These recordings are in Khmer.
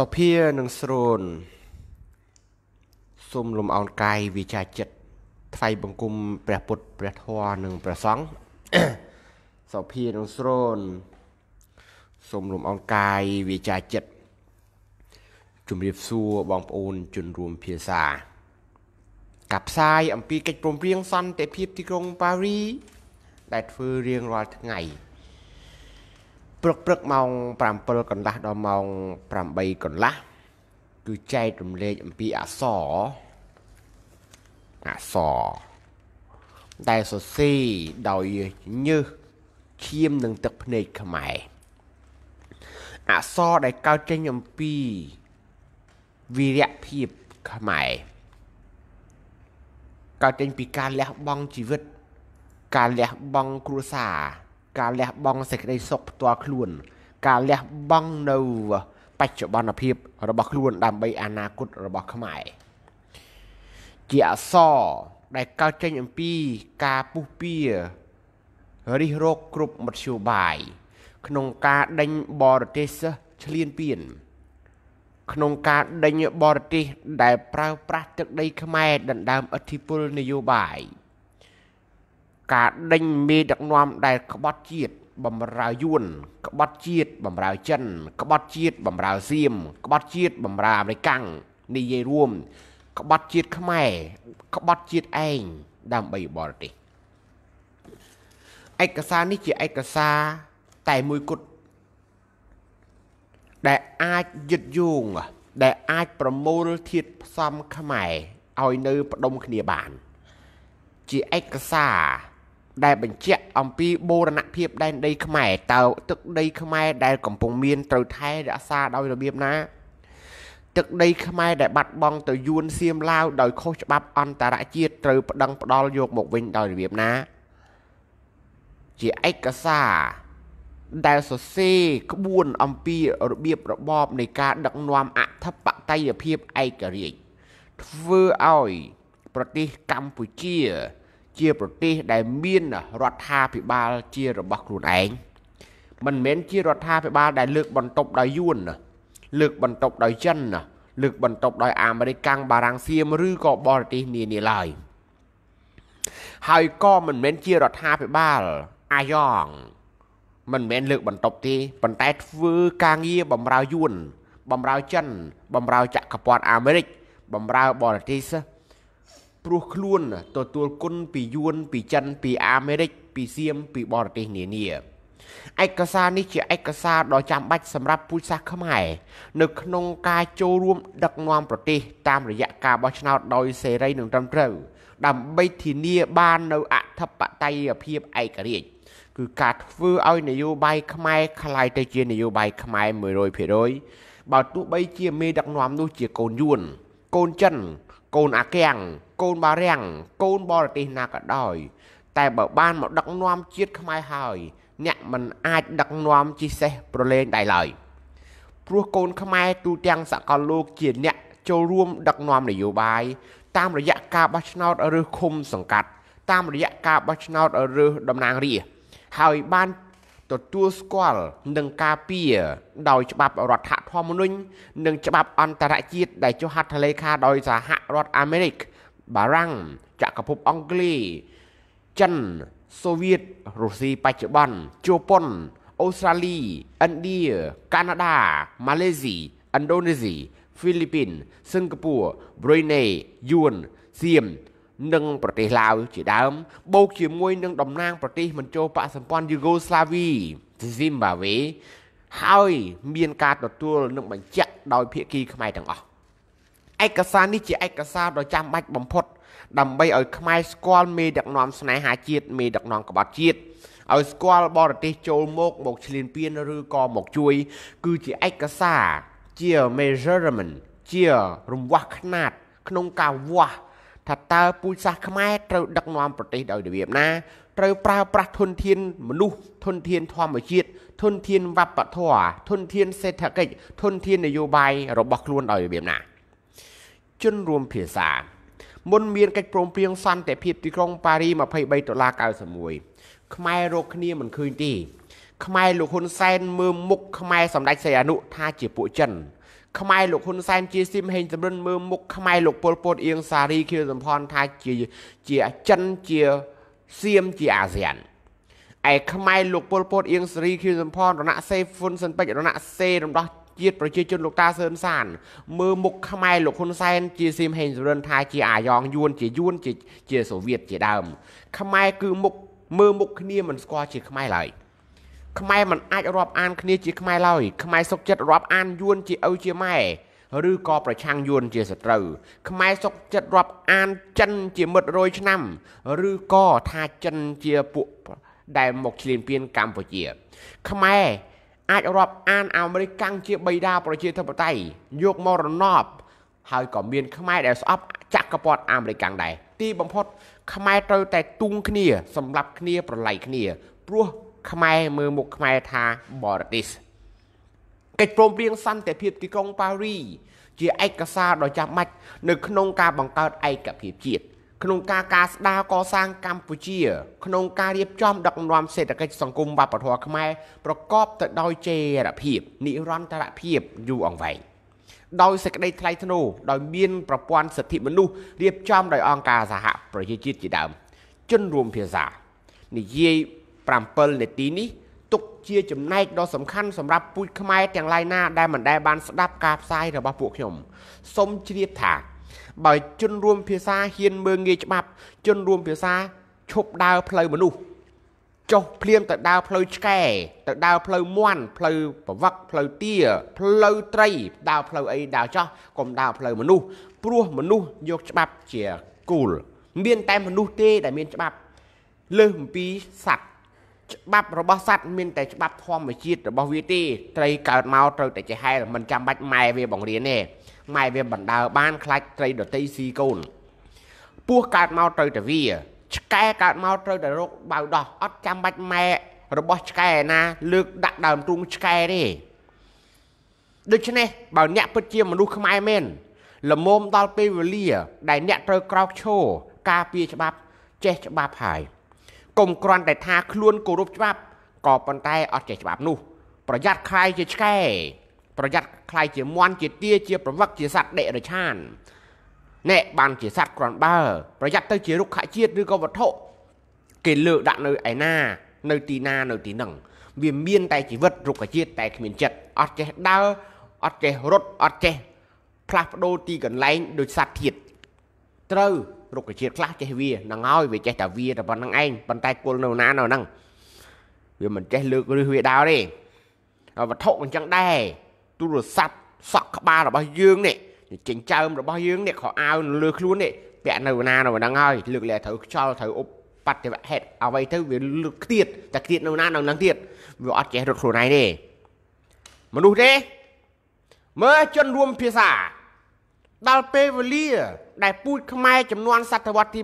សុភានិងស្រូនសូមលំអោនកាយវាចាចិត្តថ្វាយបង្គំព្រះពុទ្ធព្រះធម៌និងព្រះសង្ឃសុភានិងស្រូនសូមលំអោនកាយវាចាចិត្តជំរាបសួរបងប្អូនជនរួមភាសាកាប់ផ្សាយអំពីកិច្ចព្រមព្រៀងសន្តិភាពទីក្រុងប៉ារី ដែលធ្វើរៀងរាល់ថ្ងៃ។ព្រឹកព្រឹកម៉ោង7កន្លះដល់ម៉ោង8កន្លះគឺចែករំលែកអំពីអសរអសរដែលសរសេរដោយញើសឈាមនិងទឹកភ្នែកខ្មែរអសរដែលកើតចេញអំពីវីរៈភាពខ្មែរកើតចេញពីការលះបង់ជីវិត ការលះបង់គ្រួសារការលះបង់សេចក្តីសុខផ្ទាល់ខ្លួន ការលះបង់នៅបច្ចុប្បន្នភាពរបស់ខ្លួនដើម្បីអនាគតរបស់ខ្មែរជាអសរដែលកើតចេញអំពីការពុះពៀរិះរោគគ្រប់មធ្យោបាយក្នុងការដេញបរទេសឆ្លៀនពៀនក្នុងការដេញបរទេសដែលប្រើប្រាស់ទឹកដីខ្មែរដណ្ដើមអធិបុលនយោបាយការដេញមេដឹកនាំដែលក្បត់ជាតិបំរើយួនក្បត់ជាតិបំរើចិន ក្បត់ជាតិបំរើសៀមក្បត់ជាតិបំរើអាមេរិកាំងនិយាយរួម ក្បត់ជាតិខ្មែរក្បត់ជាតិឯងដើម្បីបរទេសឯកសារនេះជាឯកសារតែមួយគត់ដែលអាចยึดយោងដែលអាចប្រមូលធាតផ្សំខ្មែរឲ្យនៅផ្ដុំគ្នាបាន ជាឯកសារដែលបញ្ជាក់អំពីបូរណភាពដែនដីខ្មែរតើទឹកដី ខ្មែរដែលកំពុងមានត្រូវថែរក្សាដោយរបៀបណា ទឹកដីខ្មែរដែលបាត់បង់ទៅយួនសៀមឡាវដោយខុសច្បាប់អន្តរជាតិត្រូវប្តឹងផ្តល់យកមកវិញដោយរបៀបណាជាឯកសារដែលសរសេរក្បួនអំពីរបៀបរបបនៃការដឹកនាំអធិបតេយ្យភាពឯករាជ្យធ្វើឲ្យប្រទេសកម្ពុជាជាប្រទេសដែលមានរដ្ឋាភិបាល ជារបស់ខ្លួនឯងមិនមែនជារដ្ឋាភិបាល ដែលលើកបន្ទប់ដោយយួនលើកបន្ទប់ដោយចិនលើកបន្ទប់ដោយអាមេរិកកាំងបារាំងសៀមឬក៏បរទេសនានាឡើយហើយក៏មិនមែនជារដ្ឋាភិបាលអាយ៉ងមិនមែនលើកបន្ទប់ទេប៉ុន្តែធ្វើការងារបំរើយួនបំរើចិនបំរើចក្រពត្តិអាមេរិកបំរើបរទេសព្រោះខ្លួនទទួលគុណពីយួនពីចិនពីអាមេរិកពីសៀមពីបរទេសនានាឯកសារនេះជាឯកសារដ៏ចាំបាច់សម្រាប់ពូជសាសន៍ខ្មែរនៅក្នុងការចូលរួមដឹកនាំប្រទេស តាមរយៈការបោះឆ្នោតដោយសេរីនិងត្រឹមត្រូវដើម្បីធានាបាននៅអធិបតេយ្យភាពឯករាជ្យគឺ ការធ្វើឲ្យ នយោបាយខ្មែរคล้ายទៅជានយោបាយខ្មែរ100%បើទោះបីជាមេដឹកនាំនោះជាកូនយួនកូនចិនកូនអាកាំងកូនបារាំងកូនបរទេស ណាក៏ដោយតែបើបាន មកដឹកនាំជាតិខ្មែរហើយអ្នកមិនអាចដឹកនាំជីសេះប្រលែងដែរឡើយព្រោះកូនខ្មែរទូទាំងសកលលោកជា អ្នកចូលរួម ដឹកនាំនយោបាយតាមរយៈការបោះឆ្នោតឬឃុំសង្កាត់ តាមរយៈការបោះឆ្នោតឬតំណាងរាស្ត្រហើយបានទទួលស្គាល់និងការពារដោយច្បាប់រដ្ឋធម្មនុញ្ញនិងច្បាប់អន្តរជាតិដែលចុះហត្ថលេខាដោយសហរដ្ឋអាមេរិកបារាំងចក្រភពអង់គ្លេសចិនសូវៀតរុស្ស៊ីបច្ចុប្បន្នជប៉ុនអូស្ត្រាលីឥណ្ឌាកាណាដាម៉ាឡេស៊ីឥណ្ឌូនេស៊ីហ្វីលីពីន សិង្ហបុរីប្រ៊ុយណេយួនសៀមនិងប្រទេសឡាវជាដើមបូកជាមួយនឹងតំណាងប្រទេសមិនចូលបកសម្ព័ន្ធយូហ្គោស្លាវីស៊ីមបាវេហើយ មានការទទួលនិងបញ្ជាក់ដោយភាគីខ្មែរទាំងអស់ឯកសារនេះជាឯកសារដ៏ចាំបាច់បំផុតដើម្បីឲ្យខ្មែរស្គាល់មេដឹកនាំស្នេហាជាតិមេដឹកនាំក្បត់ជាតិឲ្យស្គាល់បរទេសចូលមកមកឈ្លានពានឬក៏មកជួយ គឺជាឯកសារជា measurement ជារង្វាស់ຂະຫນាតក្នុងការវាស់ថាតើពូជសាសន៍ខ្មែរត្រូវដឹកនាំប្រទេសដោយរបៀបណាត្រូវប្រើប្រាស់ធនធាន មនុស្សធនធានធម្មជាតិធនធានវប្បធម៌ធនធាន សេដ្ឋកិច្ចធនធាន នយោបាយរបស់ខ្លួនដោយរបៀបណាជនរួមភាសាមុនមានកិច្ចព្រមព្រៀងសន្តិភាពទីក្រុងប៉ារី23ដុល្លារ91ខ្មែររកគ្នាមិនឃើញទេខ្មែរលោកហ៊ុនសែនមើលមុខខ្មែរសម្ដេចសីហនុ ថាជាពួកចិនខ្មែរលោកហ៊ុនសែនជាស៊ីមហេងសំរិនមើលមុខខ្មែរលោកប៉ុលពតអៀងសារីខៀវសំផនថាជាជាចិនជាសៀមជាអាស៊ានឯខ្មែរលោកប៉ុលពតអៀងសារីខៀវសំផនរណសេហ្វុនសិនពេជ្ររណសេរំដោះជាតិប្រជាជនលោកតាសឿនសានមើលមុខខ្មែរលោកហ៊ុនសែនជាសៀមហេងសំរិនថាជាអាយ៉ងយួនជាយួនជាជាសូវៀតជាដើមខ្មែរគឺមុខមើលមុខគ្នាមិនស្គាល់ជាខ្មែរឡើយ។ខ្មែរមិនអាចរាប់អានគ្នាជាខ្មែរឡើយខ្មែរសុកចិត្តរាប់អានយួនជាឪជាម៉ែឬក៏ប្រឆាំងយួនជាសត្រូវខ្មែរសុកចិត្តរាប់អានចិនជាមិត្តរយឆ្នាំ ឬក៏ថាចិនជាពួកដែលមកឈ្លានពានកម្ពុជា ខ្មែរអាចរាប់អានអាមេរិកកាំងជាបិតាប្រជាធិបតេយ្យយកមករណបហើយក៏មានខ្មែរដែលស្អប់ចក្រពត្តិអាមេរិកកាំងដែរទីបំផុតខ្មែរត្រូវតែទុងគ្នាសម្រាប់គ្នាប្រឡ័យគ្នាព្រោះខ្មែរមើលមុខខ្មែរថាបរទេសកិច្ចព្រមព្រៀងសន្តិភាពទីក្រុងប៉ារីជាឯកសារដ៏ចាំបាច់នៅក្នុងការបង្កើតឯកភាពជាតិក្នុងការការស្ដារកសាងកម្ពុជា ក្នុងការរៀបចំដឹកនាំសេដ្ឋកិច្ចសង្គមវប្បធម៌ខ្មែរប្រកបទៅដោយចីរភាពនិរន្តរភាពយូរអង្វែងដោយសេចក្តីថ្លៃថ្នូរដោយមានប្រព័ន្ធសិទ្ធិមនុស្សរៀបចំ ដោយអង្គការសហ ប្រជាជាតិជាដើមជនរួមភាសានិយាយ7នាទីនេះទុកជា ចំណែកដ៏សំខាន់សម្រាប់ពូជខ្មែរទាំងឡាយណា ដែលមិនដែលបានស្ដាប់ការផ្សាយរបស់ពួកខ្ញុំសូមជ្រាបថា បើជនរួមភាសាហ៊ានមើងងាយច្បាប់ជនរួមភាសាឈប់ដើរផ្លូវមនុស្សចុះភ្លាមទៅដើរផ្លូវឆ្កែទៅដើរផ្លូវមន់ផ្លូវប្រវឹកផ្លូវទាផ្លូវត្រីដើរផ្លូវអីដើរចោះកុំដើរផ្លូវមនុស្សព្រោះមនុស្សយកច្បាប់ជាគូល មានតែមនុស្សទេដែលមានច្បាប់លើសអំពីសត្វច្បាប់របស់សត្វមានតែច្បាប់ធម្មជាតិរបស់វាទេត្រីកើតមកត្រូវតែចេះហែលមិនចាំបាច់ម៉ែវាបង្រៀនទេម៉ែវាបណ្ដើបានខ្លាច់ត្រីដតីស៊ីកូនពស់កើតមកត្រូវតែវា ឆ្កែកើតមកត្រូវតែរកបៅដោះអត់ចាំបាច់ម៉ែរបស់ឆ្កែណា លើកដាក់ដើមទ្រូងឆ្កែទេដូច្នេះបើអ្នកពិតជាមនុស្សខ្មែរមែនល្មមដល់ពេលវេលាដែលអ្នកត្រូវក្រោកឈរការពារច្បាប់ចេះច្បាប់ហើយ។កុំគ្រាន់តែថាខ្លួនគោរពច្បាប់ក៏ប៉ុន្តែអត់ចេះច្បាប់នោះប្រយ័ត្នខ្លាយជាឆ្កែប្រយ័ត្នខ្លាយជាមន់ជាទាជា ប្រវឹកជាសត្វដេករឆានអ្នកបានជាសត្វក្រាន់បើ ប្រយ័ត្នទៅជារុក្ខជាតិឬក៏វត្ថុគេលើកដាក់នៅឯណា នៅទីណានៅទីហ្នឹងវាមានតែជីវិតរុក្ខជាតិតែគ្មានចិត្តអត់ចេះដើរអត់ចេះរត់អត់ចេះផ្លាស់ប្ដូរទីកន្លែងដោយសត្វធាតត្រូវរុក្ខជាតិខ្លះចេះវានឹងហើយវាចេះតែវាតែប៉ុណ្្នឹងឯងប៉ុន្តែគុលនៅណានៅហ្នឹងវាមិនចេះលើកឬវាដើរទេវត្ថុអញ្ចឹងដែរទូរស័ព្ទសក់ក្បាលរបស់យើងនេះចិញ្ចើមរបស់យើងនេះខោអាវនៅលើខ្លួននេះពាក់នៅណានៅហ្នឹងហើយលើកលែត្រូវខ្យល់ត្រូវឧបបត្តិហេតុអ្វីទៅវាលើកខ្ទៀតតែខ្ទៀតនៅណានៅហ្នឹងទៀតវាអត់ចេះរត់ខ្លួនឯងទេមនុស្សទេ មើលជនរួមភាសាដល់ពេលវេលា ដែលពូជខ្មែរចំនួនសតវត្សទី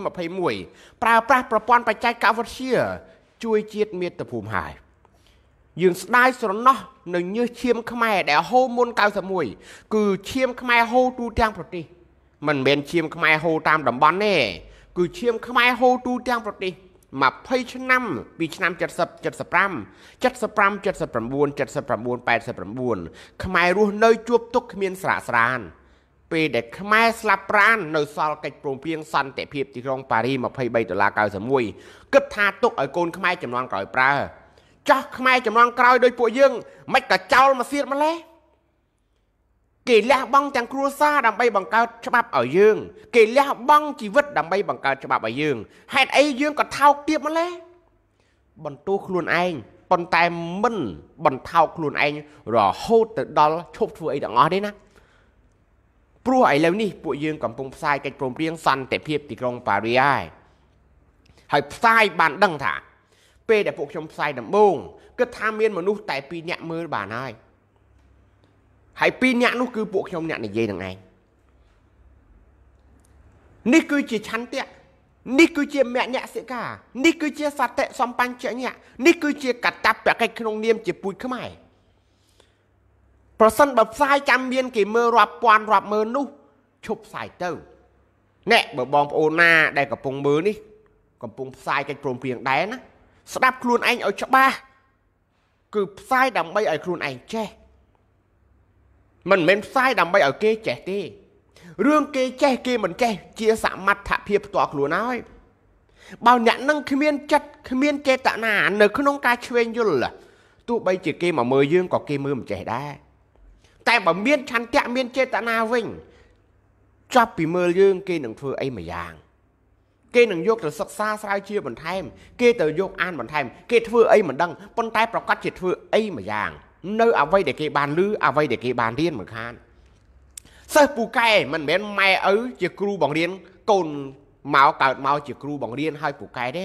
21ប្រើប្រាស់ប្រព័ន្ធបច្ចេកវិទ្យាជួយជាតិមាតុភូមិហើយយើងស្ដាយស្រណោះនៅញើសឈាមខ្មែរដែលហូរមុន91គឺឈាមខ្មែរហូរទូទាំងប្រទេសមិនមែនឈាមខ្មែរហូរតាមតំបន់ទេគឺឈាមខ្មែរហូរទូទាំងប្រទេស20ឆ្នាំ ពីឆ្នាំ70 75 75 79 79 89ខ្មែររស់នៅជួបទុកគ្មានស្រាកស្រាន្តពេលដែលខ្មែរស្លាប់ប្រាណនៅសល់កិច្ចព្រមព្រៀងសន្តិភាពទីក្រុងប៉ារី23ដុល្លារ91គិតថាទុកឲ្យកូនខ្មែរចំនួនក្រោយប្រើចោះខ្មែរចំនួនក្រោយដោយពួកយើងមិនក៏ចោលមកសៀតម្លេះគេលះបង់ទាំងគ្រួសារដើម្បីបង្កើតច្បាប់ឲ្យយើងគេលះបង់ជីវិតដើម្បីបង្កើតច្បាប់ឲ្យយើងហេតុអីយើងក៏ថោកទាបម្លេះបន្ទោសខ្លួនឯងប៉ុន្តែមិនបន្ថោកខ្លួនឯងរហូតទៅដល់ឈប់ធ្វើអីទាំងអស់ទេណាព្រោះឥឡូវនេះពួកយើងកំពុងផ្សាយកិច្ចព្រមព្រៀងសន្តិភាពទីក្រុងប៉ារីហើយហើយផ្សាយបានដឹងថា ពេលដែលពួកខ្ញុំផ្សាយដំបូងគិតថាមានមនុស្សតែ2នាក់មើលបានហើយហើយ2នាក់នោះគឺពួកខ្ញុំអ្នកនិយាយនឹងឯងនេះគឺជាឆន្ទៈនេះគឺជាមគ្គសិកានេះគឺជាសតិសម្បញ្ញៈនេះគឺជាកតបកិច្ចក្នុងនាមជាពូជខ្មែរប្រសិនបើផ្សាយចាំមានគេមើលរាប់ពាន់រាប់ម៉ឺននោះឈប់ផ្សាយទៅអ្នកបើបងប្អូនណាដែលកំពុងមើលនេះកំពុងផ្សាយកិច្ចព្រមព្រៀងដែរណាស្ដាប់ខ្លួនឯងឲ្យច្បាស់គឺផ្សាយដើម្បីឲ្យខ្លួនឯងចេះមិនមែនផ្សាយដើម្បីឲ្យគេចេះទេរឿងគេចេះគេមិនចេះជាសមត្ថភាពផ្ទាល់ខ្លួនហើយបើអ្នកនឹងគ្មាន ចិត្តគ្មានចេតនានៅ ក្នុងការឆ្វេងយល់ទោះបីជាគេមកមើលយើងក៏គេមើលមិនចេះដែរតែបើមានឆន្ទៈមានចេតនាវិញចាប់ពីមើលយើង គេនឹងធ្វើអីមួយយ៉ាង គេនឹងយកទៅសិក្សាស្រាវជ្រាវបន្ថែមគេទៅយកអានបន្ថែមគេធ្វើអីមិនដឹងប៉ុន្តែប្រកាសជាធ្វើអីមួយយ៉ាងនៅអ្វីដែលគេបានលឺអ្វីដែលគេ បានរៀនមិនខានសិស្សពូកែមិនមែនម៉ែឪជាគ្រូបង្រៀនកូនមកកើតមកជាគ្រូបង្រៀនឲ្យពូកែទេ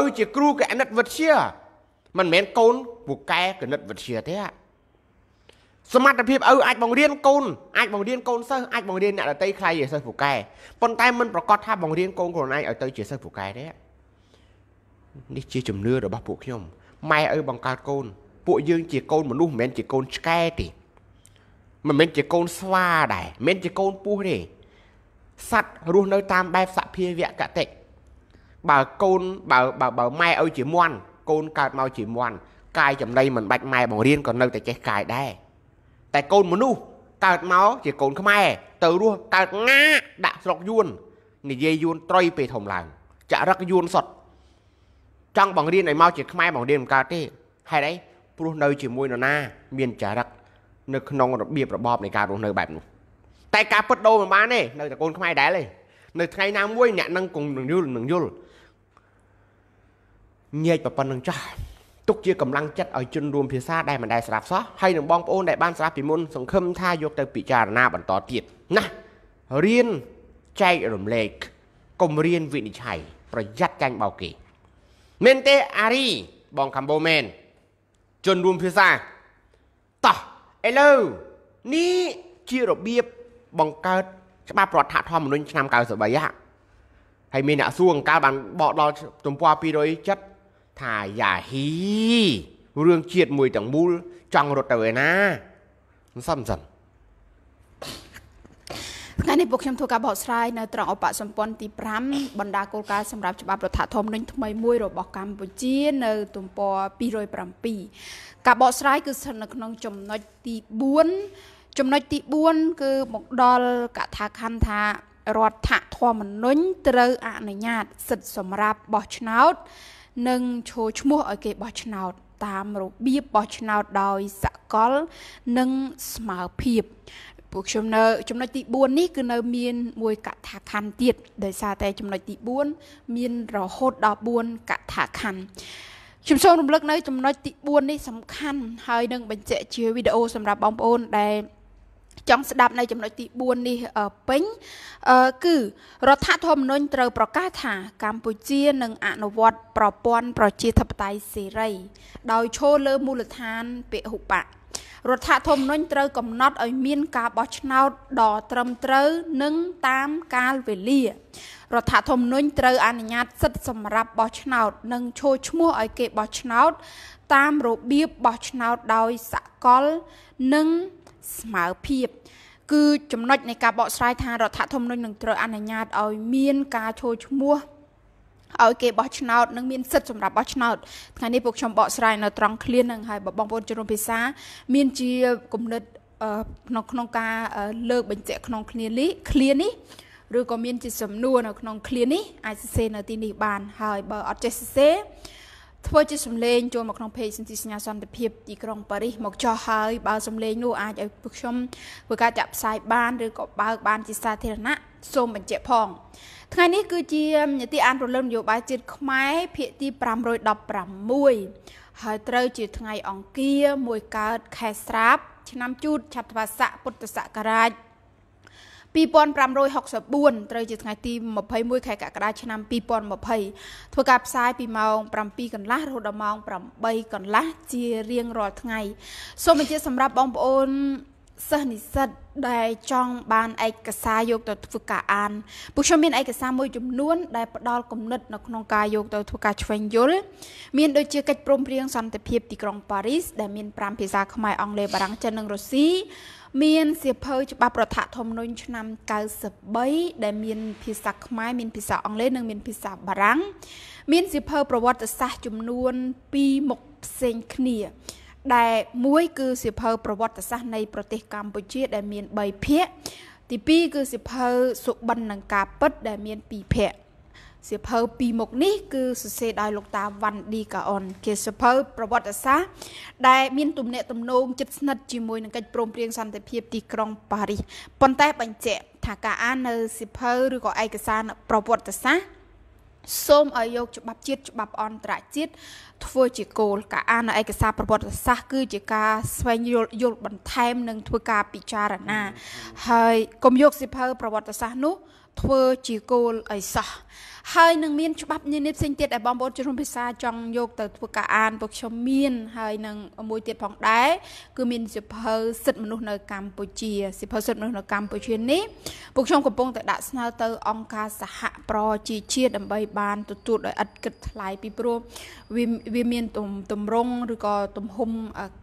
ឪជាគ្រូកណិតវិទ្យាមិនមែនកូនពូកែកណិតវិទ្យាទេសមត្ថភាពឪអាចបង្រៀនកូនអាចបង្រៀនកូនសិស្សអាចបង្រៀនអ្នកដទៃខ្លៃជាសិស្សពូកែប៉ុន្តែមិនប្រកាសថាបង្រៀនកូនខ្លួនឯងឲ្យទៅជាសិស្សពូកែទេនេះជាជំនឿរបស់ពួកខ្ញុំម៉ែឪបង្កើតកូន ពួកយើងជាកូនមនុស្សមិនមែនជាកូនឆ្កែទេមិនមែនជាកូនស្វាដែរមិនមែនជាកូនពស់ទេសัตว์រស់នៅតាមបែបសភាវៈកតិបើកូនបើបើបើម៉ែឪជាមន់កូនកើតមកជាមន់កាយចំណីមិនបាច់ម៉ែបង្រៀនក៏នៅតែចេះកាយដែរតែកូនមនុស្សកើតមកជាកូនខ្មែរទៅរស់កើតងាដាក់ស្រុកយួននិយាយយួនត្រុយពេលធំឡើងចរិតយួនសតចង់បង្រៀនឲ្យមកជាខ្មែរបង្រៀនមិនកើតទេហេតុអីព្រោះនៅ ជាមួយនរណា មានចរិតនៅក្នុងរបៀបរបបនៃការរស់នៅបែបនោះ តែការពិតដូរមិនបានទេនៅតែកូនខ្មែរដែរទេនៅថ្ងៃណាមួយអ្នកនឹងគង់នឹងយល់នឹងយល់ញែកប្រប៉ុណ្្នឹងចាស់ទុកជាកម្លាំងចិត្តឲ្យជនរួមភាសាដែលមិនដែលស្ដាប់សោះហើយនឹងបងប្អូនដែលបានស្ដាប់ពីមុនសង្ឃឹមថាយកទៅពិចារណាបន្តទៀតណារៀនចែករំលែកកុំរៀនវិនិច្ឆ័យប្រយ័ត្នចាញ់បោកគេមែនទេអារីបងកម្ពុជាមែនជនរួមភាសាតោះឥឡូវនេះជារបៀបបង្កើតច្បាប់រដ្ឋធម្មនុញ្ញឆ្នាំ93ហ่ะហើយមានអ្នកសួរអង្កលបានបកដល់ទំព័រ270ថាយ៉ាហ៊ីរឿងជាតិមួយទាំងមូលចង់រត់ទៅឯណាមិនសមសិនថ្ងៃនេះពួកខ្ញុំធ្វើការបកស្រាយនៅត្រង់អបសម្ព័ន្ធទី5បណ្ដាគោលការណ៍សម្រាប់ច្បាប់រដ្ឋធម្មនុញ្ញថ្មីមួយរបស់កម្ពុជា នៅ ទំព័រ207ការបកស្រាយគឺស្ថិតនៅក្នុងចំណុចទី4ចំណុចទី4គឺមកដល់កថាខណ្ឌថារដ្ឋធម្មនុញ្ញត្រូវអនុញ្ញាត សិទ្ធិសម្រាប់បោះឆ្នោតនិងឈរឈ្មោះឲ្យគេបោះឆ្នោតតាមរបៀបបោះឆ្នោតដោយសកល និងស្មើភាពពួកខ្ញុំនៅ ចំណុចទី4នេះគឺនៅ មានមួយកថាខណ្ឌទៀតដោយសារតែ ចំណុចទី4មានរហូតដល់4កថាខណ្ឌខ្ញុំសូមរំលឹកនៅ ចំណុចទី4នេះសំខាន់ហើយនឹងបញ្ជាក់ជាវីដេអូសម្រាប់បងប្អូនដែលចង់ស្ដាប់នៅចំណុចទី4នេះពេញគឺរដ្ឋធម្មនុញ្ញត្រូវប្រកាសថាកម្ពុជានឹងអនុវត្តប្រព័ន្ធប្រជាធិបតេយ្យសេរីដោយឈរលើមូលដ្ឋានពហុបករដ្ឋធម្មនុញ្ញត្រូវកំណត់ឲ្យមានការបោះឆ្នោតដ៏ត្រឹមត្រូវនិងតាមកាលវេលា រដ្ឋធម្មនុញ្ញត្រូវអនុញ្ញាត សិទ្ធិសម្រាប់បោះឆ្នោត និងឈរឈ្មោះឲ្យគេបោះឆ្នោត តាមរបៀបបោះឆ្នោតដោយសកលនិងស្មើភាពគឺចំណុចនៃការបកស្រាយថារដ្ឋធម្មនុញ្ញនឹងត្រូវអនុញ្ញាតឲ្យមានការឈរឈ្មោះឲ្យគេបោះឆ្នោតនិងមានសិទ្ធិសម្រាប់បោះឆ្នោតថ្ងៃនេះពួកខ្ញុំបកស្រាយនៅត្រង់ឃ្លានឹងហើយបងប្អូនជនរួមភាសា មានជាគំនិតក្នុង ក្នុងការលើកបញ្ជាក់ក្នុងឃ្លានេះឃ្លានេះឬក៏មានជាសំណួរនៅក្នុងឃ្លានេះអាចសរសេរនៅទីនេះបាន ហើយបើអត់ចេះសរសេរធ្វើជាសំឡេងចូលមកក្នុងเพจសន្ធិសញ្ញាសន្តិភាពទីក្រុងប៉ារីសមកចោះហើយ បើសំឡេងនោះអាចឲ្យពួកខ្ញុំធ្វើការចាក់ផ្សាយបានឬក៏បើកបានជាសាធារណៈសូមបញ្ជាក់ផង ថ្ងៃនេះគឺជានីតិអានរលឹមនយោបាយជាតិខ្មែរភាគទី516ហើយត្រូវជាថ្ងៃអង្គារមួយកើតខែស្រាបឆ្នាំជូតឆាប់ថ្វាស័កពុទ្ធសករាជ2500 2564ត្រូវជាថ្ងៃទី21ខែកក្កដាឆ្នាំ2020ធ្វើការផ្សាយពីម៉ោង7កន្លះរហូតដល់ម៉ោង8កន្លះជារៀងរាល់ថ្ងៃ សូមអញ្ជើញសម្រាប់បងប្អូនសិស្សនិស្សិតដែលចង់បានឯកសារយក ទៅធ្វើការអានពួកខ្ញុំមានឯកសារមួយចំនួនដែលផ្ដល់គំនិតនៅក្នុងការយកទៅធ្វើការឆ្វេងយល់មានដូចជាកិច្ចព្រមព្រៀងសន្តិភាពទីក្រុងប៉ារីសដែលមាន5ភាសាខ្មែរអង់គ្លេសបារាំងចិននិងរុស្ស៊ីមានសៀវភៅច្បាប់រដ្ឋធម្មនុញ្ញឆ្នាំ93ដែលមានភាសាខ្មែរមានភាសាអង់គ្លេសនិងមានភាសាបារាំង មានសៀវភៅប្រវត្តិសាស្ត្រចំនួន2មុខផ្សេងគ្នា ដែលមួយគឺសៀវភៅប្រវត្តិសាស្ត្រនៃប្រទេសកម្ពុជាដែលមាន3ភាគទី2គឺសៀវភៅសុបិននឹងការពិតដែលមាន2ភាគសៀវភៅពីរមុខនេះ គឺសរសេរដោយលោកតាវ៉ាន់ឌីកាអុនជាសៀវភៅប្រវត្តិសាស្ត្រដែលមានទំនាក់ទំនង ជិតស្និទ្ធជាមួយនឹងកិច្ចព្រមព្រៀងសន្តិភាពទីក្រុងប៉ារីសប៉ុន្តែ បញ្ជាក់ ថាការអាននៅសៀវភៅឬក៏ឯកសារប្រវត្តិសាស្ត្រសូមឲ្យយកច្បាប់ជាតិច្បាប់អន្តរជាតិធ្វើជាគោលការអាននៅឯកសារប្រវត្តិសាស្ត្រគឺជាការស្វែងយល់យល់បន្ថែម និងធ្វើការពិចារណាហើយកុំយកសិភៅប្រវត្តិសាស្ត្រនោះធ្វើជាគោលអីសោះហើយនឹងមានច្បាប់នានាផ្សេងទៀតដែលបងប្អូនជនភាសាចង់យក ទៅធ្វើការអានពួកខ្ញុំមានហើយនឹងមួយទៀតផងដែរគឺមានសិភៅសិទ្ធិមនុស្សនៅកម្ពុជាសិភៅសិទ្ធិមនុស្សនៅកម្ពុជានេះពួកខ្ញុំកំពុងតែដាក់ស្នើទៅអង្គការសហប្រជាជាតិដើម្បីបានទទួលដោយឥតគិតថ្លៃពីព្រោះវាមានតម្រង់ឬក៏ទំហំ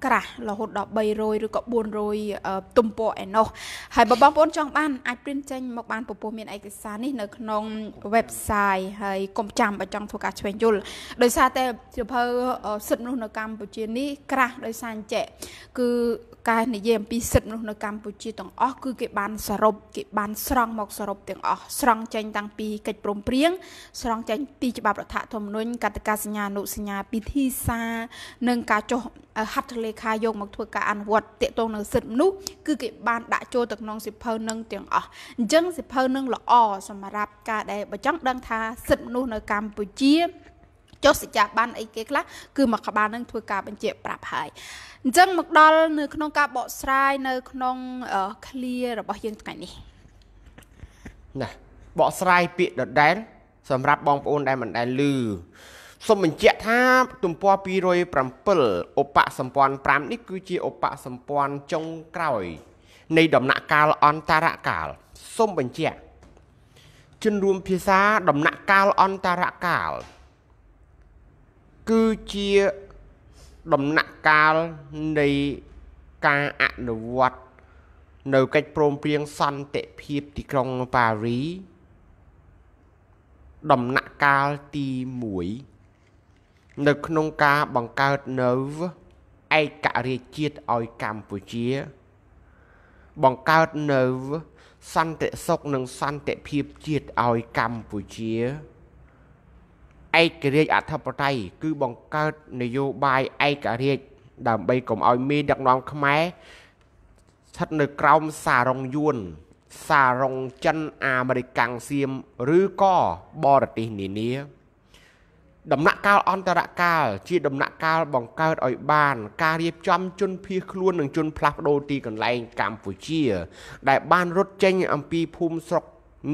ក្រាស់រហូតដល់300ឬក៏400ទំព័រឯណោះហើយបើបងប្អូនចង់បានអាចព្រិនចេញមកបានពពោះមានឯឯកសារនេះនៅក្នុង website ហើយកុំចាំបើចង់ធ្វើការឆ្វេងយល់ដោយសារតែសិភៅសិទ្ធិមនុស្សនៅកម្ពុជានេះក្រាស់ដោយសារអញ្ចេះគឺការនិយាយអំពីសិទ្ធិមនុស្សនៅកម្ពុជាទាំងអស់គឺគេបានសរុបគេបានស្រង់មកសរុបទាំងអស់ស្រង់ចេញ តាំងពីកិច្ចព្រមព្រៀងស្រង់ចេញពីច្បាប់រដ្ឋធម្មនុញ្ញកតិកាសញ្ញាអនុសញ្ញាពិធីសានិងការចុះហត្ថលេខាយកមកធ្វើការអនុវត្តទាក់ទងនឹងសិទ្ធិមនុស្សគឺគេបានដាក់ចូលទៅក្នុងសិភៅនឹងទាំងអស់អញ្ចឹងសិភៅនឹងល្អល្អសម្រាប់ការដែលបើចង់ដឹងថាសិទ្ធិមនុស្សនៅកម្ពុជាចុះសច្ចាប័នអីគេខ្លះគឺមកក្បាលនឹងធ្វើការបញ្ជាក់ប្រាប់ហើយអញ្ចឹងមកដល់នៅ ក្នុងការបកស្រាយនៅ ក្នុង clear របស់យើងថ្ងៃនេះណាបកស្រាយពាក្យដដែល សម្រាប់បងប្អូនដែលមិនដែលឮសូមបញ្ជាក់ថាទំព័រ207ឧបសម្ព័ន្ធ5នេះគឺជាឧបសម្ព័ន្ធចុងក្រោយ នៃដំណាក់កាលអន្តរកាលសូមបញ្ជាក់ជនរួមភាសាដំណាក់កាលអន្តរកាលគឺជាដំណាក់កាលនៃការអនុវត្តនៅកិច្ចព្រមព្រៀងសន្តិភាពទីក្រុងប៉ារី ដំណាក់កាលទី1នៅក្នុងការបង្កើតនៅឯករាជ្យជាតិឲ្យកម្ពុជា បង្កើតនៅសន្តិសុខនិងសន្តិភាពជាតិឲ្យកម្ពុជាឯករាជ្យអធិបតេយ្យគឺបង្កើតនយោបាយឯករាជ្យដើម្បីកុំឲ្យមានដឹកនាំខ្មែរស្ថិតនៅក្រោមសារងយួន សារងចិនអាមេរិកកាំងសៀមឬក៏បរទេសនានាដំណាក់កាលអន្តរកាលជាដំណាក់កាលបង្កើតឲ្យបានការរៀបចំជនភៀសខ្លួននិងជនផ្លាស់ប្ដូរទីកន្លែងកម្ពុជាដែលបានរត់ចេញអំពីភូមិស្រុក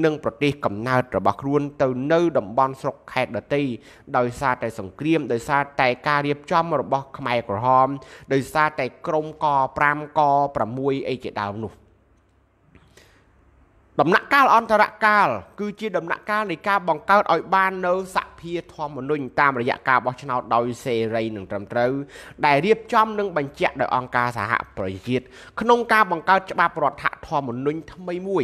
និងប្រទេសកំណើតរបស់ខ្លួនទៅនៅតំបន់ស្រុកខេត្តដតីដោយសារតែសង្គ្រាមដោយសារតែការរៀបចំរបស់ខ្មែរក្រហមដោយសារតែក្រមក5ក6អីជាដើមនោះដំណាក់កាលអន្តរកាលគឺជាដំណាក់កាលនៃការបង្កើតឲ្យបាននៅសភាធម្មនុញ្ញតាមរយៈការបោះឆ្នោតដោយសេរីនិងត្រឹមត្រូវដែលរៀបចំនិងបញ្ជាក់ដោយអង្គការសហប្រជាជាតិក្នុងការបង្កើតច្បាប់រដ្ឋធម្មនុញ្ញថ្មីមួយ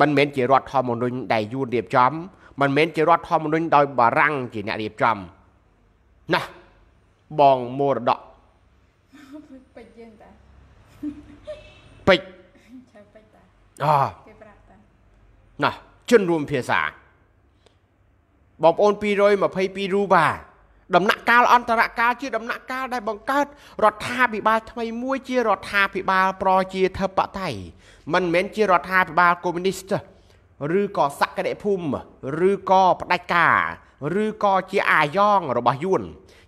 មិនមែនជារដ្ឋធម្មនុញ្ញដែលយួនរៀបចំមិនមែនជារដ្ឋធម្មនុញ្ញដោយបារាំងជាអ្នករៀបចំណាបងមរតកពេជ្រយើងតាពេជ្រអូណោះជនរួមភាសាបងប្អូន222រូបា ដំណាក់កាល អន្តរកាលជាដំណាក់កាល ដែលបង្កើត រដ្ឋាភិបាលថ្មីមួយជារដ្ឋាភិបាល ប្រជាធិបតេយ្យមិនមែនជារដ្ឋាភិបាលកុម្មុយនីសឬក៏សក្តិភូមិឬក៏ផ្ដាច់ការ ឬក៏ជាអាយ៉ងរបស់យួន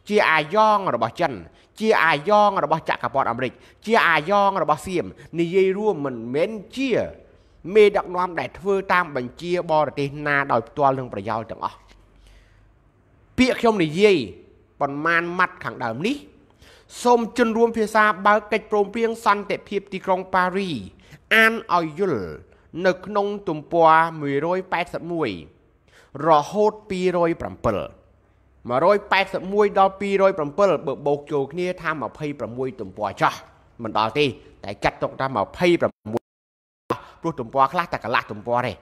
ជាអាយ៉ងរបស់ចិន ជាអាយ៉ងរបស់ចក្រពត្តិអាមេរិក ជាអាយ៉ងរបស់សៀមនិយាយរួមមិនមែនជាមេដឹកនាំដែលធ្វើតាមបញ្ជាបរទេសណាដោយផ្ទាល់នឹងប្រយោជន៍ទាំងអស់ពាក្យខ្ញុំនិយាយប៉ុន្មានម៉ាត់ខាងដើមនេះសូមជន់រួមភាសាបើកកិច្ចព្រមព្រៀងសន្តិភាពទីក្រុងប៉ារីអានឲ្យយល់នៅក្នុងទំព័រ181រហូត207 181ដល់207បើបូកចូលគ្នាថា26ទំព័រចោះមិនដល់ទេតែចាត់ទុកថា26ព្រោះទំព័រខ្លះតែកន្លះទំព័រទេ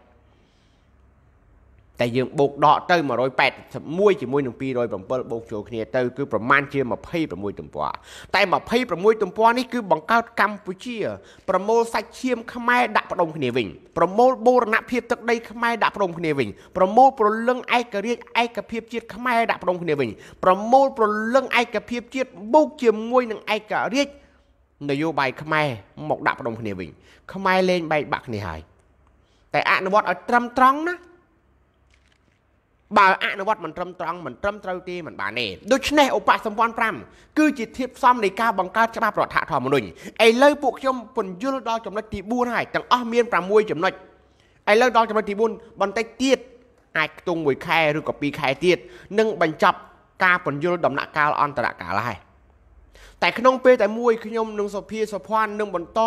តែយើងបូកដកទៅ181ជាមួយនឹង207បូកចូលគ្នាទៅគឺប្រមាណជា26ទំព័រតែ26ទំព័រនេះគឺបង្កើតកម្ពុជាប្រមូលសាច់ឈាមខ្មែរដាក់ផ្ដុំគ្នាវិញប្រមូលបូរណភាពទឹកដីខ្មែរដាក់ផ្ដុំគ្នាវិញប្រមូលប្រលឹងឯករាជ្យឯកភាពជាតិខ្មែរដាក់ផ្ដុំគ្នាវិញប្រមូលប្រលឹងឯកភាពជាតិបូកជាមួយនឹងឯករាជ្យនយោបាយខ្មែរមកដាក់ផ្ដុំគ្នាវិញខ្មែរលែងបែកបាក់គ្នាហើយតែអនុវត្តឲ្យត្រឹមត្រង់ណាបើអនុវត្តមិនត្រឹមត្រង់មិនត្រឹមត្រូវទេមិនបានទេដូច្នេះឧបសម្ព័ន្ធ5គឺជាធៀបផ្សំនៃការបង្កើតច្បាប់រដ្ឋធម្មនុញ្ញឥឡូវពួកខ្ញុំពន្យល់ដល់ចំណុចទី4ហើយទាំងអស់មាន6ចំណុចឥឡូវដល់ចំណុចទី4បន្តិចទៀតអាចខ្ទង់1ខែឬក៏2ខែទៀតនឹងបញ្ចប់ការពន្យល់ដំណាក់កាលអន្តរកាលហើយតែក្នុងពេលតែមួយខ្ញុំនឹងសុភាសុភ័ណ្ឌនឹងបន្ត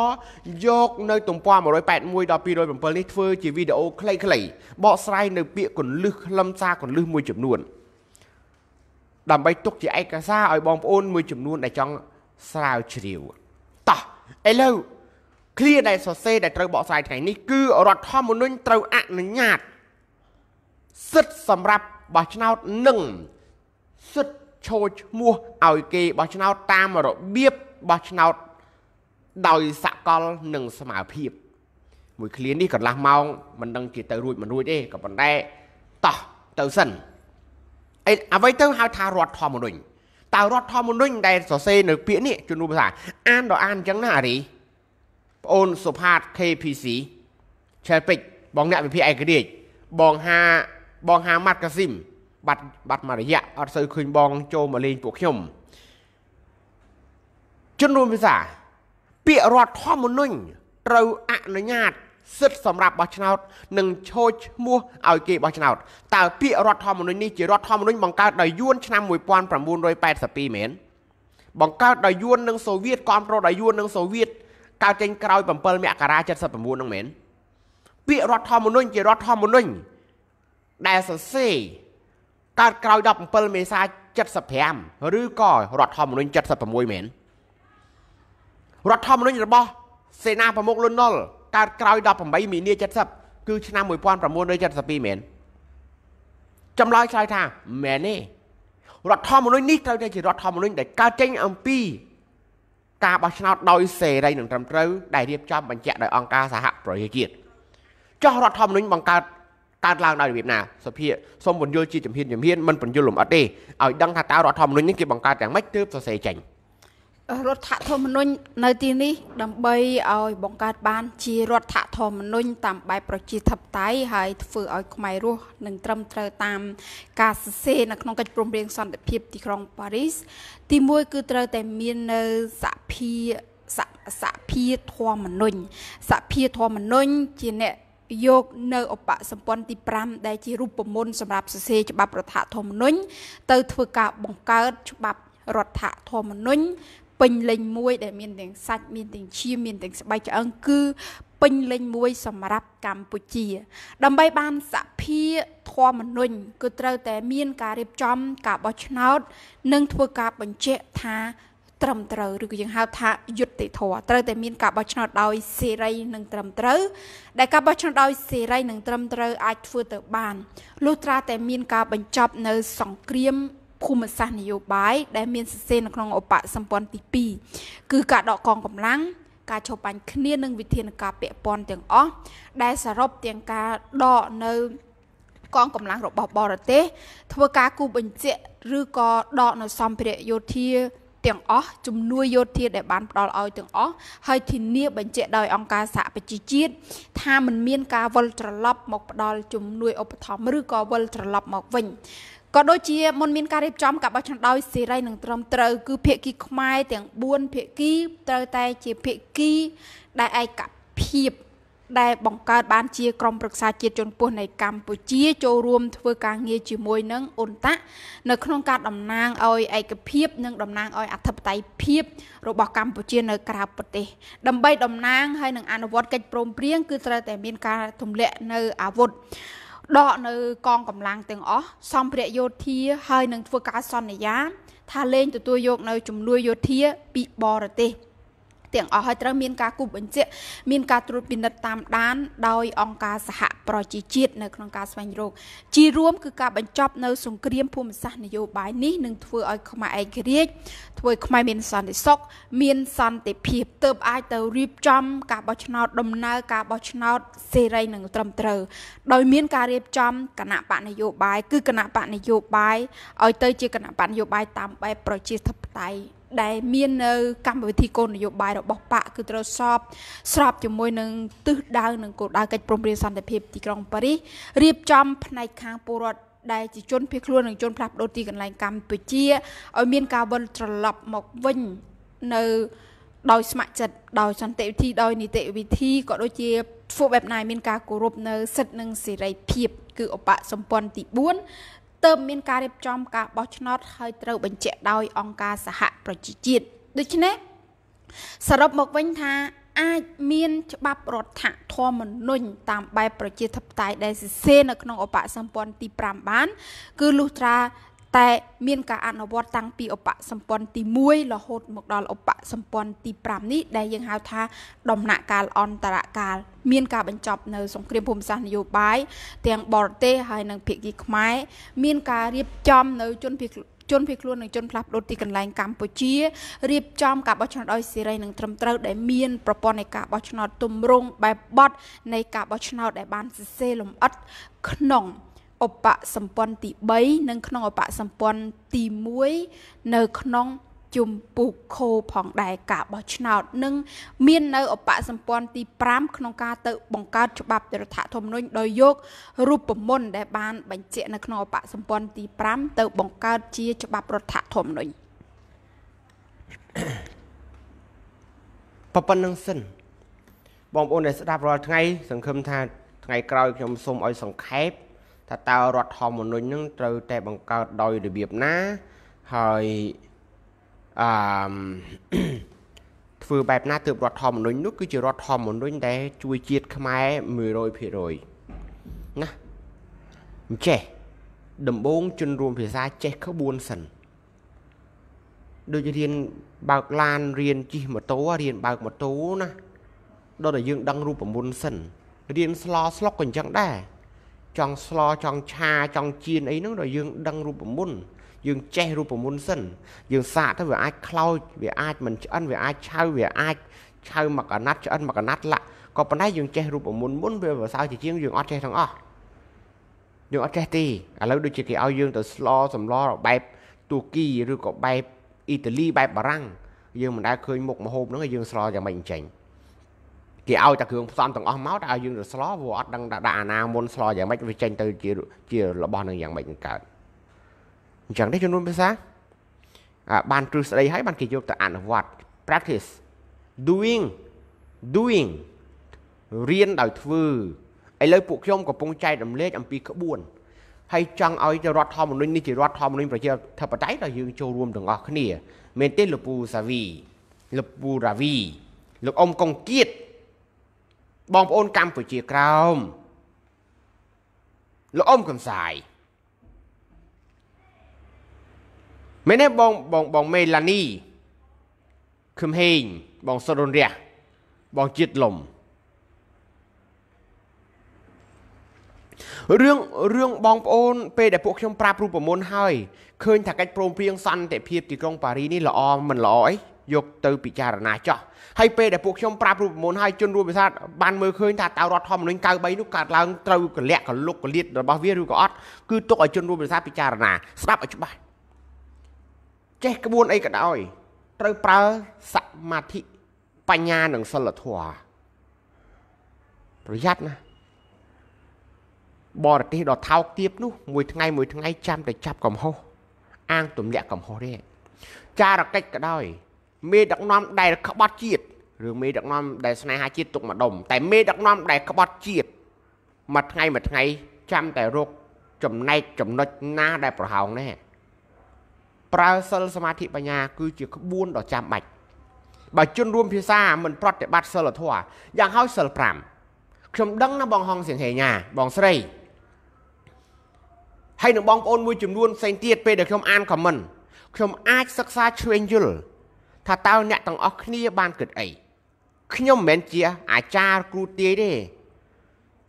យកនៅទំព័រ181ដល់207នេះធ្វើជាវីដេអូខ្លីៗបកស្រាយនៅពាក្យកੁੰលឹះខ្លឹមសារកੁੰលឹះមួយចំនួនដើម្បីទុកជាឯកសារឲ្យបងប្អូនមួយចំនួនដែលចង់ស្រាវជ្រាវតោះឥឡូវឃ្លាដែលសរសេរដែលត្រូវបកស្រាយថ្ងៃនេះគឺរដ្ឋធម្មនុញ្ញត្រូវអនុញ្ញាតសិទ្ធិសម្រាប់បោះឆ្នោតនិងឈោឈ្មោះឲ្យគេបោះឆ្នោតតាមរបៀបបោះឆ្នោតដោយសកលនិងស្មារភាព មួយឃ្លានេះកន្លះម៉ោងមិនដឹងជាទៅរួចមិនរួចទេក៏ប៉ុន្តែតោះទៅសិនអីអ្វីទៅហៅថារដ្ឋធម្មនុញ្ញតើរដ្ឋធម្មនុញ្ញដែលសរសេរនៅពាក្យនេះជំនួសភាសាអានដល់អានអញ្ចឹងណាអារីប្អូនសុផាត KPC ឆែលពេជ្របងអ្នកវិភាគឯករាជ្យបងហាបងហាម៉ាត់កាស៊ីមបាត់បាត់មួយរយៈអត់សូវឃើញបងចូលមកលេងពួកខ្ញុំជនរួមភាសាពាក្យរដ្ឋធម្មនុញ្ញត្រូវអនុញ្ញាតសិទ្ធិសម្រាប់បោះឆ្នោត និងឈោឈ្មោះឲ្យគេបោះឆ្នោតតើពាក្យរដ្ឋធម្មនុញ្ញនេះជារដ្ឋធម្មនុញ្ញបង្កើតដោយយួនឆ្នាំ1982មែនបង្កើតដោយយួននិងសូវៀតគ្រប់គ្រងដោយយួននិងសូវៀតកើតចេញក្រោយ7មករា79ហ្នឹងមែនពាក្យរដ្ឋធម្មនុញ្ញជារដ្ឋធម្មនុញ្ញដែលសរសេរកើតក្រោយ17មេសា75ឬក៏រដ្ឋធម្មនុញ្ញ76មែនរដ្ឋធម្មនុញ្ញរបស់សេនាប្រមុខលន់នល់កើតក្រោយ18មីនា70គឺឆ្នាំ1972មែនចម្លើយឆ្លើយថាមែនទេរដ្ឋធម្មនុញ្ញនេះត្រូវតែជារដ្ឋធម្មនុញ្ញដែលកើតចេញអំពី ការបោះឆ្នោតដោយសេរីនិងត្រឹមត្រូវដែលរៀបចំបញ្ជាក់ដោយអង្គការសហប្រជាជាតិចុះរដ្ឋធម្មនុញ្ញបង្កើតកើតឡើងដោយរបៀបណាសភាសូមពន្យល់ជាជំហានជំហានមិនពន្យល់លម្អិតទេឲ្យដឹងថាតើរដ្ឋធម្មនុញ្ញនេះគេបង្កើតយ៉ាងម៉េចទើបសរសេរចេញរដ្ឋធម្មនុញ្ញនៅទីនេះ ដើម្បីឲ្យបង្កើតបាន ជារដ្ឋធម្មនុញ្ញតាមបែបប្រជាធិបតេយ្យហើយធ្វើឲ្យខ្មែររស់នឹងត្រឹមត្រូវតាមការសរសេរនៅក្នុងកិច្ចព្រមព្រៀងសន្តិភាពទីក្រុងប៉ារីសទី1គឺត្រូវតែមាននៅសភាសភាធម្មនុញ្ញសភាធម្មនុញ្ញជាអ្នកយកនៅឧបសម្ព័ន្ធទី5ដែលជារូបមន្តសម្រាប់សរសេរច្បាប់រដ្ឋធម្មនុញ្ញទៅធ្វើការ បង្កើតច្បាប់រដ្ឋធម្មនុញ្ញពេញលេញមួយដែលមានទាំងសាច់មានទាំងឈាមមានទាំងស្បែកឆ្អឹងគឺពេញលេញមួយសម្រាប់កម្ពុជាដើម្បីបានសភាធម្មនុញ្ញគឺត្រូវតែ មានការរៀបចំការបោះឆ្នោត និងធ្វើការបញ្ជាក់ថាត្រឹមត្រូវឬក៏យើងហៅថាយុត្តិធម៌ត្រូវតែមានការបោះឆ្នោតដោយសេរី និងត្រឹមត្រូវដែលការបោះឆ្នោតដោយសេរីនិងត្រឹមត្រូវអាចធ្វើទៅបានលុះត្រាតែមានការបញ្ចប់នៅសង្គ្រាមភូមិសាស្ត្រនយោបាយដែលមានសរសេរនៅក្នុងឧបសម្ព័ន្ធទី2គឺការដកកងកម្លាំងការចូលបាញ់គ្នានិងវិធានការពាក់ព័ន្ធទាំងអស់ដែលសរុបទាំងការដកនៅកងកម្លាំងរបស់បរទេសធ្វើការគូបញ្ជាក់ឬក៏ដកនៅសម្ភារៈយោធាទាំងអស់ជំនួយយោធាដែលបានផ្ដល់ឲ្យទាំងអស់ហើយធានាបញ្ជាក់ដោយអង្គការសហប្រជាជាតិថាមិនមានការវិលត្រឡប់មកផ្ដល់ជំនួយឧបត្ថម្ភឬក៏វិលត្រឡប់មកវិញក៏ដូចជាមុនមានការរៀបចំការបោះឆ្នោតដោយសេរីនិងត្រឹមត្រូវគឺភាគីខ្មែរទាំង4ភាគីត្រូវតែ ជាភាគីដែលឯកភាពដែលបង្កើតបានជាក្រុមប្រឹក្សាជាតិជនពស់នៃកម្ពុជាចូលរួម ធ្វើការងារជាមួយនឹងអ៊ុនតាក់នៅក្នុងការតំណាងឲ្យឯកភាពនិងតំណាងឲ្យអធិបតេយ្យភាព របស់កម្ពុជានៅក្រៅប្រទេស ដើម្បីតំណាងហើយនឹងអនុវត្តកិច្ចព្រមព្រៀងគឺត្រូវតែមានការទម្លាក់នៅអាវុធដកនៅកងកម្លាំងទាំងអស់សម្ភារៈយោធាហើយនឹងធ្វើការសន្យា ថាលែងទទួលយកនៅជំនួយយោធាពីបរទេស។ទាំងអស់ហើយត្រូវមានការគូបញ្ជាក់មានការត្រួតពិនិត្យតាមដានដោយអង្គការសហប្រជាជាតិនៅក្នុងការស្វែងរកជារួមគឺការបញ្ចប់នៅសង្គ្រាមភូមិសាស្ត្រនយោបាយនេះនឹងធ្វើឲ្យខ្មែរឯករាជ្យធ្វើឲ្យខ្មែរមានសន្តិសុខមានសន្តិភាពទើបអាចទៅរៀបចំការបោះឆ្នោត ដំណើរការបោះឆ្នោត សេរីនិងត្រឹមត្រូវដោយមានការរៀបចំគណៈបកនយោបាយគឺគណៈបកនយោបាយឲ្យទៅជាគណៈបកនយោបាយតាមបែបប្រជាធិបតេយ្យដែលមាននៅកម្មវិធីគោលនយោបាយរបស់បកគឺត្រូវស្របស្របជាមួយនឹងទិសដៅនិងគោលដៅកិច្ចព្រមព្រៀងសន្តិភាពទីក្រុងប៉ារីសរៀបចំផ្នែកខាងពលរដ្ឋដែលជាជនភៀសខ្លួននិងជនផ្លាស់ប្ដូរទីកន្លែងកម្ពុជាឲ្យមានការវិលត្រឡប់មកវិញនៅដោយស្ម័គ្រចិត្តដោយសន្តិវិធីដោយនីតិវិធីក៏ដូចជាធ្វើបែបណាមានការគោរពនៅសិទ្ធិនិងសេរីភាពគឺឧបសម្ព័ន្ធទី4ទើបមានការរៀបចំការបោះឆ្នោតហើយត្រូវបញ្ជាក់ដោយអង្គការសហប្រជាជាតិដូច្នេះសរុបមកវិញថាអាចមាន ច្បាប់រដ្ឋធម្មនុញ្ញតាមបែបប្រជាធិបតេយ្យដែលសរសេរនៅក្នុងឧបសម្ព័ន្ធទី5បាន គឺលុះត្រាតែមាន ការអនុវត្តតាំងពីឧបសម្ព័ន្ធទី1រហូត មកដល់ឧបសម្ព័ន្ធទី5នេះដែលយើងហៅថាដំណាក់កាលអន្តរកាលមាន ការបញ្ចប់នៅ សង្គ្រាមភូមិសាស្ត្រនយោបាយទាំងបរទេសហើយនិងភាគីខ្មែរមានការរៀបចំ នៅជនភៀសជនភៀសខ្លួននិងជនផ្លាស់ប្ដូរទីកន្លែងកម្ពុជារៀបចំការបោះឆ្នោតឲ្យសេរីនិងត្រឹមត្រូវដែលមានប្រព័ន្ធនៃការបោះឆ្នោតទម្រង់បែបបត់នៃការបោះឆ្នោតដែលបានសរសេរលម្អិតក្នុងឧបសម្ព័ន្ធទី3និងក្នុងឧបសម្ព័ន្ធទី1នៅក្នុងជំពូកខោផងដែរការបោះឆ្នោតនឹងមាននៅអបសម្ព័ន្ធទី5ក្នុងការទៅបង្កើតច្បាប់រដ្ឋធម្មនុញ្ញដោយយករូបមន្តដែល បានបញ្ជាក់នៅក្នុងអបសម្ព័ន្ធទី5ទៅ បង្កើតជាច្បាប់រដ្ឋធម្មនុញ្ញប៉ុណ្្នឹងសិន បងប្អូនដែលស្ដាប់រាល់ថ្ងៃសង្ឃឹមថាថ្ងៃក្រោយខ្ញុំសូមឲ្យសង្ខេបថាតើរដ្ឋធម្មនុញ្ញនឹងត្រូវតែ បង្កើតដោយរបៀបណាហើយអឺធ្វើបែបណាទើបរដ្ឋធម្មនុញ្ញនោះគឺជារដ្ឋធម្មនុញ្ញដែលជួយជាតិខ្មែរ100%ណាអញ្ចេះដំបូងជនរួមភាសាចេះក្បួនសិន ដូចរៀនបើកឡានរៀនជិះម៉ូតូរៀនបើកម៉ូតូណាដល់តែយើង ដឹងរូបមន្តសិនរៀនស្លស្លុកក៏អញ្ចឹងដែរចង់ស្លចង់ឆាចង់ជៀនអីហ្នឹងដល់យើងដឹងរូបមន្តយើងចេះរូបមន្តសិនយើងសាកទៅវាអាចខ្លោចវាអាចមិនឆ្អិនវាអាចឆៅវាអាចឆៅមកកណាត់ឆ្អិនមកកណាត់ឡាក់ក៏ប៉ុន្តែយើងចេះរូបមន្តមុនវាប្រសើរជាជាងយើងអត់ចេះទាំងអស់យើងអត់ចេះទេឥឡូវដូចជាគេឲ្យយើងទៅស្លសម្លបែបទូគីឬក៏បែបអ៊ីតាលីបែបបារាំងយើងមិនដែលឃើញមុខម្ហូបហ្នឹងយើងស្លយ៉ាងម៉េចអញ្ចឹងគេឲ្យតែគ្រឿងផ្សំទាំងអស់មកតែឲ្យយើងទៅស្លព្រោះអត់ដឹងដាក់អាណាមុនស្លយ៉ាងម៉េចវាចេញទៅជាជារបស់នឹងយ៉ាងម៉េចនឹងកើតអញ្ចឹងនេះជំនួយភាសាបានទ្រឹស្ដីហើយបានគេយកទៅអនុវត្ត practice doing doing រៀនដោយធ្វើឥឡូវពួកខ្ញុំកំពុងចែករំលែកអំពីក្បួនហើយចង់ឲ្យរដ្ឋធម្មនុញ្ញនេះជារដ្ឋធម្មនុញ្ញប្រជាធិបតេយ្យដែលយើងចូលរួមទាំងអស់គ្នាមែនទេលោកពូសាវីលោកពូរាវីលោកអ៊ំកុងគៀតបងប្អូនកម្ពុជាក្រោមលោកអ៊ំកំសាយមែនទេបងបងបងមេឡានីខឹមហេងបងសុរុនរះបងជាតិលំរឿងរឿងបងប្អូនពេលដែលពួកខ្ញុំប្រាប់រូបមន្តហើយឃើញថាកិច្ចព្រមព្រៀងសន្តិភាពទីក្រុងប៉ារីនេះល្អមិនល្អអីយក ទៅពិចារណាចោះហើយពេលដែលពួកខ្ញុំប្រាប់រូបមន្តហើយជនរួមវិសាទបានមើលឃើញថាតើរដ្ឋធម្មនុញ្ញ93នោះកើតឡើងត្រូវកលៈកលុកកលៀតរបស់វាឬក៏អត់គឺទុកឲ្យជនរួមវិសាទពិចារណាស្ដាប់ឲ្យច្បាស់ចេះក្បួនអីក៏ដោយត្រូវប្រើសមាធិបញ្ញានិងសិលធម៌ប្រយ័ត្នណាបរទេសដ៏ថោកទាបនោះមួយថ្ងៃមួយថ្ងៃចាំតែចាប់កំហុសអាងទម្លាក់កំហុសទេចារកិច្ចក៏ដោយមេដឹកនាំដែលក្បត់ជាតិឬមេដឹកនាំដែលស្នេហាជាតិទុកម្ដុំតែមេដឹកនាំដែលក្បត់ជាតិមួយថ្ងៃមួយថ្ងៃចាំតែរកចំណែកចំណុចណាដែលប្រហោងនេះប្រើសិលសមាធិបញ្ញាគឺជាក្បួនដ៏ចាំបាច់បើជនរួមភាសាមិនប្រតិបត្តិសិលធម៌យ៉ាងហោចសិល5ខ្ញុំដឹងណាបងហងសៀងហេញ៉ាបងស្រីហើយនឹងបងប្អូនមួយចំនួនផ្សេងទៀតពេលដែលខ្ញុំអានខមមិន ខ្ញុំអាចសិក្សាឆ្វេងយល់ថាតើអ្នកទាំងអស់គ្នា បានគិតអីខ្ញុំមិនមែនជាអាចារ្យគ្រូទាយទេ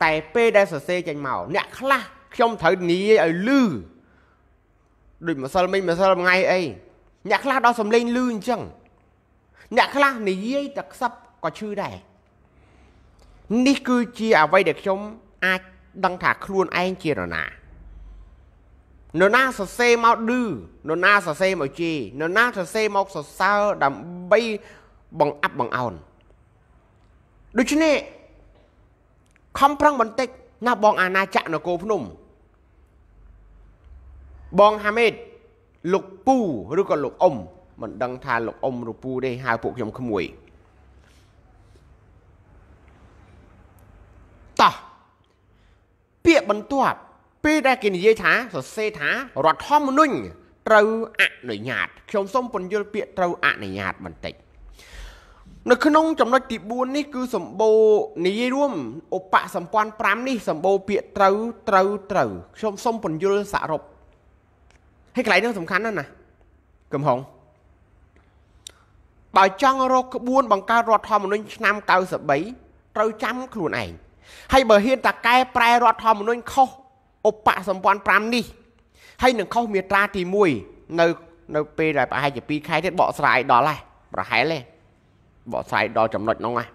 តែពេលដែលសរសេរចេញមកអ្នកខ្លះខ្ញុំត្រូវនិយាយឲ្យលឺដូចម្សិលមិញម្សិលថ្ងៃអីអ្នកខ្លះដល់សំលេងលឺអញ្ចឹងអ្នកខ្លះនិយាយតែខ្សឹបក៏ឈឺដែរនេះគឺជាអ្វីដែលខ្ញុំ អាចដឹងថាខ្លួនឯងជានរណានរណាសរសេរមកឌឺនរណាសរសេរមកជេរនរណាសរសេរមកសរសើរដើម្បីបង្អាប់បង្អោនដូច្នេះខំប្រឹងបន្តិចណាបងអាណាចក្រនគរភ្នំបងហាមេតលោកពូឬក៏លោកអ៊ុំមិនដឹងថាលោកអ៊ុំឬពូទេហៅពួកខ្ញុំក្មួយតោះពាក្យបន្ទាប់ពេលដែល គេនិយាយថាសរសេរថា រដ្ឋធម្មនុញ្ញត្រូវអនុញ្ញាតខ្ញុំសូមពន្យល់ពាក្យត្រូវអនុញ្ញាតបន្តិចនៅក្នុងចំណុចទី4នេះគឺសម្បូរនិយាយរួមឧបសម្ព័ន្ធ5នេះសម្បូរពាក្យត្រូវត្រូវត្រូវខ្ញុំសូមពន្យល់សរុបហើយកន្លែងនេះសំខាន់ណាស់ណាកំហុងបើចង់រកក្បួនបង្កើតរដ្ឋធម្មនុញ្ញឆ្នាំ93ត្រូវចាំខ្លួនឯងហើយបើហ៊ានតាកែប្រែរដ្ឋធម្មនុញ្ញខុសឧបសម្ព័ន្ធ5នេះហើយនឹងខុសមាត្រាទី1នៅនៅពេលដែលប្រហែលជា2ខែទៀតបកស្រាយដល់ហើយប្រហែលទេបកស្រាយដល់ចំណុចហ្នឹងណា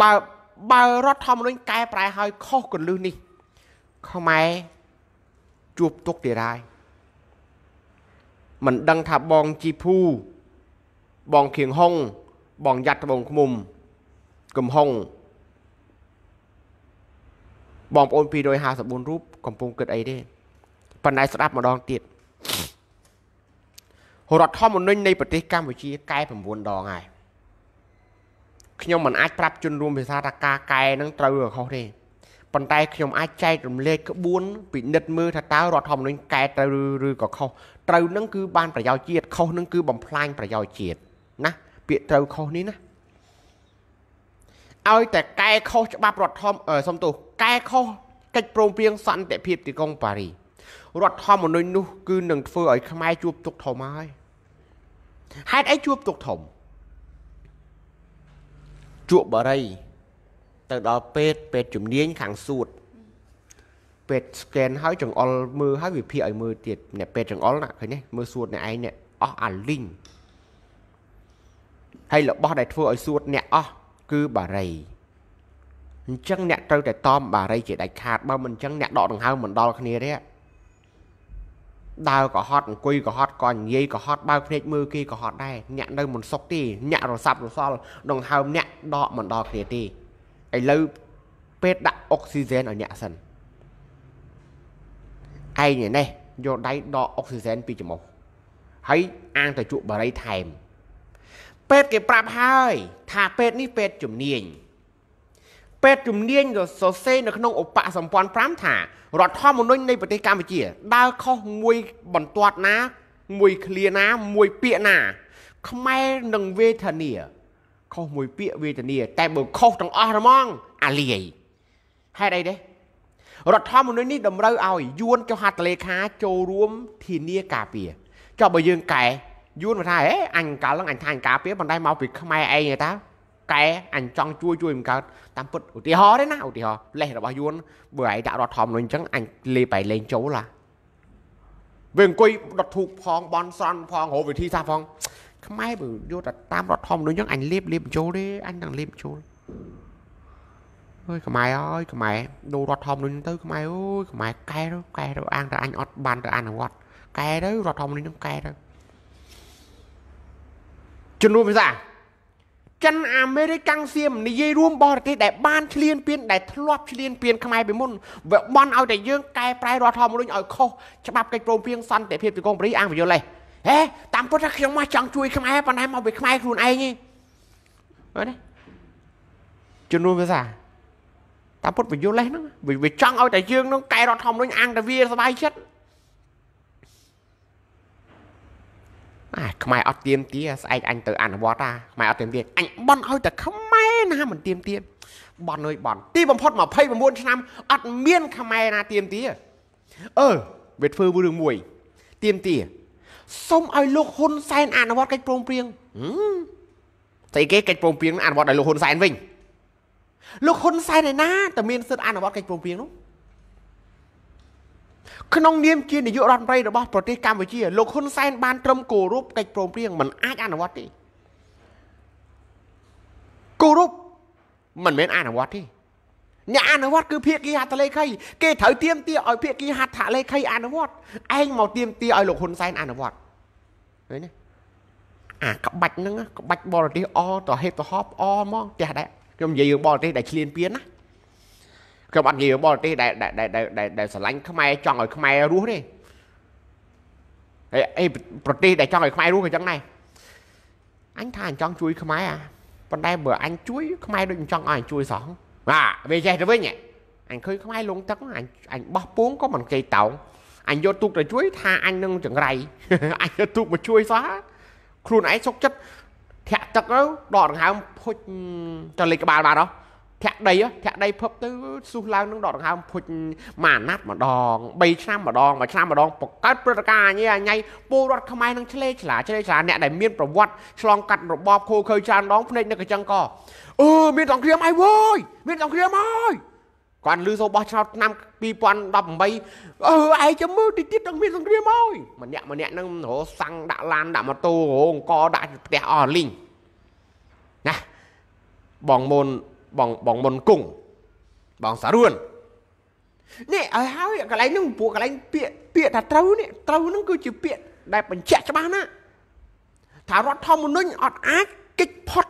បើបើរដ្ឋធម្មនុញ្ញកែប្រែឲ្យខុសកលឹះនេះខ្មែរជួបទុកទីរាយមិនដឹងថាបងជីភូបងខៀងហុងបងយ៉ាត់ត្បូងឃុំ កំហុង បងប្អូន254រូបកំពុងគិតអីទេប៉ុន្តែស្ដាប់ម្ដងទៀតរដ្ឋធម្មនុញ្ញនៃប្រទេសកម្ពុជាកែ9ដងហើយខ្ញុំមិនអាចប្រាប់ជនរួមភាសាថាការកែនឹងត្រូវឬខុសទេប៉ុន្តែខ្ញុំអាចចែករំលែកក្បួនពិនិត្យមើលថាតើរដ្ឋធម្មនុញ្ញកែត្រូវឬក៏ខុសត្រូវនឹងគឺបានប្រយោជន៍ជាតិខុសនឹងគឺបំផ្លាញប្រយោជន៍ជាតិណាពាក្យត្រូវខុសនេះណាឲ្យតែកែខុសច្បាប់រដ្ឋធម្មនុញ្ញសំទោសកែខុសកិច្ចព្រមព្រៀងសន្តិភាពទីក្រុងប៉ារីរដ្ឋធម្មនុញ្ញនោះ គឺនឹងធ្វើឲ្យខ្មែរជួបទុកធំហើយហេតុអីជួបទុកធំជក់បារីទៅដល់ពេទ្យពេទ្យជំនាញខាងសួតពេទ្យ scan ហើយចង្អុលមើលហើយវិភាគឲ្យមើលទៀតអ្នកពេទ្យចង្អុលណាឃើញទេមើលសួតអ្នកឯងអ្នកអស់អាលីងហើយរបស់ដែលធ្វើឲ្យសួតអ្នកអស់គឺបារីអញ្ចឹងអ្នកត្រូវតែតอมបារីជាដាច់ខាតបើមិនអញ្ចឹងអ្នកដកដង្ហើមមិនដល់គ្នាទេដើរក៏ហត់អង្គុយក៏ហត់ក៏ញ៉ាយក៏ហត់បើភ្នែកមើលគេក៏ហត់ដែរអ្នកនៅមិនសុខទេអ្នករសាប់រសល់ដង្ហើមអ្នកដកមិនដល់គ្នាទេឥឡូវពេលដាក់អុកស៊ីហ្សែនឲ្យអ្នកសិនឯងនេះយកដៃដកអុកស៊ីហ្សែនពីច្មោះហើយអាងទៅជក់បារីថែម ពេទ្យគេប្រាប់ហើយថាពេទ្យនេះពេទ្យជំនាញពេទ្យជំនាញក៏សរសេរនៅក្នុងឧបសម្ព័ន្ធ5ថារដ្ឋធម្មនុញ្ញនៃប្រទេសកម្ពុជា ដើរខុសមួយបន្ទាត់ណា មួយឃ្លាណាមួយពាក្យណា ខ្មែរនឹងវេទនាខុសមួយពាក្យវេទនាតែបើខុសទាំងអស់ហ្មងអាលាយហេតុអីទេរដ្ឋធម្មនុញ្ញនេះតម្រូវឲ្យយួនចុះហត្ថលេខាចូលរួមធានាការពារចុះបើយើងកែយួនមកថាហេអញកាលហ្នឹងអញថាអញការពារប៉ុន្តែមកពីខ្មែរឯងតាកែអញចង់ជួយជួយមិនកើតតាមពុតឧទាហរណ៍ទេណាឧទាហរណ៍លេសរបស់យួនបើឯងដាក់រដ្ឋធម្មនុញ្ញអញ្ចឹងអញលេបឯលេងចូលឡាវាអង្គុយដុតធូបផងបនស្រន់ផងរោវិធីសាស្ត្រផងខ្មែរបើយកតែតាមរដ្ឋធម្មនុញ្ញហ្នឹងអញលៀបលៀបបញ្ចូលទេអញនឹងលៀបបញ្ចូលអើយខ្មែរអើយខ្មែរដូររដ្ឋធម្មនុញ្ញទៅខ្មែរអើយខ្មែរកែទៅកែទៅអាងតែអញអត់បានទៅអនុវត្តកែទៅរដ្ឋធម្មនុញ្ញហ្នឹងកែទៅជំនួសភាសាចិនអាមេរិកកាំងសៀមនិយាយរួមបរទេសដែលបានឆ្លៀនពៀនដែលធ្លាប់ឆ្លៀនពៀនខ្មែរពីមុនវាបន់ឲ្យតែយើងកែប្រែរដ្ឋធម្មនុញ្ញឲ្យខុសច្បាប់កិច្ចព្រមព្រៀងសន្តិភាពទីក្រុងប៉ារីសអាងវិយលេសហេតាមពិតថាខ្ញុំមកចង់ជួយ ខ្មែរប៉ុន្តែមកពីខ្មែរខ្លួនឯងឯងមើលនេះជំនួសភាសាតាមពុតបញ្យលហ្នឹងវាចង់ឲ្យតែយើងហ្នឹងកែរដ្ឋធម្មនុញ្ញអង្គតាវាសบายចិត្តអាខ្មែរអត់ទៀមទាស្អែកអញទៅអនុវត្តអាខ្មែរអត់ទៀមទាអញបន់ឲ្យតែខ្មែរណាមិនទៀមទាបន់អើយបន់ទីបំផុត29ឆ្នាំអត់មានខ្មែរណាទៀមទាអឺវាធ្វើរឿងមួយទៀមទាសុំឲ្យលោកហ៊ុនសែនអនុវត្តកិច្ចព្រមព្រៀងស្អីគេកិច្ចព្រមព្រៀងអនុវត្តដោយលោកហ៊ុនសែនវិញលោកហ៊ុនសែនឯណាតើមាន សិទ្ធិអនុវត្តកិច្ចព្រមព្រៀងនោះក្នុងនាមជានាយករដ្ឋមន្ត្រីរបស់ប្រទេសកម្ពុជា លោកហ៊ុនសែនបាន ត្រឹមគោរពកិច្ចព្រមព្រៀងមិនអាចអនុវត្តទេគោរពមិនមែនអនុវត្តទេអ្នកអនុវត្តគឺភាគីហត្ថលេខីគេត្រូវទៀមទាឲ្យភាគីហត្ថលេខីអនុវត្តឯងមកទៀមទាឲ្យលោកហ៊ុនសែនអនុវត្តឃើញទេអាក្បាច់ហ្នឹងក្បាច់បរទេសអតហេតុហប់អហ្មងផ្ទះដែរខ្ញុំនិយាយរឿងបរទេសដែលឈ្លានពានណាខ្ញុំអត់និយាយរឿងបរទេសដែលដែលដែលស្រឡាញ់ខ្មែរចង់ឲ្យខ្មែររស់ទេអេប្រទេសដែលចង់ឲ្យខ្មែររស់ក៏ចឹងដែរអញថាអញចង់ជួយខ្មែរអាប៉ុន្តែបើអញជួយខ្មែរដូចមិនចង់ឲ្យអញជួយសោះបាទវាចេះទៅវិញអញឃើញខ្មែរលងទឹកអញអញបោះពួងក៏មិនគេតោងអញយកទូកទៅជួយ ថាអញនឹងចង្រៃអញយកទូកមកជួយសោះខ្លួនឯងសុកចិត្តធាក់ទឹកទៅដកដង្ហើមភុចទៅលេខក្បាលបានអត់ធាក់ដីធាក់ដីភពទៅស៊ូសឡើងនឹងដកដង្ហើមភុជមួយអាណត្តិម្ដង3ឆ្នាំម្ដងមួយឆ្នាំម្ដងបង្កើតព្រឹត្តិការណ៍អញអាញ៉ៃពលរដ្ឋខ្មែរនឹងឆ្លេឆ្លាឆ្លេឆ្លាអ្នកដែលមាន ប្រវត្តិឆ្លងកាត់របបខូខើច្រើនដងភ្នែកនៅកញ្ចឹងកអឺមានសង្គ្រាមអីវើយមានសង្គ្រាមអើយគាត់លឺសូបោះឆ្នោតឆ្នាំ2018អឺឯងចាំមើលតិចទៀតនឹងមានសង្គ្រាមអើយម្នាក់ម្នាក់នឹងរោសាំងដាក់ឡានដាក់ម៉ូតូរោអង្គដាក់ផ្ទះអស់លីងណាបងមូនបងបងមុនគង់បងសារួននេះឲ្យហើយកន្លែងហ្នឹងពួកកន្លែងពាក្យពាក្យថាត្រូវនេះត្រូវហ្នឹងគឺជាពាក្យដែលបញ្ជាក់ច្បាស់ណាស់ថារដ្ឋធម្មនុញ្ញអត់អាចកិច្ចផុត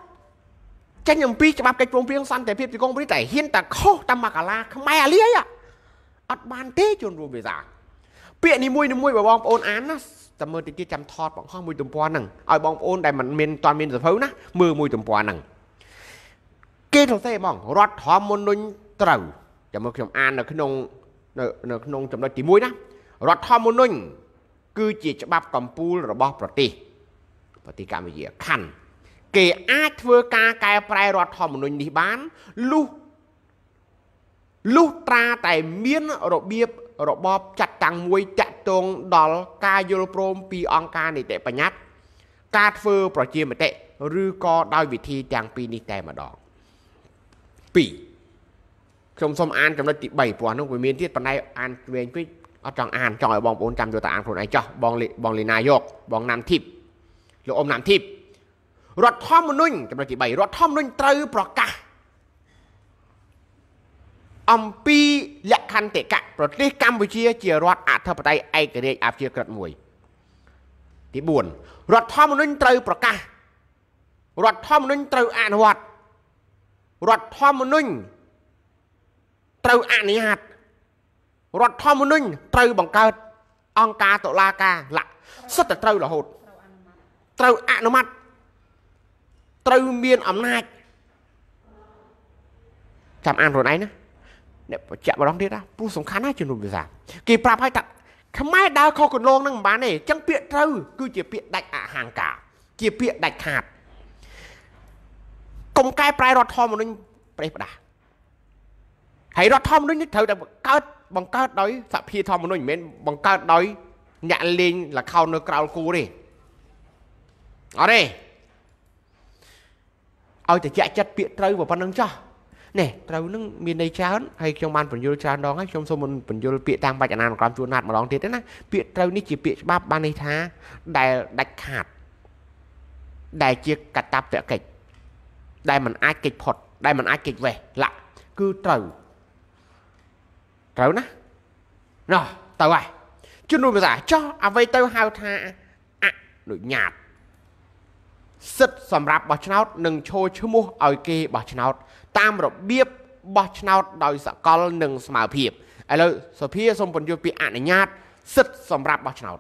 ចេញអំពីច្បាប់កិច្ចព្រមព្រៀងសន្តិភាពទីក្រុងប៉ារីសតែហ៊ានតែខុសតាមកាឡាខ្មែរអាលីអីអត់បានទេជនរួមភាសាពាក្យនេះមួយនេះមួយបងប្អូនអានណាតែមើលតិចទៀតចាំថតបង្ហោះមួយទំព័រហ្នឹងឲ្យបងប្អូនដែលមិនមានតាន់មានសភៅណាមើលមួយទំព័រហ្នឹងគេសរសេរហ្មងរដ្ឋធម្មនុញ្ញត្រូវចាំមើលខ្ញុំអាននៅក្នុងនៅក្នុងចំណុចទី1ណារដ្ឋធម្មនុញ្ញគឺជាច្បាប់កម្ពុជារបស់ប្រទេសប្រទេសកម្ពុជាខណ្ឌគេអាចធ្វើការកែប្រែរដ្ឋធម្មនុញ្ញនេះបានលុះលុះត្រាតែមានរបៀបរបបចាត់តាំងមួយតាក់ទងដល់ការយល់ព្រមពីអង្គការនីតិបញ្ញត្តិការធ្វើ ប្រជាមតិឬក៏ដោយវិធីទាំងពីរនេះតែម្ដង2ខ្ញុំសូមអានចំណុចទី3ព្រោះនោះវាមានទៀតប៉ុន្តែអានវែងពេកអត់ចង់អានចង់ឲ្យបងប្អូនចាំយកតែអានខ្លួនឯងចោះបងបងលីណាយក បងណាំធីបលោកអ៊ំណាំធីបរដ្ឋធម្មនុញ្ញចំណុចទី3រដ្ឋធម្មនុញ្ញត្រូវប្រកាសអំពីលក្ខន្តិកៈប្រទេសកម្ពុជាជារដ្ឋអធិបតេយ្យឯករាជ្យអព្យាក្រឹតមួយទី4រដ្ឋធម្មនុញ្ញត្រូវប្រកាសរដ្ឋធម្មនុញ្ញត្រូវអនុវត្តរដ្ឋធម្មនុញ្ញត្រូវអនុញ្ញាតរដ្ឋធម្មនុញ្ញត្រូវបង្កើត អង្គការតុលាការលក្ខសុទ្ធតែត្រូវរហូតត្រូវអនុម័តត្រូវមានអំណាច ចាំអានខ្លួនឯងណាអ្នកបច្ចៈម្ដងទៀតណាព្រោះសំខាន់ណាជំនុំភាសាគេប្រាប់ឲ្យថាខ្មែរដើរខុសគន្លងនឹងមិនបានទេអញ្ចឹងពាក្យត្រូវគឺជាពាក្យដាច់អហង្ការ ជាពាក្យដាច់ខាតកុំកែប្រែរដ្ឋធម្មនុញ្ញប្រេះផ្ដាស់ហើយរដ្ឋធម្មនុញ្ញនេះត្រូវតែបង្កើតបង្កើតដោយសភាធម្មនុញ្ញមិនមែនបង្កើតដោយ អ្នកលេងលខោននៅក្រោលគូទេអរទេឲ្យតែជាក់ចិត្តពាក្យត្រូវប៉ុណ្្នឹងចោះនេះត្រូវនឹងមានន័យច្រើនហើយខ្ញុំបានបញ្យល់ច្រើនដងហើយខ្ញុំសូមមិនបញ្យល់ពាក្យតាមបច្ចណានុក្រមជួនណាត់ម្ដងទៀតទេណាពាក្យត្រូវនេះជាពាក្យច្បាប់បានន័យថាដែលដាច់ខាតដែលជាកតាបកិច្ចដែលมันអាចគេចផុត ដែលมันអាចគេចវេះឡាក់គឺត្រូវត្រូវណាណោះទៅហើយជំនួយភាសាចោះអ្វីទៅហៅថាអនុញ្ញាតសិទ្ធសម្រាប់បោះឆ្នោត និងឈរឈ្មោះឲ្យគេបោះឆ្នោត តាមរបៀបបោះឆ្នោតដោយ សកល និងស្មើភាពឥឡូវសុភាសូមពន្យល់ពាក្យអនុញ្ញាត សិទ្ធសម្រាប់បោះឆ្នោត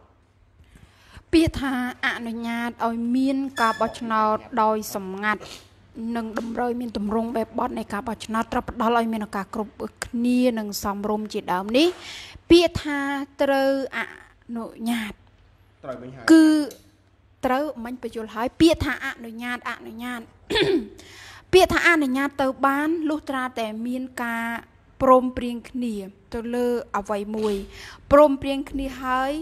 ពាក្យថាអនុញ្ញាតឲ្យមានការបោះឆ្នោតដោយសម្ងាត់និងតម្រូវមានទម្រង់បែបបទនៃការបោះឆ្នោតត្រូវផ្ដល់ឲ្យមានឱកាសគ្រប់គ្នានិងសមរម្យជាដើមនេះពាក្យថាត្រូវអនុញ្ញាតត្រូវវិញហើយគឺត្រូវមិញបញ្យល់ហើយ ពាក្យថាអនុញ្ញាតអនុញ្ញាតពាក្យថាអនុញ្ញាតទៅបានលុះត្រាតែ មានការព្រមព្រៀងគ្នា ទៅលើអ្វីមួយព្រមព្រៀងគ្នាហើយ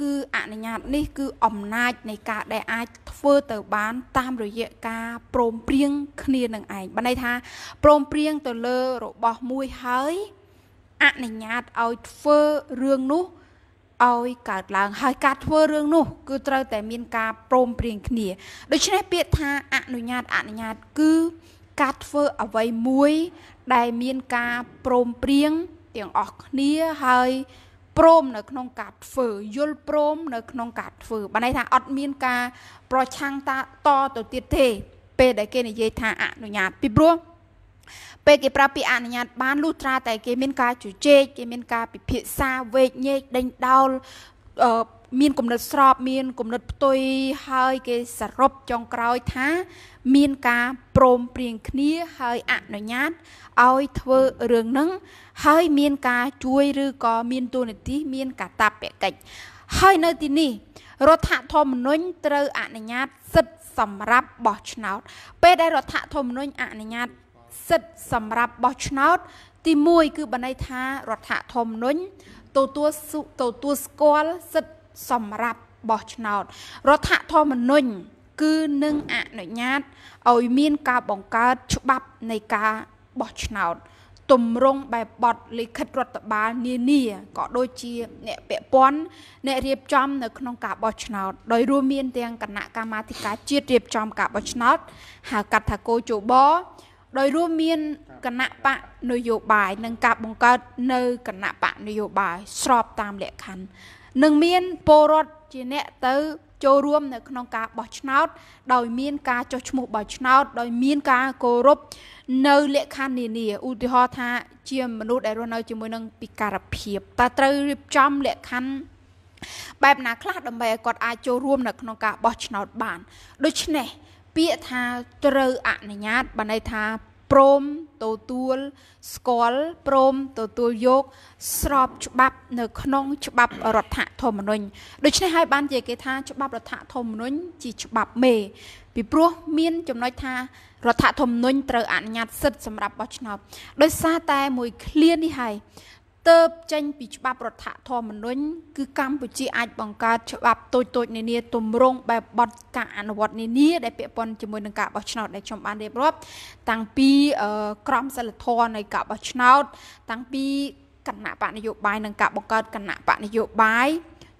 គឺអនុញ្ញាតនេះគឺអំណាចនៃការដែលអាចធ្វើទៅបាន តាមរយៈការព្រមព្រៀងគ្នានឹងឯងបើន័យថាព្រមព្រៀងទៅលើរបស់មួយហើយអនុញ្ញាតឲ្យធ្វើរឿងនោះឲ្យកើតឡើង ហើយការធ្វើរឿងនោះ គឺត្រូវតែមានការព្រមព្រៀងគ្នាដូច្នេះពាក្យថាអនុញ្ញាត អនុញ្ញាតគឺការធ្វើអ្វីមួយ ដែលមានការព្រមព្រៀងទាំងអស់គ្នាហើយព្រមនៅក្នុងការធ្វើយល់ព្រមនៅក្នុងការធ្វើបានន័យថាអត់មានការប្រឆាំងតាតទៅទៀតទេពេលដែលគេនិយាយថាអនុញ្ញាតពីព្រោះពេលគេប្រាប់ពីអនុញ្ញាតបានលុះត្រាតែគេមានការជជែកគេមានការពិភាក្សាវែកញែកដេញដោលអឺមានគំនិតស្របមានគំនិតផ្ទុយហើយគេសរុបចុងក្រោយថា មានការព្រមព្រៀងគ្នាហើយអនុញ្ញាតឲ្យធ្វើរឿងនឹងហើយមានការជួយឬក៏មានទូនាទីមានកាតព្វកិច្ចហើយនៅទីនេះរដ្ឋធម្មនុញ្ញត្រូវអនុញ្ញាត សិទ្ធិសម្រាប់បោះឆ្នោត ពេលដែលរដ្ឋធម្មនុញ្ញអនុញ្ញាតសិទ្ធិសម្រាប់បោះឆ្នោតទី1គឺបន័យថារដ្ឋធម្មនុញ្ញទទួលទទួលស្គាល់សិទ្ធិសម្រាប់បោះឆ្នោតរដ្ឋធម្មនុញ្ញគឺនឹងអនុញ្ញាតឲ្យមានការបង្កើតច្បាប់នៃការបោះឆ្នោតទម្រង់បែបបទលិខិតរដ្ឋបាល នានាក៏ដូចជា អ្នកពាក់ព័ន្ធអ្នករៀបចំនៅក្នុងការបោះឆ្នោតដោយរួមមានទាំងគណៈកម្មាធិការជាតិរៀបចំការបោះឆ្នោតហៅកាត់ថាគោជបដោយរួមមានគណៈបកនយោបាយនិងការបង្កើតនៅគណៈបកនយោបាយស្រប តាមលក្ខខណ្ឌនឹងមានពលរដ្ឋជាអ្នកទៅ ចូលរួម នៅក្នុងការបោះឆ្នោត ដោយមានការចុះឈ្មោះបោះឆ្នោត ដោយ មានការគោរពនៅលក្ខខណ្ឌនានាឧទាហរណ៍ថាជាមនុស្សដែលរស់នៅជាមួយនឹងពិការភាពតើត្រូវរៀបចំលក្ខខណ្ឌបែបណាខ្លះដើម្បីឲ្យគាត់អាចចូលរួម នៅក្នុងការបោះឆ្នោត បានដូច្នេះ ពាក្យថាត្រូវអនុញ្ញាត បានន័យថាព្រមទទួលស្គាល់ព្រមទទួលយក ស្របច្បាប់នៅ ក្នុង ច្បាប់រដ្ឋធម្មនុញ្ញដូច្នេះហើយបានជាគេថា ច្បាប់រដ្ឋធម្មនុញ្ញជាច្បាប់មេ ពីព្រោះមានចំណុចថា រដ្ឋធម្មនុញ្ញត្រូវអនុញ្ញាត សិទ្ធិសម្រាប់បោះឆ្នោតដោយសារតែមួយឃ្លានេះហើយទៅចេញពីច្បាប់រដ្ឋធម្មនុញ្ញគឺកម្ពុជាអាចបង្កើតច្បាប់តូចតូចនានាទម្រង់បែបបទការអនុវត្តនានាដែលពាក់ព័ន្ធជាមួយនឹងការបោះឆ្នោតដែលខ្ញុំបានរៀបរាប់តាំងពីក្រមសីលធម៌នៃការបោះឆ្នោត តាំងពីគណៈបកនយោបាយនិងការបង្កើតគណៈបកនយោបាយ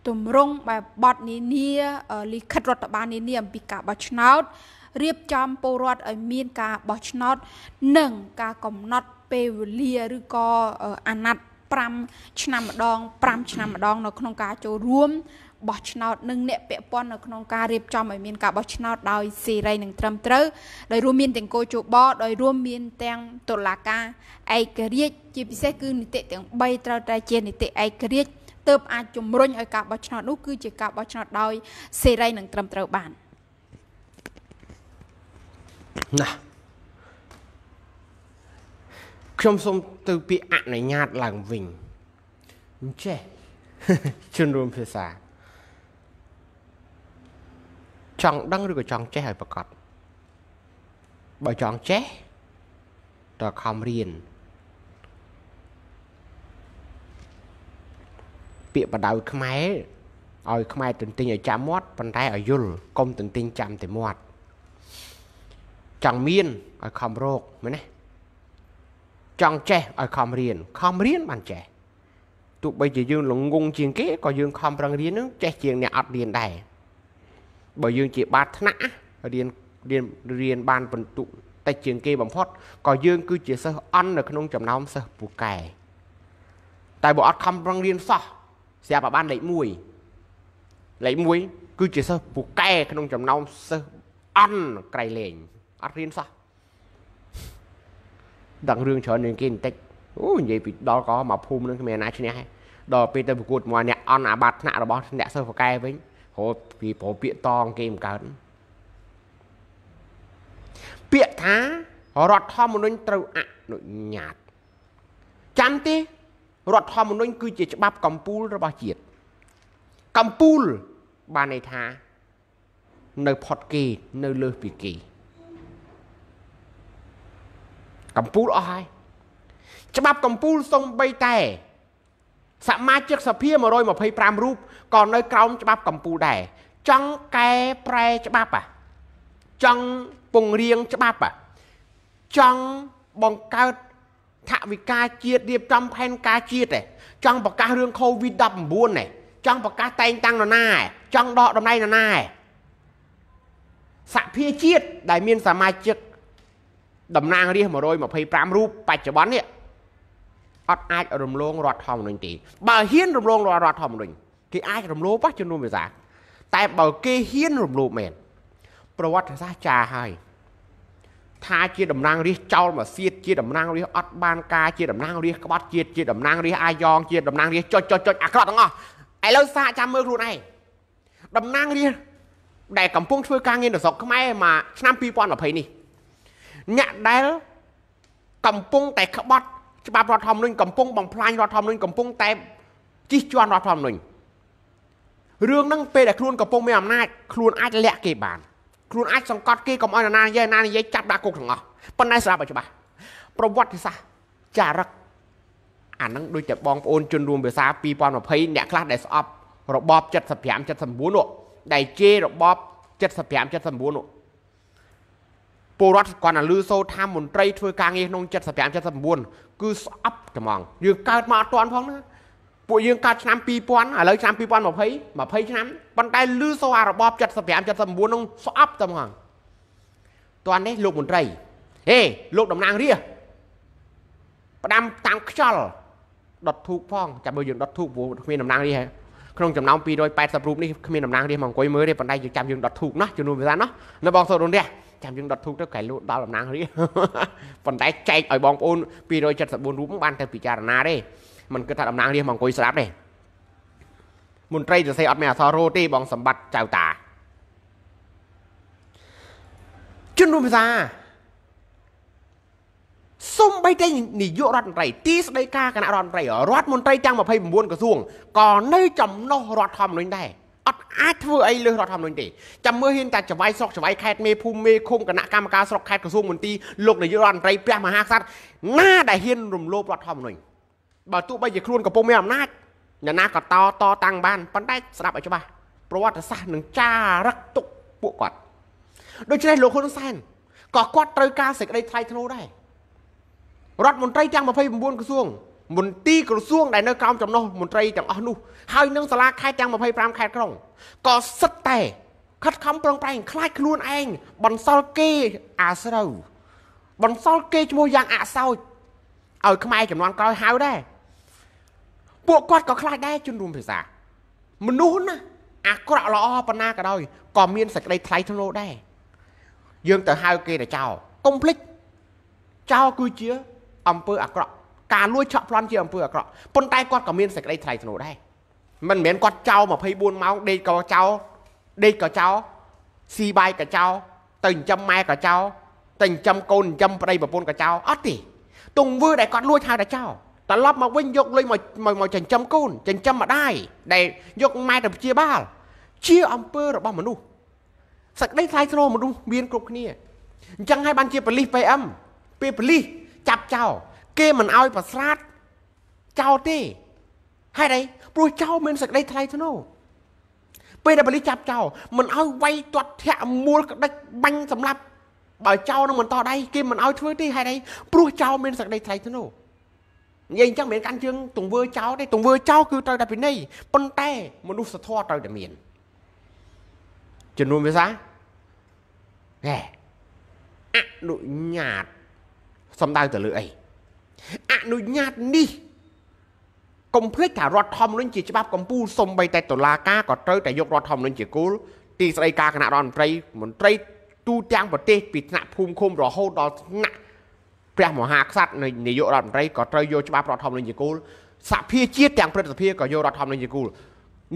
ទម្រង់បែបបទនានាលិខិតរដ្ឋបាលនានាអំពីការបោះឆ្នោតរៀបចំពលរដ្ឋឲ្យមានការបោះឆ្នោតនិងការកំណត់ពេលវេលាឬក៏អាណត្តិ5ឆ្នាំម្ដង5ឆ្នាំម្ដងនៅក្នុងការចូលរួមបោះឆ្នោតនិងអ្នកពាក់ព័ន្ធនៅក្នុងការរៀបចំឲ្យមានការបោះឆ្នោតដោយសេរីនិងត្រឹមត្រូវដោយរួមមានទាំងគោជបដោយរួមមានទាំងតុលាការឯករាជ្យជាពិសេសគឺនីតិទាំង3ត្រូវតែជានីតិឯករាជ្យទើបអាចជំរុញឲ្យការបោះឆ្នោតនោះគឺជាការបោះឆ្នោតដោយសេរីនិងត្រឹមត្រូវបានណាខ្ញុំសូមទៅពាក្យអនុញ្ញាតឡើងវិញអញ្ចេះជំនួមភាសា ចង់ដឹងឬក៏ចង់ចេះឲ្យប្រកបបើចង់ចេះតើខំរៀនពាក្យបដៅខ្មែរឲ្យខ្មែរទន្ទិញឲ្យចាំមាត់ប៉ុន្តែឲ្យយល់កុំទន្ទិញចាំតែមាត់ចង់មានឲ្យខំរោគមែនទេចង់ចេះឲ្យខំរៀនខំរៀនបានចេះទោះបីជាយើងល្ងងជាងគេក៏យើងខំប្រឹងរៀននឹងចេះជាងអ្នកអត់រៀនដែរបើយើងជាបាតថ្នាក់រៀនរៀនរៀនបានបន្ទុកតិចជាងគេបំផុតក៏យើងគឺជាសិស្សអន់នៅក្នុងចំណោមសិស្សពូកែ តែបើអត់ខំប្រឹងរៀនសោះស្រាប់តែបានលេខ1លេខ1គឺជាសិស្សពូកែក្នុងចំណោមសិស្សអន់ក្រៃលែងអត់រៀនសោះដឹងរឿងច្រើនជាងគេបន្តិចអូនិយាយពីដល់ក៏មកភូមិនឹងគ្មានណាឈ្នះដល់ពេលទៅប្រកួតមួយអ្នកអន់អាបាត់ថ្នាក់របស់អ្នកសិស្សប្រកែវិញហូតពីប្រពាកតងគេមិនកើតពាក្យថារដ្ឋធម្មនុញ្ញត្រូវអនុញ្ញាតចាំទេរដ្ឋធម្មនុញ្ញគឺជាច្បាប់កម្ពុជារបស់ជាតិកម្ពុជាបានន័យថានៅផុតគេនៅលើពីគេកម្ពុជាអស់ហើយច្បាប់កម្ពុជាសំបីតែសមាជិកសភា125រូបក៏នៅក្រោមច្បាប់កម្ពុជាដែរចង់កែប្រែច្បាប់ចង់ពង្រៀងច្បាប់ចង់បង្កើតថវិកាជាតិរៀបចំផែនការជាតិចង់ប្រកាសរឿង COVID-19 នេះចង់ប្រកាសតែងតាំងនរណាចង់ដកតំណែងនរណាសភាជាតិដែលមានសមាជិកតំណាងរាស្ត្រ125រូបបច្ចុប្បន្ននេះអត់អាចរំលងរដ្ឋធម្មនុញ្ញទេបើហ៊ានរំលងរដ្ឋធម្មនុញ្ញគេអាចរំលោភជំនុំវិសា តែបើគេហ៊ានរំលោភមែនប្រវត្តិសាស្ត្រចាហើយថាជាតំណាងរាស្ត្រចោលមកសៀតជាតំណាងរាស្ត្រអត់បានការជាតំណាងរាស្ត្រក្បត់ជាតិជាតំណាងរាស្ត្រអាយ៉ងជាតំណាងរាស្ត្រចុចចុចចុចអាក្រក់ទាំងអស់ឥឡូវសាកចាំមើលខ្លួនឯងតំណាងរាស្ត្រដែលកំពុងធ្វើការងារនៅស្រុកខ្មែរមកឆ្នាំ2020នេះអ្នកដែលកំពុងតែក្បត់ច្បាប់រដ្ឋធម្មនុញ្ញកំពុងបំផ្លាញរដ្ឋធម្មនុញ្ញកំពុងតែជិះជាន់រដ្ឋធម្មនុញ្ញរឿងហ្នឹងពេលដែលខ្លួនកំពុងមានអំណាចខ្លួនអាចលាក់គេបានខ្លួនអាចសង្កត់គេកុំឲ្យនរណានិយាយណានិយាយចាប់ដាក់គុកទាំងអស់ប៉ុន្តែស្រាប់ឲ្យច្បាស់ប្រវត្តិសាស្ត្រចារឹកអាហ្នឹងដូចតែបងប្អូនជនរួមភាសា2020អ្នកខ្លះដែលស្អប់ របប75 79នោះដែលជេររបប75 79នោះពលរដ្ឋគាត់ណាលឺសូថាមន្ត្រីធ្វើការងារក្នុង75 79គឺស្អប់ត្មងយើងកើតមកអត់ទាន់ផងណាពួកយើងកើតឆ្នាំ2000ឥឡូវឆ្នាំ2020 20ឆ្នាំប៉ុន្តែលឺសូអារបប75 79នោះស្អប់ត្មងតោះនេះលោកមន្ត្រីហេលោកតំណាងរាផ្ដាំតាមខ្យល់ដុតធូបផងចាំមើលយើងដុតធូបព្រោះគ្មានតំណាងរាហេក្នុងចំណោម280រូបនេះគ្មានតំណាងរាមកអង្គុយមើលទេប៉ុន្តែយើងចាំយើងដុតធូបណាជំនួសវាណានៅបងសូនរនរះចាំយើងដុតធូបទៅកែលូដល់តំណាងរាប៉ុន្តែចែកឲ្យបងប្អូន274រូបបានទៅពិចារណាទេមិនគិតថាតំណាងរាមកអង្គុយស្ដាប់ទេមន្ត្រីសរសេរអត់មានអសរោទេបងសម្បត្តិចៅតាជនរួមភាសាសូម្បីតែនាយករដ្ឋមន្ត្រីទីស្តីការគណៈរដ្ឋមន្ត្រីរដ្ឋមន្ត្រីទាំង29ក្រសួងក៏នៅចំណុះរដ្ឋធម្មនុញ្ញដែរត់អាចធ្វើអីលើសរដ្ឋធម្មនុញ្ញទេចាំមើលហ៊ានតែច្បាយស្រុកច្បាយខេត្តមេភូមិមេឃុំគណៈកម្មការស្រុកខេត្តក្រសួងមន្ទីរលោកនាយករដ្ឋមន្ត្រីព្រះមហាក្សត្រណាដែលហ៊ាន រំលោភរដ្ឋធម្មនុញ្ញបើទោះបីជាខ្លួនកំពុងមានអំណាចអ្នកណាក៏តតតាំងបានប៉ុន្តែស្ដាប់ឲ្យច្បាស់ប្រវត្តិសាស្ត្រនឹងចារឹកទុកពួកគាត់ដូច្នេះលោកហ៊ុនសែនក៏គាត់ត្រូវការសេចក្តីថ្លៃថ្នូរដែររដ្ឋមន្ត្រីទាំង29ក្រសួងមន្ទីរក្រសួងដែលនៅក្រោមចំណោះមន្ត្រីទាំងអស់នោះហើយនឹងសាលាខេត្តទាំង25ខេត្តក្រុងក៏សិតតែខិតខំប្រឹងប្រែងខ្លាចខ្លួនឯងបន្សល់គេអាស្រូវបន្សល់គេឈ្មោះយ៉ាងអសោចឲ្យខ្មែរចំនួនក្រោយហៅដែរពួកគាត់ក៏ខ្លាចដែរជនរួមភាសាមនុស្សណាអាក្រក់ល្អប៉ុណ្ណាក៏ដោយក៏មានសេចក្តីថ្លៃថ្នូរដែរយើងទៅហៅគេទៅចោលកុំភ្លេចចោលគឺជាអំពើអាក្រក់ការលួចឆក់ប្លន់ជាអំពើអាក្រក់ប៉ុន្តែគាត់ក៏មានសេចក្តីថ្លៃថ្នូរដែរមិនមែនគាត់ចោល24ម៉ោងដេកក៏ចោលដេកក៏ចោលស៊ីបាយក៏ចោលទៅចិញ្ចឹមម៉ែក៏ចោលទៅចិញ្ចឹមកូនចិញ្ចឹមប្តីប្រពន្ធក៏ចោលអត់ទេទង្វើ ដែលគាត់លួចហៅតែចោលត្រឡប់មកវិញយកលុយមកមកចិញ្ចឹមកូនចិញ្ចឹមម្ដាយដែលយកម៉ែទៅព្យាបាល ជាអំពើរបស់មនុស្សសក្តីថ្លៃថ្នូរមនុស្សមានគ្រប់គ្នាអញ្ចឹងហើយបានជាប៉ូលីស PM ពេលប៉ូលីសចាប់ចោលគេមិនអោយប្រស្រាតចោលទេហេតុអីព្រោះចោលមានសក្តីថ្លៃថ្នូរពេលដែលបលិចាប់ចោលមិនឲ្យវាយទាត់ធាក់មូលក្តិចបាញ់សម្លាប់បើចោលនឹងមិនតដៃគេមិនឲ្យធ្វើទេហេតុអីព្រោះចោលមានសក្តីថ្លៃថ្នូរនិយាយអញ្ចឹងមិនកាន់ជើងទង្វើចោលទេទង្វើចោលគឺត្រូវតែពិន័យប៉ុន្តែមនុស្សធម៌ត្រូវតែមានចំនួនភាសាហេអនុញ្ញាតសំដៅទៅលើអីអនុញ្ញាតនេះកុំភ្លេចថារដ្ឋធម្មនុញ្ញជាច្បាប់កម្ពុជាសំបីតែតុលាការក៏ត្រូវតែយករដ្ឋធម្មនុញ្ញជាគោលទីស្តីការគណៈរដ្ឋមន្ត្រីមន្ត្រីទូទាំងប្រទេសពីថ្នាក់ភូមិឃុំរហូតដល់ថ្នាក់ព្រះមហាក្សត្រនាយករដ្ឋមន្ត្រីក៏ត្រូវយកច្បាប់រដ្ឋធម្មនុញ្ញជាគោលសហភាពជាតិទាំងព្រឹទ្ធសភាក៏យករដ្ឋធម្មនុញ្ញជាគោល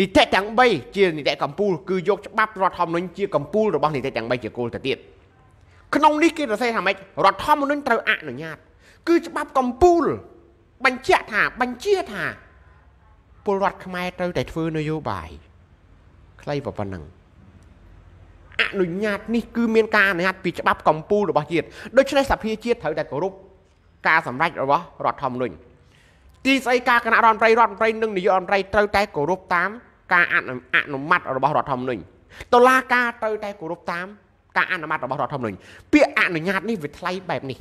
នីតិទាំង3ជានីតិកម្ពុជាគឺយកច្បាប់រដ្ឋធម្មនុញ្ញជាកម្ពុជារបស់នីតិទាំង3ជាគោលទៅទៀតក្នុងនេះគេសរសេរថាម៉េចរដ្ឋធម្មនុញ្ញត្រូវអនុញ្ញាត គឺច្បាប់កម្ពុជាបញ្ជាក់ថាបញ្ជាថាពលរដ្ឋខ្មែរត្រូវតែធ្វើនយោបាយខ្លីប៉ុណ្ណឹងអនុញ្ញាតនេះគឺមានការអនុញ្ញាតពីច្បាប់កម្ពុជារបស់ជាតិដូច្នេះសភាជាតិត្រូវតែគោរពការសម្រេចរបស់រដ្ឋធម្មនុញ្ញទីស្អីការគណៈរដ្ឋមន្ត្រីរដ្ឋមន្ត្រី និងនាយករដ្ឋមន្ត្រីត្រូវតែគោរពតាមការអនុម័តរបស់រដ្ឋធម្មនុញ្ញតុលាការត្រូវតែគោរពតាមការអនុម័តរបស់រដ្ឋធម្មនុញ្ញពាក្យអនុញ្ញាតនេះវាថ្លៃបែបនេះ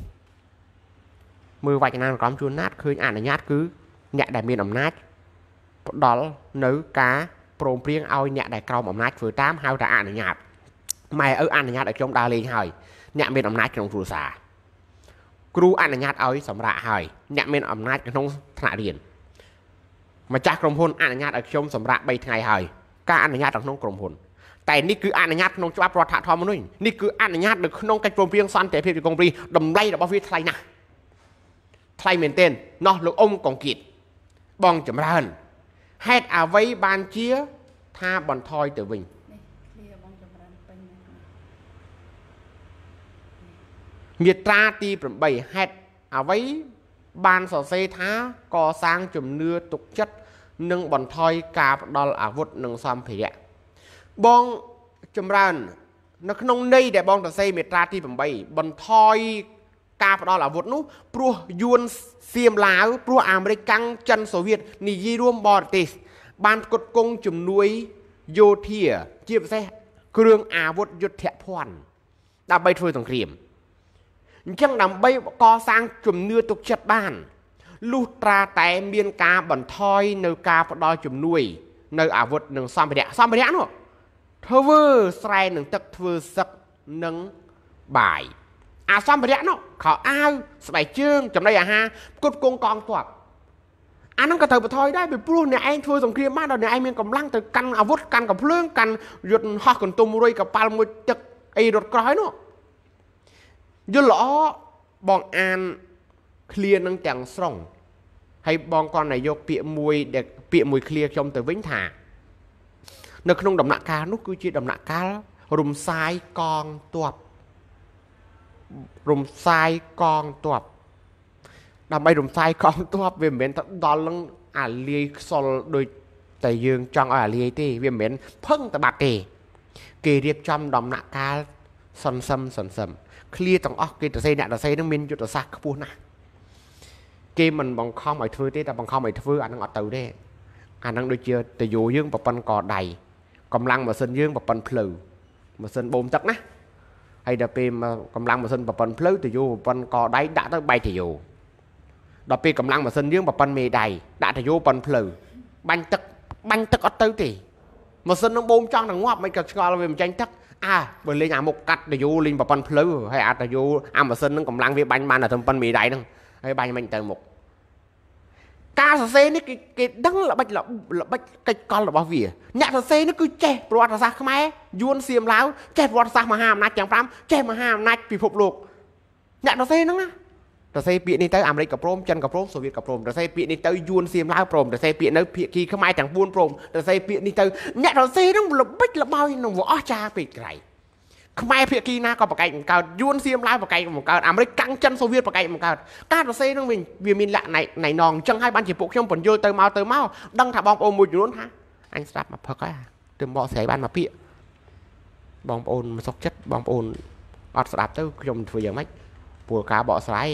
មើលវចនានុក្រមជួនណាតឃើញអនុញ្ញាតគឺអ្នកដែលមានអំណាចផ្ដល់នៅការព្រមព្រៀងឲ្យអ្នកដែលក្រោមអំណាចធ្វើតាមហៅថាអនុញ្ញាតម៉ែឪអនុញ្ញាតឲ្យខ្ញុំដើរលេងហើយ អ្នកមានអំណាចក្នុងគ្រួសារគ្រូអនុញ្ញាតឲ្យសម្រាកហើយអ្នកមានអំណាចក្នុងថ្នាក់រៀនម្ចាស់ក្រុមហ៊ុនអនុញ្ញាតឲ្យខ្ញុំសម្រាក3ថ្ងៃហើយការអនុញ្ញាតក្នុងក្រុមហ៊ុនតែនេះគឺអនុញ្ញាតក្នុងច្បាប់រដ្ឋធម្មនុញ្ញនេះគឺអនុញ្ញាតនៅក្នុងកិច្ចព្រមព្រៀងសន្តិភាពជាកុងព្រីតម្លៃរបស់វាថ្លៃណាស់ថ្លៃមែនទែនណោះលោកអ៊ំកងគៀតបងចម្រើនហេតុអ្វីបានជាថាបន្ថយទៅវិញមាត្រាទី8ហេតុអ្វីបានសរសេរថាកសាងជំនឿទុកចិត្តនិងបន្ថយការផ្ដល់អាវុធនិងសម្ភារៈបងចម្រើននៅក្នុងន័យដែលបងសរសេរមាត្រាទី8បន្ថយការផ្ដល់អាវុធនោះព្រោះយួនសៀមឡាវព្រោះអាមេរិកកាំងចិនសូវៀតនិយាយរួមបរទេស បានផ្គត់ផ្គង់ជំនួយយោធាជាពិសេសគ្រឿងអាវុធយុទ្ធភ័ណ្ឌដើម្បីធ្វើសង្គ្រាមអញ្ចឹងដើម្បីកសាងជំនឿទុកចិត្តបានលុះត្រាតែ មានការបន្ថយនៅការផ្ដល់ជំនួយ នៅអាវុធនិងសម្ភារៈសម្ភារៈនោះធ្វើស្រែនឹងទឹកធ្វើសឹកនិងបាយអាសម្ភារៈនោះខោអាវស្បែកជើងចំណីអាហារគុតគងកងទ័ពអានឹងក៏ត្រូវបន្ថយដែរពីព្រោះអ្នកឯងធ្វើសង្គ្រាមបានដល់អ្នកឯងមានកម្លាំងទៅកាន់អាវុធកាន់កំភ្លើងកាន់យុទ្ធហោះកន្ទុំរុយកប៉ាល់មួយទឹកអីរត់ក្រោះហើយនោះយល់ល្អបងអានឃ្លានឹងទាំងស្រុងហើយបងគាត់តែយកពាក្យមួយដែលពាក្យមួយឃ្លាខ្ញុំទៅវិញថា នៅក្នុងដំណាក់កាលនោះគឺជា ដំណាក់កាលរំសាយកងទ័ពរំសាយកងទ័ពដើម្បីរំសាយកងទ័ពវាមិនមែនទៅដល់នឹងអាលាយខ្សលដូចតែយើងចង់ឲ្យអាលាយទេវាមិនមែនផឹងតបាត់ទេគេរៀបចំដំណាក់កាលសន្សឹមសន្សឹមឃ្លាទាំងអស់គេទៅសេអ្នកទៅសេនឹងមានយុទ្ធសាស្ត្រខ្ពស់ណាស់គេមិនបង្ខំឲ្យធ្វើទេតែបង្ខំឲ្យធ្វើអានឹងអត់ទៅទេអានឹងដូចជាតយោយើងប្រប៉ុនកដៃកម្លាំងម៉ាស៊ីនយើងប្រប៉ុនផ្លូវម៉ាស៊ីនបូមទឹកណាហើយដល់ពេលកម្លាំងម៉ាស៊ីនប្រព័ន្ធផ្លូវទៅយោប្រព័ន្ធកដៃដាក់ទៅបែកទៅយោដល់ពេលកម្លាំងម៉ាស៊ីនយើងប្រព័ន្ធមេដៃដាក់ទៅយោប្រព័ន្ធផ្លូវបាញ់ទឹកបាញ់ទឹកអត់ទៅទេម៉ាស៊ីននឹងបូមចង់នឹងងាប់មិនក៏ឆ្ងល់វាមិនចាញ់ទឹកអើបើលេងអាមុខកាត់ទៅយោលេងប្រព័ន្ធផ្លូវហើយអាចទៅយោអាម៉ាស៊ីននឹងកម្លាំងវាបាញ់បានតែប៉ុនមេដៃហ្នឹងហើយបាញ់មិនទៅមុខការសរសេរនេះគេគេដឹងល្បិចល្បិចកិច្ចកលរបស់វា អ្នកសរសេរនេះគឺចេះប្រវត្តិសាស្ត្រខ្មែរយួនសៀមឡាវចេះប្រវត្តិសាស្ត្រមហាអំណាចទាំង5ចេះមហាអំណាចពិភពលោកអ្នកសរសេរហ្នឹងណាសរសេរពាក្យនេះទៅអាមេរិកក៏ព្រមចិនក៏ព្រមសូវៀតក៏ព្រមសរសេរពាក្យនេះទៅយួនសៀមឡាវព្រមសរសេរពាក្យនៅភាគីខ្មែរទាំង4ព្រមសរសេរពាក្យនេះទៅអ្នកសរសេរហ្នឹងល្បិចល្បោយនឹងវាអស់ចាពេកក្រៃខ្មែរភាគីណាក៏ប្រកែកបង្កើតយួនសៀមឡាវប្រកែកបង្កើតអាមេរិកកាំងចិនសូវៀតប្រកែកបង្កើតការសរសេរនឹងវិញវាមានលក្ខណៈណៃណងអញ្ចឹងហើយបានជាពួកខ្ញុំបញ្យល់ទៅមកទៅមកដឹងថាបងប្អូនមួយចំនួនថាអញស្ដាប់មកផឹកហើយទើបបកស្រាយបានមកពាក្យបងប្អូនមិនសុខចិត្តបងប្អូនអត់ស្ដាប់ទៅខ្ញុំធ្វើយ៉ាងម៉េចព្រោះការបកស្រាយ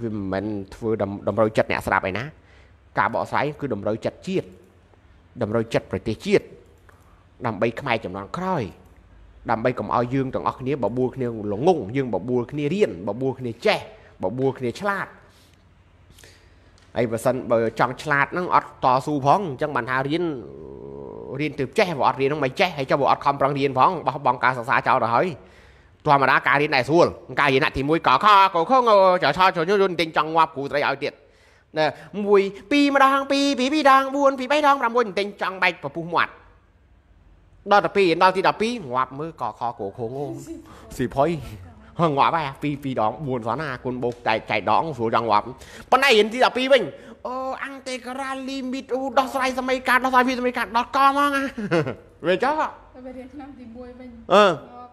វាមិនមែនធ្វើតម្រូវចិត្តអ្នកស្ដាប់ឯណាការបកស្រាយគឺតម្រូវចិត្តជាតិតម្រូវចិត្តប្រទេសជាតិដើម្បីខ្មែរចំនួនក្រោយដើម្បីកុំឲ្យយើងទាំងអស់គ្នាបបួលគ្នាល្ងងយើងបបួលគ្នារៀនបបួលគ្នាចេះបបួលគ្នាឆ្លាតហើយបើសិនបើចង់ឆ្លាតហ្នឹងអត់តស៊ូផងអញ្ចឹងបានថារៀនរៀនទើបចេះបើអត់រៀនហ្នឹងមិនចេះហើយចុះបើអត់ខំប្រឹងរៀនផងបោះបង់ការសិក្សាចោលទៅហើយធម្មតាការរៀនឯស្រួលការរៀនទី1កខកខងចឆចញុយនទិញចង់ងាប់គ្រូស្រីឲ្យទៀតណា1 2ម្ដង2 2 2ដង4 2 3ដង6ទិញចង់បែកពពុះមាត់ដល់ទៅ2ដល់ទី12ងាប់មើលកខកខងស៊ីភុយហងាប់ហ่าពី2ដង4សនអាគុណបោកតែចៃដងស្រួលយ៉ាងងាប់ប៉ុន្តែរៀនទី12វិញអូអង្គតេការ៉ាលីមីតអូដោះស្រាយសម័យកាដោះស្រាយវាសម័យកាដោះកហ្មងវាចុះវារៀនឆ្នាំទី1វិញអឺ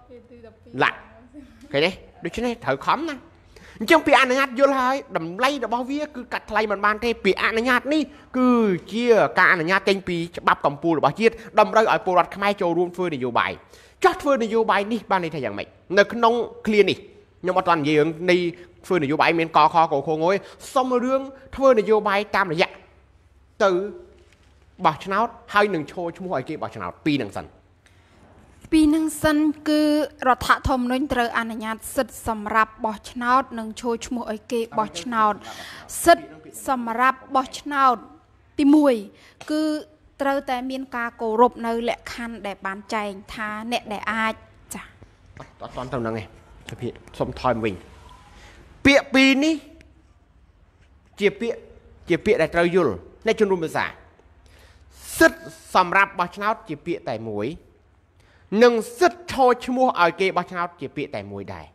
ទី12ឡាក់ឃើញទេដូច្នេះត្រូវខំណាអញ្ចឹងពាក្យអនុញ្ញាតយល់ហើយតម្លៃរបស់វាគឺកាត់ថ្លៃមិនបានទេពាក្យអនុញ្ញាតនេះគឺជាការអនុញ្ញាតចេញពីច្បាប់កម្ពុជារបស់ជាតិតម្រូវឲ្យពលរដ្ឋខ្មែរចូលរួមធ្វើនយោបាយចោះធ្វើនយោបាយនេះបានន័យថាយ៉ាងម៉េចនៅក្នុងឃ្លានេះខ្ញុំអត់ទាន់និយាយរឿងនៃធ្វើនយោបាយមានកខកខងយសុំរឿងធ្វើនយោបាយតាមរយៈទៅបោះឆ្នោតហើយនឹងឈរឈ្មោះឲ្យគេបោះឆ្នោតពីរនឹងសិនពីនឹងសិនគឺរដ្ឋធម្មនុញ្ញត្រូវអនុញ្ញាត សិទ្ធិសម្រាប់បោះឆ្នោតនិងឈរឈ្មោះឲ្យគេបោះឆ្នោតសិទ្ធិសម្រាប់បោះឆ្នោតទី1គឺត្រូវតែមាន ការគោរពនៅលក្ខខណ្ឌដែលបានចែងថាអ្នកដែលអាចចាអត់អត់ទៅនឹងទេពាក្យសុំថយមកវិញពាក្យពីរនេះជាពាក្យជាពាក្យដែលត្រូវយល់អ្នកជំនុំភាសាសិទ្ធសម្រាប់បោះឆ្នោត ជាពាក្យតែមួយនិងសិទ្ធថោឈ្មោះឲ្យគេបោះឆ្នោត ជាពាក្យតែមួយដែរ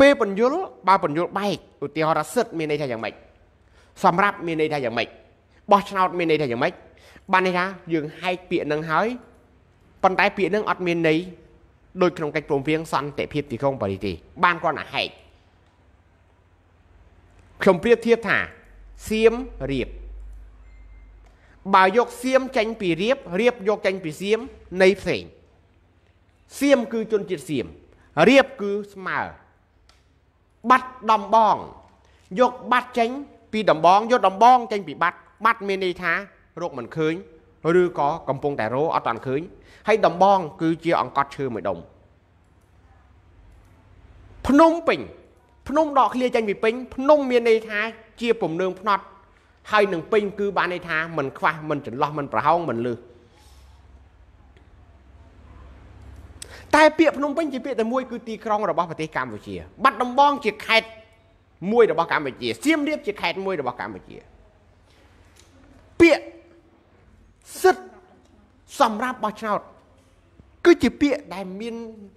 ពេលបញ្យលបើបញ្យលបែកឧទាហរណ៍សិទ្ធមានន័យថាយ៉ាងម៉េចសម្រាប់មានន័យថាយ៉ាងម៉េចបោះឆ្នោត មានន័យថាយ៉ាងម៉េចបានន័យថាយើងហែកពាក្យនឹងហើយប៉ុន្តែពាក្យនឹងអត់មានន័យដោយក្នុងកិច្ចព្រមព្រៀងសន្តិភាពទីក្រុងប៉ារីសទេបានគ្រាន់តែហែកខ្ញុំប្រៀបធៀបថាសៀមរាបបើយកសៀមចាញ់ពីរៀបរៀបយកចាញ់ពីសៀមនៃផ្សេងសៀមគឺជនជាតិសៀមរៀបគឺស្មើបាត់ដំបង យកបាត់ចេញពីដំបងយកដំបងចេញពីបាត់ បាត់មានន័យថារោគមិនឃើញ ឬក៏កំពុងតែរោអត់តាន់ឃើញហើយដំបង គឺជាអង្កត់ឈើមួយដុំភ្នំពេញភ្នំដកឃ្លាចេញពីពេញភ្នំមានន័យថាជាពំនឹងភ្នត់ហើយនឹងពេញគឺបានន័យថាมันខ្វះมันចន្លោះมันប្រហោងมันលឺតែពាក្យភ្នំពេញជាពាក្យតែមួយ គឺទីក្រុងរបស់ប្រទេសកម្ពុជា បាត់ដំបងជាខេត្តមួយរបស់កម្ពុជាសៀមរាបជាខេត្តមួយរបស់កម្ពុជាពាក្យសិទ្ធសម្រាប់បោះឆ្នោតគឺជាពាក្យដែលមាន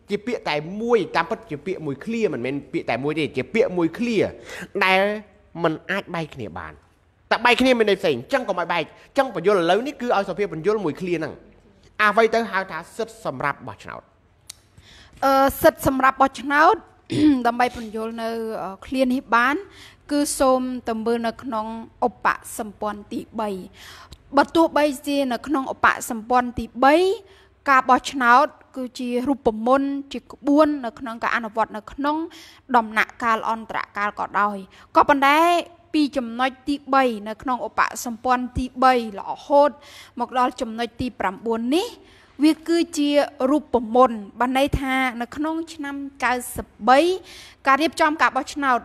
ជា ពាក្យតែមួយ តាមពិតជាពាក្យមួយឃ្លាមិនមែនពាក្យតែមួយទេជាពាក្យមួយឃ្លាដែលมันអាច បែកគ្នាបានតែបែកគ្នាមានន័យផ្សេងចឹងកុំឲ្យបែកចឹងបញ្យលឥឡូវនេះគឺឲ្យសភាបញ្យលមួយឃ្លាហ្នឹងអ្វីទៅហៅថាសិទ្ធសម្រាប់បោះឆ្នោតអឺសិទ្ធសម្រាប់បោះឆ្នោតដើម្បីបញ្យលនៅឃ្លានេះបាន គឺសូមទៅមើលនៅក្នុងឧបសម្ព័ន្ធទី3បើទោះបីជានៅ ក្នុងឧបសម្ព័ន្ធទី3ការបោះឆ្នោត គឺជារូបមន្តជាក្បួននៅក្នុងការអនុវត្តនៅ ក្នុងដំណាក់កាល អន្តរកាលក៏ដោយក៏ប៉ុន្តែពីចំណុចទី3នៅក្នុងឧបសម្ព័ន្ធទី3រហូតមកដល់ចំណុចទី9នេះ វាគឺជារូបមន្តបានន័យថា នៅក្នុងឆ្នាំ93ការរៀបចំ ការបោះឆ្នោត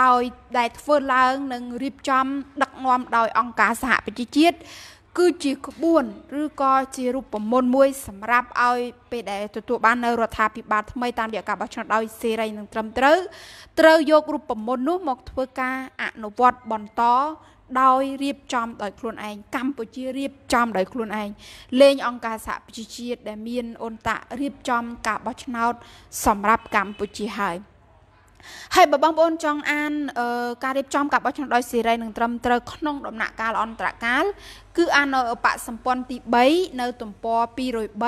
ដោយ ដែលធ្វើឡើងនឹងរៀបចំដឹកនាំដោយអង្គការសហប្រជាជាតិគឺជាក្បួន ឬក៏ជារូបមន្តមួយ សម្រាប់ឲ្យពេលដែលទទួលបាននៅរដ្ឋាភិបាលថ្មីតាមរយៈការបោះឆ្នោតដោយសេរីនិងត្រឹមត្រូវត្រូវយករូបមន្តនោះមកធ្វើការអនុវត្តបន្តដោយរៀបចំដោយខ្លួនឯងកម្ពុជារៀបចំដោយខ្លួនឯងលេងអង្គការសហប្រជាជាតិដែលមានអន្តររៀបចំ ការបោះឆ្នោត សម្រាប់កម្ពុជាហើយ។ហើយបើបងប្អូនចង់អាន ការរៀបចំការបោះឆ្នោតដោយសេរីនិងត្រឹមត្រូវក្នុងដំណាក់កាលអន្តរកាលគឺអាននៅបកសម្ព័ន្ធទី3នៅទំព័រ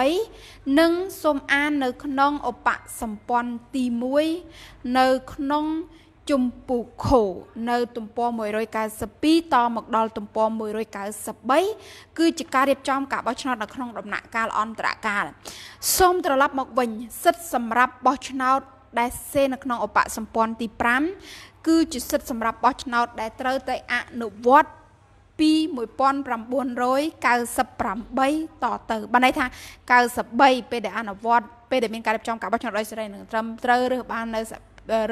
203និងសូមអាននៅក្នុងឧបសម្ព័ន្ធទី1នៅក្នុងជំពូកខូនៅទំព័រ192តមកដល់ទំព័រ193គឺជាការរៀបចំការបោះឆ្នោតនៅក្នុងដំណាក់កាលអន្តរកាលសូមត្រឡប់មកវិញសិទ្ធិសម្រាប់បោះឆ្នោតដែលសេនៅក្នុងឧបសម្ព័ន្ធទី5គឺជាសិទ្ធិសម្រាប់បោះឆ្នោតដែលត្រូវតែអនុវត្តពី1998តទៅបានន័យថា93ពេលដែលអនុវត្តពេលដែលមានការរៀបចំការបោះឆ្នោតដោយសេរីនិងត្រឹមត្រូវឬបាននៅ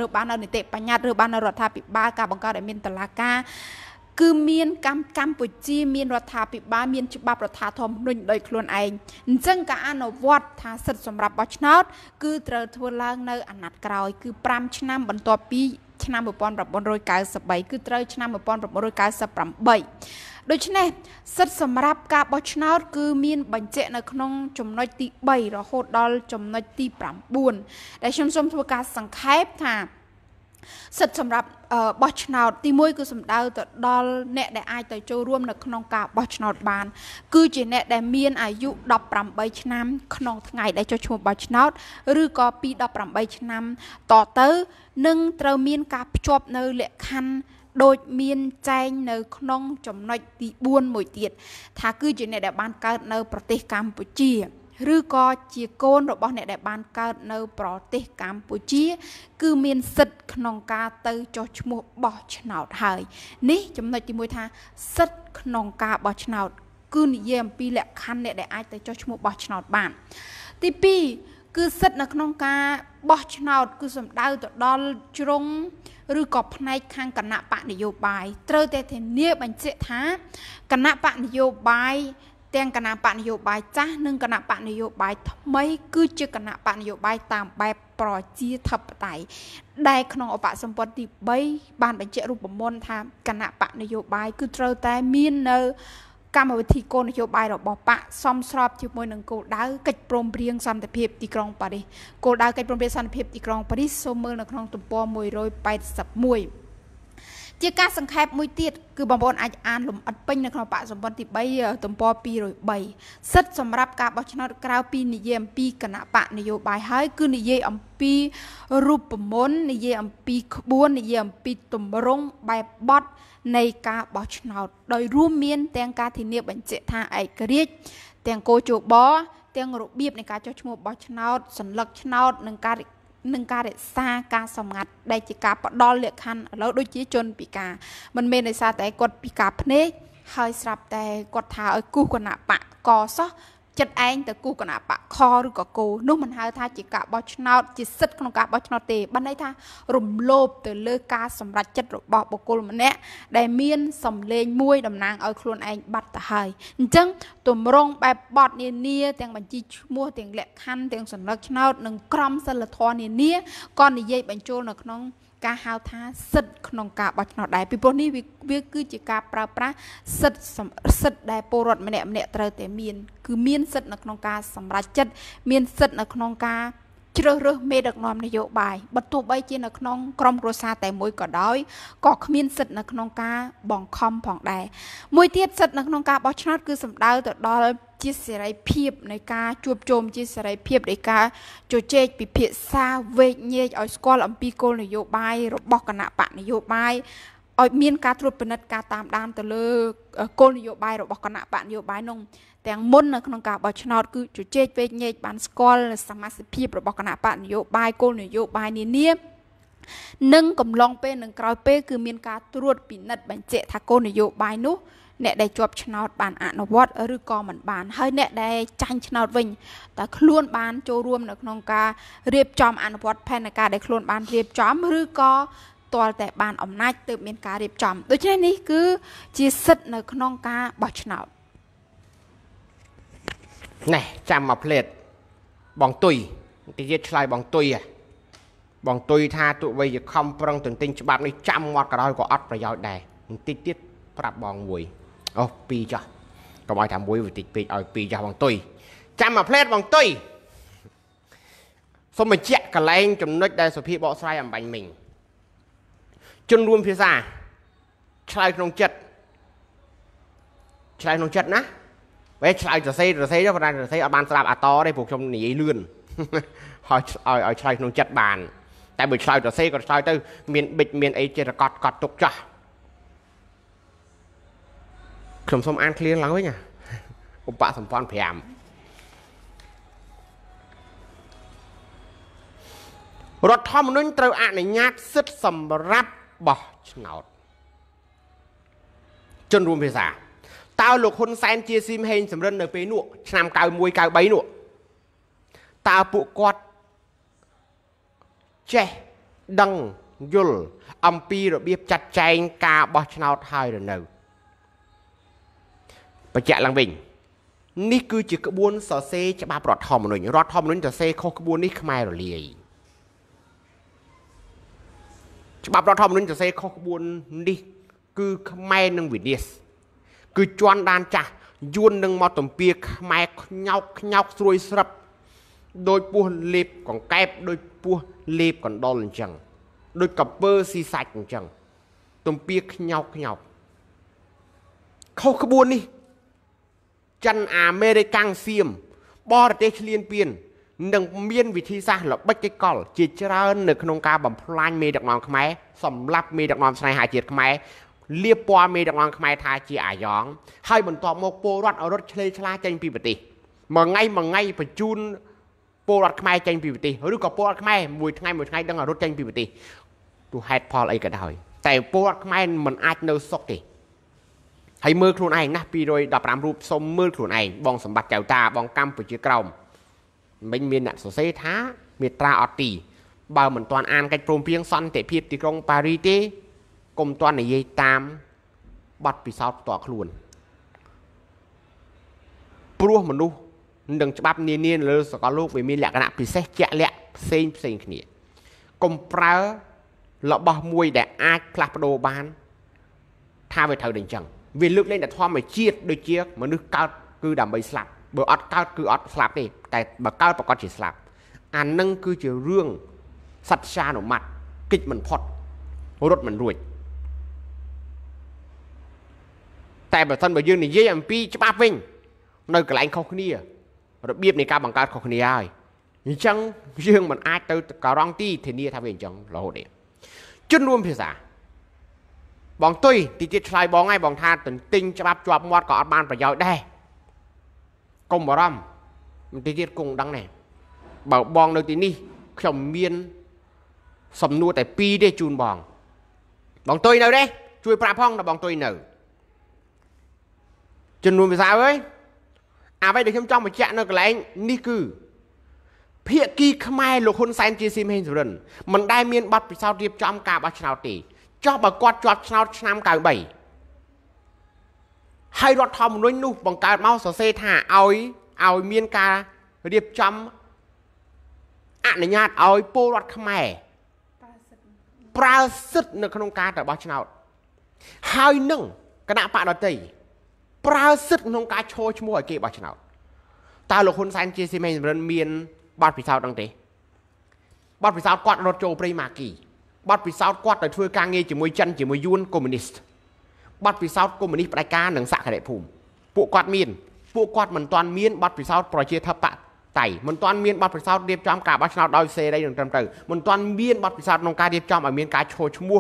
ឬបាននៅនីតិបញ្ញត្តិឬបាននៅរដ្ឋាភិបាលការបង្កើតឲ្យមានតឡាការគឺមានកម្មកកម្ពុជាមានរដ្ឋាភិបាលមានច្បាប់រដ្ឋធម្មនុញ្ញដោយខ្លួនឯងអញ្ចឹងការអនុវត្តថាសិទ្ធិសម្រាប់បោះឆ្នោតគឺត្រូវធ្វើឡើងនៅអាណត្តិក្រោយគឺ5ឆ្នាំបន្ទាប់ពី ឆ្នាំ1993គឺត្រូវឆ្នាំ1998ដូច្នេះសិទ្ធិសម្រាប់ការបោះឆ្នោត គឺ មាន បញ្ជាក់នៅ ក្នុង ចំណុចទី3រហូតដល់ចំណុចទី9ដែលខ្ញុំសូមធ្វើការសង្ខេបថាសិទ្ធិសម្រាប់បោះឆ្នោតទី1គឺសំដៅទៅដល់អ្នកដែលអាចទៅចូលរួមនៅក្នុងការបោះឆ្នោតបាន គឺជាអ្នកដែលមានអាយុ18ឆ្នាំក្នុងថ្ងៃដែលចុះឈ្មោះបោះឆ្នោត ឬក៏ពី18ឆ្នាំ តទៅនឹងត្រូវមានការភ្ជាប់នៅលក្ខខណ្ឌដូចមានចែងនៅក្នុងចំណុចទី4មួយទៀត ថាគឺជាអ្នកដែលបានកើតនៅប្រទេសកម្ពុជាឬក៏ជាកូនរបស់អ្នកដែល បានកើតនៅប្រទេសកម្ពុជា គឺមានសិទ្ធិក្នុងការទៅចុះឈ្មោះបោះឆ្នោតហើយនេះចំណុចទី1ថាសិទ្ធិក្នុងការបោះឆ្នោត គឺនិយាយអំពីលក្ខខណ្ឌអ្នកដែលអាចទៅចុះឈ្មោះបោះឆ្នោតបាន ទី2គឺសិទ្ធិនៅក្នុងការបោះឆ្នោត គឺសំដៅទៅដល់ជ្រុងឬក៏ផ្នែកខាងគណៈបកនយោបាយត្រូវតែធានាបញ្ជាក់ថាគណៈបកនយោបាយទាំងគណៈបកនយោបាយចាស់និងគណៈបកនយោបាយថ្មី គឺជាគណៈបកនយោបាយតាមបែបប្រជាធិបតេយ្យដែលក្នុងអបសម្ពត្តិទី3បានបញ្ជាក់រូបមន្តថាគណៈបកនយោបាយគឺត្រូវតែមាននៅកម្មវិធីគោលនយោបាយរបស់បកសមស្របជាមួយនឹងគោលដៅកិច្ចព្រមព្រៀងសន្តិភាពទីក្រុងប៉ារីសគោលដៅកិច្ចព្រមព្រៀងសន្តិភាពទីក្រុងប៉ារីសសូមមើលនៅក្នុងទំព័រ181ជាការសង្ខេបមួយទៀតគឺបងប្អូនអាចអានលំអិតពេញនៅក្នុងបកសម្ព័ន្ធទី3ទំព័រ203សិទ្ធសម្រាប់ការបោះឆ្នោតក្រៅពីនយោបាយអំពីគណៈបកនយោបាយហើយគឺនិយាយអំពីរូបមន្តនិយាយអំពីក្បួននិយាយអំពីទម្រង់បែបបត់នៃការបោះឆ្នោតដោយរួមមានទាំងការធានាបញ្ជាក់ថាឯករាជ្យទាំងគោជបទាំងរបៀបនៃការចុះឈ្មោះបោះឆ្នោតសัญลักษณ์ឆ្នោតនិងការនិងការរក្សាការសម្ងាត់ដែលជាការផ្ដល់លក្ខខណ្ឌឥឡូវដូចជាជនពិការមិនមែនដោយសារតែគាត់ពិការភ្នែកហើយស្រាប់តែគាត់ថាឲ្យគូគណៈបកកសោះចិត្តឯងទៅគូគណៈបកខឬក៏គោនោះមិនហៅថាជាការបោះឆ្នោតជាសិទ្ធិក្នុងការបោះឆ្នោតទេបានន័យថារំលោភទៅលើការសម្រេចចិត្តរបស់បុគ្គលម្នាក់ដែលមានសម្លេងមួយតំណាងឲ្យខ្លួនឯងបាត់ទៅហើយអញ្ចឹងទម្រង់បែបបទនានាទាំងបញ្ជីឈ្មោះទាំងលក្ខខណ្ឌទាំងសញ្ញាឆ្នោតនិងក្រមសិលធម៌នានាក៏និយាយបញ្ចូលនៅក្នុងការហៅថាសិទ្ធក្នុងការបោះឆ្នោតដែរពីព្រោះនេះវាគឺជាការប្រើប្រាស់សិទ្ធសិទ្ធដែលពលរដ្ឋម្នាក់ម្នាក់ត្រូវតែមានគឺមានសិទ្ធនៅក្នុងការសម្រេចចិត្តមានសិទ្ធនៅក្នុងការជ្រើសរើសមេដឹកនាំនយោបាយបើទោះបីជានៅក្នុងក្រមក្រសាតែមួយក៏ដោយក៏គ្មានសិទ្ធិនៅក្នុងការបង្ខំផងដែរមួយទៀតសិទ្ធិនៅក្នុងការបោះឆ្នោតគឺសំដៅទៅដល់ជាសេរីភាពនៃការជួបជុំជាសេរីភាពនៃការជជែកពិភាក្សាវែកញែកឲ្យស្គាល់អំពីគោលនយោបាយរបស់គណៈបកនយោបាយឲ្យមានការត្រួតពិនិត្យការតាមដានទៅលើគោលនយោបាយរបស់គណៈបកនយោបាយនោះទាំងមុននៅក្នុងការបោះឆ្នោតគឺជជែកវែកញែកបានស្គាល់សមាជិកភាពរបស់គណៈបកនយោបាយគោលនយោបាយនានា និងកំឡុងពេលនឹងក្រោយពេលគឺមានការត្រួតពិនិត្យបញ្ជាក់ថាគោលនយោបាយនោះអ្នកដែលជាប់ឆ្នោតបានអនុវត្តឬក៏មិនបានហើយអ្នកដែលចាញ់ឆ្នោតវិញតើខ្លួនបានចូលរួមនៅក្នុងការរៀបចំ អនុវត្តផែនការដែលខ្លួនបានរៀបចំឬក៏ទាល់តែបានអំណាចទើបមានការរៀបចំដូច្នេះនេះគឺ ជាសិទ្ធិនៅក្នុងការបោះឆ្នោតណែចាំមកផ្លេតបងទុយទីទៀតឆ្លើយបងទុយហ៎បងទុយថាទោះបីជាខំប្រឹងទន្ទិញច្បាប់នេះចាំមាត់ក៏ដោយក៏អត់ប្រយោជន៍ដែរបន្តិចទៀតប្រាប់បងមួយអស់2ចាស់កុំឲ្យថាមួយវាតិចពេកឲ្យ2ចាស់បងទុយចាំមួយផ្លែតបងទុយសូមបញ្ជាក់កន្លែងចំណុចដែលសុភីបកស្រាយអំបញ្ញមិញជនរួមភាសាឆ្លើយក្នុងចិត្តឆ្លើយក្នុងចិត្តណាវេឆ្លើយសរសេរសរសេរចុះប៉ុន្តែសរសេរអត់បានស្ដាប់អាតទេពួកខ្ញុំនិយាយលឿនហើយឲ្យឲ្យឆ្លើយក្នុងចិត្តបាន តែបើឆ្លើយសរសេរក៏ឆ្លើយទៅ មានបិចមានអីចេះតែកត់កត់ទុកចាស់ខ្ញុំសូមអានឃ្លៀងឡើងវិញណាឧបសម្ព័ន្ធ5រដ្ឋធម្មនុញ្ញត្រូវអនុញ្ញាតសិទ្ធិសម្រាប់បោះឆ្នោតជនរួមភាសាតើលោកហ៊ុនសែនជាស៊ីមហេងសំរិននៅពេលនោះ ឆ្នាំ91 93នោះតើពួកគាត់ចេះដឹងយល់អំពីរបៀបចាត់ចែងការបោះឆ្នោតហើយឬនៅបញ្ជាក់ឡើងវិញនេះគឺជាក្បួនសរសេរច្បាប់រដ្ឋធម្មនុញ្ញរដ្ឋធម្មនុញ្ញសរសេរខុសក្បួននេះខ្មែររលាយច្បាប់រដ្ឋធម្មនុញ្ញសរសេរខុសក្បួននេះគឺខ្មែរនឹងវិនិច្ឆ័យគឺជន់ដានចាស់យួននឹងមកទំពាខ្មែរខ្ញោកខ្ញោកស្រួយស្រឹបដោយពោះលេបកង្កែបដោយពោះលេបកណ្ដុលអញ្ចឹងដូចកាពើស៊ីសាច់អញ្ចឹងទំពាខ្ញោកខ្ញោកខុសក្បួននេះចិនអាមេរិកាំងសៀមបរទេសឆ្លៀនពៀននឹងមានវិធីសាស្ត្រល្បិចកិច្ចកលជាច្រើននៅក្នុងការបំផ្លាញមេដឹកនាំខ្មែរសម្លាប់មេដឹកនាំស្នេហាជាតិខ្មែរលៀបពណ៌មេដឹកនាំខ្មែរថាជាអាយ៉ងហើយបន្ទាប់មកពលរដ្ឋរត់ឆ្លេឆ្លាចេញពីប្រទេសមួយថ្ងៃមួយថ្ងៃបញ្ជូនពលរដ្ឋខ្មែរចេញពីប្រទេសឬក៏ពលរដ្ឋខ្មែរមួយថ្ងៃមួយថ្ងៃដឹងរត់ចេញពីប្រទេសទោះហេតុផលអីក៏ដោយ តែពលរដ្ឋខ្មែរមិនអាចនៅសុខទេហើយមើលខ្លួនឯងណា215រូបសុំមើលខ្លួនឯងបងសម្បត្តិចៅតាបងកម្ពុជាក្រោមមិញមានអ្នកសរសេរថាមេត្រាអត់ទីបើមិនទាន់អានកិច្ចព្រមព្រៀងសន្តិភាពទីក្រុងប៉ារីទេកុំទាន់និយាយតាមបទពិសោធន៍ផ្ទាល់ខ្លួនព្រោះមនុស្សនឹងច្បាប់ នានាលើសកលលោកវាមានលក្ខណៈពិសេសជាក់លាក់ផ្សេងផ្សេងគ្នាកុំប្រើរបស់មួយ ដែលអាចផ្លាស់ប្ដូរបានថាវាត្រូវដូចអញ្ចឹងវាលើកលែងតែធម្មជាតិដូចជាមនុស្សកើតគឺដើម្បីស្លាប់បើអត់កើតគឺអត់ស្លាប់ទេតែបើកើតប្រកាសជាស្លាប់ អានឹងគឺជារឿងសត្យានុម័តគិតមិនផុតរត់មិនរួចតែបើសិនបើយើងនិយាយអំពីច្បាប់វិញនៅកន្លែងខុសគ្នារបៀបនៃការបង្កើត ខុសគ្នាហើយអញ្ចឹងយើងមិនអាចទៅការងទីធានា ថាវាអញ្ចឹងរហូតទេជនរួមភាសាបងទុយតិចទៀតឆ្លើយបងហើយបងថាទន្ទិញច្បាប់ជាប់មាត់ក៏អត់បានប្រយោជន៍ដែរកុំបារម្ភបន្តិចទៀតគង់ដឹងដែរបើបងនៅទីនេះខ្ញុំមានសំណួរតែ2ទេជូនបងបងទុយនៅទេជួយប្រាប់ផងដល់បងទុយនៅចំនួនវាសាអើយអ្វីដែលខ្ញុំចង់បញ្ជាក់នៅកន្លែងនេះគឺភាគីខ្មែរលោកហ៊ុនសែនជាស៊ីមហេងសរិនមិនដែលមានប័ណ្ណពិសោធន៍រៀបចំការបោះឆ្នោតទេចោះបើគាត់ជាប់ឆ្នោតឆ្នាំ93ហើយរដ្ឋធម្មនុញ្ញនោះបង្កើតមកសរសេរថាឲ្យឲ្យមានការរៀបចំអនុញ្ញាតឲ្យពលរដ្ឋខ្មែរប្រើសិទ្ធិនៅក្នុងការទៅបោះឆ្នោតហើយនឹងគណៈបកដតីប្រើសិទ្ធិក្នុងការឈរឈ្មោះឲ្យគេបោះឆ្នោតតើលោកហ៊ុនសែនជាស៊ីមេនរិនមានបទពិសោធន៍ដល់ទេបទពិសោធន៍គាត់រត់ចូលព្រៃម៉ាគីបទពិសោធន៍គាត់ទៅធ្វើការងារជាមួយចិនជាមួយយួនកុម្មុយនីសបទពិសោធន៍កុម្មុយនីសផ្ដាច់ការនិងសក្តិភូមិពួកគាត់មានពួកគាត់មិនទាន់មានបទពិសោធន៍ប្រជាធិបតេយ្យតៃមិនទាន់មានបទពិសោធន៍រៀបចំការបោះឆ្នោតដោយសេរីនិងត្រឹមត្រូវមិនទាន់មានបទពិសោធន៍ក្នុងការរៀបចំឲ្យមានការឈរឈ្មោះ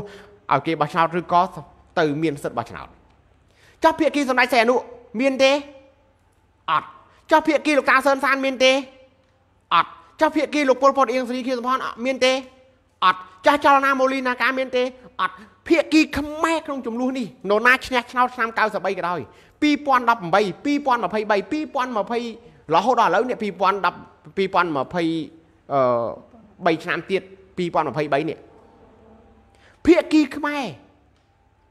ឲ្យគេបោះឆ្នោតឬក៏ទៅមានសិទ្ធិបោះឆ្នោតចោះភាគីសម្ដេចសីហនុមានទេអត់ចោះភាគីលោកតាសឿនសានមានទេអត់ចោះភាគីលោកពលពតអៀងសេរីខៀវសំផនមានទេអត់ចាស់ចលនាម៉ូលីណាកាមានទេអត់ភាគីខ្មែរក្នុងចំនួននេះនរណាឈ្នះឆ្នោតឆ្នាំ93ក៏ដោយ2018 2023 2020រហូតដល់ឥឡូវនេះ2010 2020អឺ3ឆ្នាំទៀត2023នេះភាគីខ្មែរ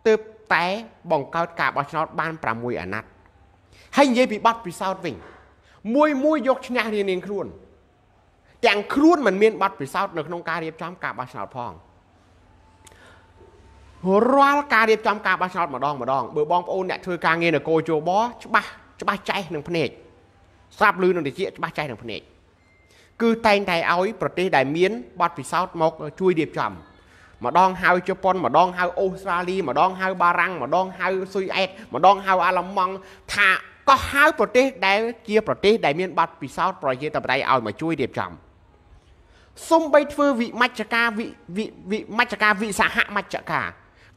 ទើបតែបង្កើតការបោះឆ្នោតបាន6អាណត្តិហើយនិយាយពីប័ណ្ណពិសោធន៍វិញ មួយមួយយកឈ្នះរៀងៗខ្លួនទាំងគ្រួនមិនមានប័ណ្ណពិសោធន៍នៅក្នុងការរៀបចំការបោះឆ្នោតផងរាល់ការរៀបចំការបោះឆ្នោតម្ដងម្ដងបើបងប្អូន អ្នកធ្វើការងារនគរជោបច្បាស់ច្បាស់ចេះនឹងភ្នែកស្រាប់ឮនឹងតិចច្បាស់ចេះនឹងភ្នែកគឺតែងតែឲ្យ ប្រទេសដែលមានប័ណ្ណពិសោធន៍មក ជួយរៀបចំ ម្ដងហៅជប៉ុនម្ដងហៅអូស្ត្រាលីម្ដងហៅបារាំងម្ដងហៅស៊ុយអែតម្ដងហៅអាល្លឺម៉ង់ថាក៏ហៅប្រទេសដែលជាប្រទេសដែលមានប័ណ្ណពិសោធន៍ប្រជាធិបតេយ្យឲ្យមកជួយរៀបចំសំបីធ្វើវិមជ្ឈការវិវិមជ្ឈការវិសហមជ្ឈការ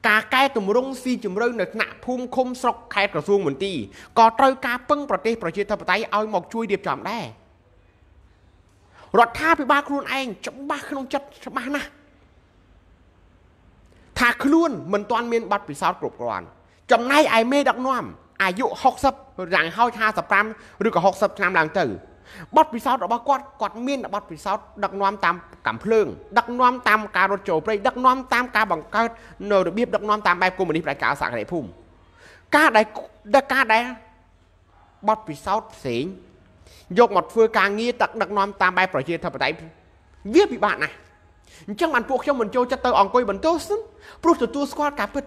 ការកែតម្រង់ស៊ីជម្រៅនៅថ្នាក់ភូមិឃុំស្រុកខេត្តក្រសួងមន្ទីរក៏ត្រូវការពឹងប្រទេសប្រជាធិបតេយ្យឲ្យមកជួយរៀបចំដែររដ្ឋាភិបាលខ្លួនឯងច្បាស់ក្នុងចិត្តច្បាស់ណាស់ថាខ្លួនមិនទាន់មានប័ណ្ណពិសោធន៍គ្រប់គ្រាន់ ចំណែកឯមេដឹកនាំអាយុ60យ៉ាងហោច55ឬក៏60ឆ្នាំឡើងទៅបទពិសោធន៍របស់គាត់គាត់មានបទពិសោធន៍ដឹកនាំតាមកម្មភ្លើងដឹកនាំតាមការរត់ចូលព្រៃដឹកនាំតាមការបង្កើតនៅរបៀបដឹកនាំតាមបែបកុម្មុយនីសផ្ដាច់ការសក្តិភូមិការដែលការដែលបទពិសោធន៍ផ្សេងយកមកធ្វើការងារដឹកដឹកនាំតាមបែបប្រជាធិបតេយ្យវាពិបាកណាស់អញ្ចឹងបានពួកខ្ញុំមិនចូលចិត្តទៅអង្គុយបន្ទោសព្រោះទទួលស្គាល់ការពិត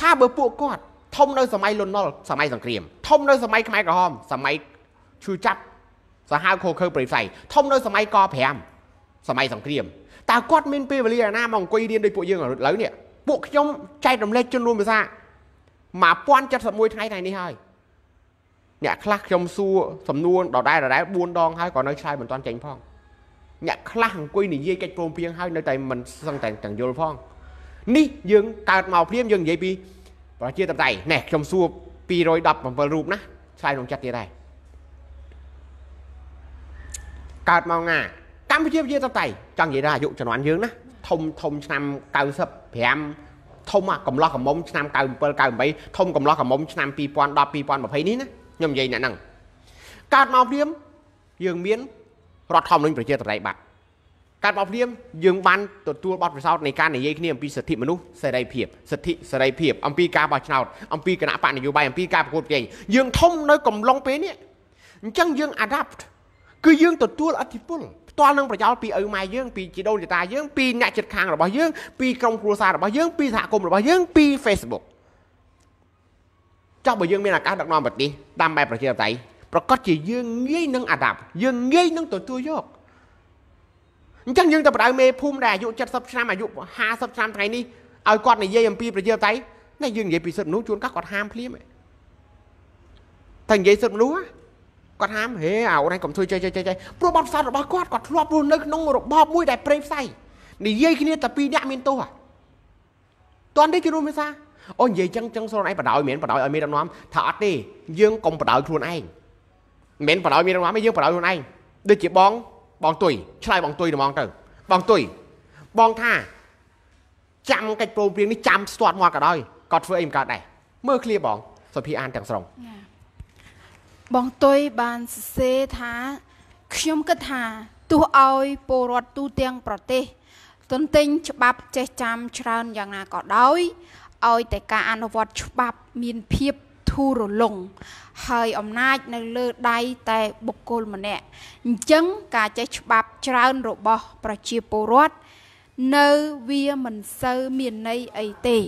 ថាបើពួកគាត់ធំនៅសម័យលន់នល់សម័យសង្គ្រាម ធំនៅសម័យខ្មែរក្រហមសម័យឈឺចាប់សាហាវខូខើប្រិស័យធំនៅសម័យក5សម័យសង្គ្រាមតើគាត់មានពេលវេលាណាមកអង្គុយរៀនដោយពួកយើងឥឡូវនេះពួកខ្ញុំចែករំលែកជនរួមភាសា1071ថ្ងៃថ្ងៃនេះហើយអ្នកខ្លះខ្ញុំសួរសំនួនដដែលដដែល4ដងហើយក៏នៅឆ្លើយមិនទាន់ចេញផង អ្នកខ្លះអង្គុយនិយាយកិច្ចព្រមព្រៀងហើយនៅតែមិនសឹងតែទាំងយល់ផងនេះយើងកើតមកព្រាមយើងនិយាយពីប្រជាតបតៃនេះខ្ញុំសួរ217រូបណាឆ្លើយក្នុងចិត្តទៀតដែរកើតមកណាកម្ពុជាប្រជាធិបតេយ្យចង់និយាយថាអាយុជំនាន់យើងណាធំធំឆ្នាំ95ធំកំឡោះកំមុំឆ្នាំ97 98ធំកំឡោះកំមុំឆ្នាំ2010 2020នេះណាខ្ញុំនិយាយអ្នកហ្នឹងកើតមកព្រាមយើងមានរដ្ឋធម្មនុញ្ញប្រជាធិបតេយ្យបាត់កើតមកព្រាមយើង បានទទួលបទពិសោធន៍នៃការនិយាយគ្នាអំពីសិទ្ធិមនុស្សសេរីភាពសិទ្ធិសេរីភាពអំពីការបោះឆ្នោតអំពីគណៈបកនយោបាយអំពីការប្រកួតប្រជែងយើងធំនៅកំឡុងពេលនេះអញ្ចឹងយើង adapt គឺយើងទទួលអធិពលផ្ទាល់នឹងប្រយោលពីឪម៉ែយើងពីជីដូនជីតាយើងពីអ្នកជិតខាងរបស់យើង ពីក្រុមគ្រួសាររបស់យើងពីសហគមន៍របស់យើងពី Facebook ចុះបើយើងមានឱកាសដឹកនាំប្រទេសតាមបែបប្រជាធិបតេយ្យប្រកាសជាយើងងាយនឹងអាដាប់យើងងាយនឹង ទទួលយកអញ្ចឹងយើងទៅបដៅមេភូមិដែលអាយុ70ឆ្នាំអាយុ50ឆ្នាំថ្ងៃនេះឲ្យគាត់និយាយអំពីប្រជាធិបតេយ្យនេះយើងនិយាយពីសិទ្ធិមនុស្សជួនកាលគាត់ហាមភ្លាមតែនិយាយសិទ្ធិមនុស្សគាត់ហាមហេអាអូនឯងកុំធ្វើចេះចេះចេះព្រោះបទពិសោធន៍របស់គាត់គាត់ធ្លាប់រស់នៅក្នុងរបបមួយដែលប្រេងផ្សៃនិយាយ គ្នាតែពីរអ្នកមានទោសតន់ទេជារួមភាសាអូនិយាយចឹងចឹងសូនឯងបដ ாய் មែនបដ ாய் ឲ្យមានដំណំថាអត់ទេ យើងកុំបដ ாய் ខ្លួនឯងមិនមែនបដ ாய் មានដំណំទេយើងបដ ாய் ខ្លួនឯងដូចជាបងបងទុយឆ្លើយបងទុយត្មងទៅបងទុយបងថា ចាំកិច្ចប្រំព្រៀងនេះចាំស្ទាត់មកក៏ដោយគាត់ធ្វើអីមិនកើតដែរមើលឃ្លាបងសុភីអានទាំងស្រុងណាបងទុយបានសរសេរថា ខ្ញុំគិតថាទោះឲ្យពលរដ្ឋទូទាំងប្រទេស ទន្ទិញច្បាប់ចេះចាំច្រើនយ៉ាងណាក៏ដោយឲ្យតែការអនុវត្តច្បាប់មានភាពធូររលុង ហើយអំណាចនៅលើដៃតែបុគ្គលម្នាក់អញ្ចឹងការចេះច្បាប់ច្រើនរបស់ ប្រជាពលរដ្ឋនៅវាមិនសូវមានន័យអីទេ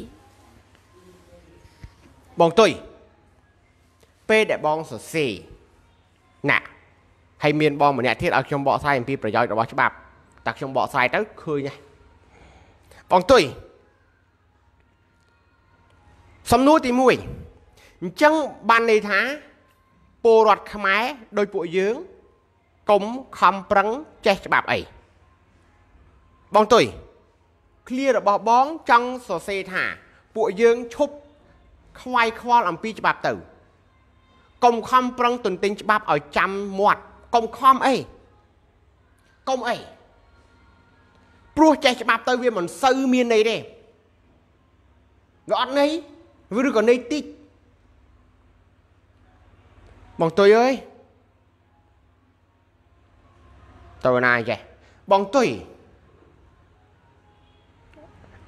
បងទុយពេលដែលបងសរសេរណាហើយមានបងម្នាក់ទៀតឲ្យខ្ញុំបកស្រាយអំពីប្រយោជន៍របស់ច្បាប់តែខ្ញុំបកស្រាយទៅឃើញហ៎បងទុយសំណួរទី1អញ្ចឹងបានន័យថាពលរដ្ឋខ្មែរដោយពួកយើង កុំខំប្រឹងចេះច្បាប់អីបងទុយឃ្លារបស់បងចង់សរសេរថាពួកយើងឈប់ខ្វាយខ្វល់អំពីច្បាប់ទៅកុំខំប្រឹងទន្ទិញច្បាប់ឲ្យចាំមាត់កុំខំអីកុំអីព្រោះចេះច្បាប់ទៅវាមិនសូវមានន័យទេវាអត់ន័យវាឬក៏ន័យតិចបងទុយអើយតើណាចេះបងទុយ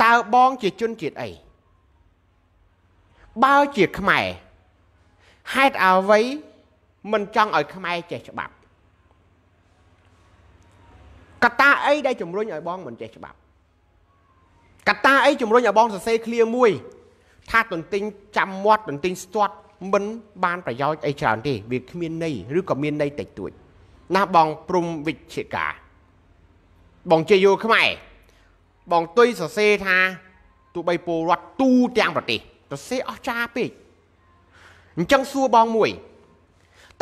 តើបងជាជនជាតិអីបើជាខ្មែរហេតុអ្វីមិនចង់ឲ្យខ្មែរចេះច្បាប់កត្តាអីដែលជំរុញឲ្យបងមិនចេះច្បាប់កត្តាអីជំរុញឲ្យបងសរសេរឃ្លាមួយ ថាតន្ទិញចាំមាត់តន្ទិញស្ទាត់ មិន បានប្រយោជន៍អីច្រើនទេ វាគ្មានន័យឬក៏មានន័យតិចតួចណាបងព្រំវិជ្ជាការ បងជាយោខ្មែរបងទុយសរសេរថាទូបីពលរដ្ឋទូទាំងប្រទេសសរសេរអស្ចារ្យពេកអញ្ចឹងសួរបងមួយ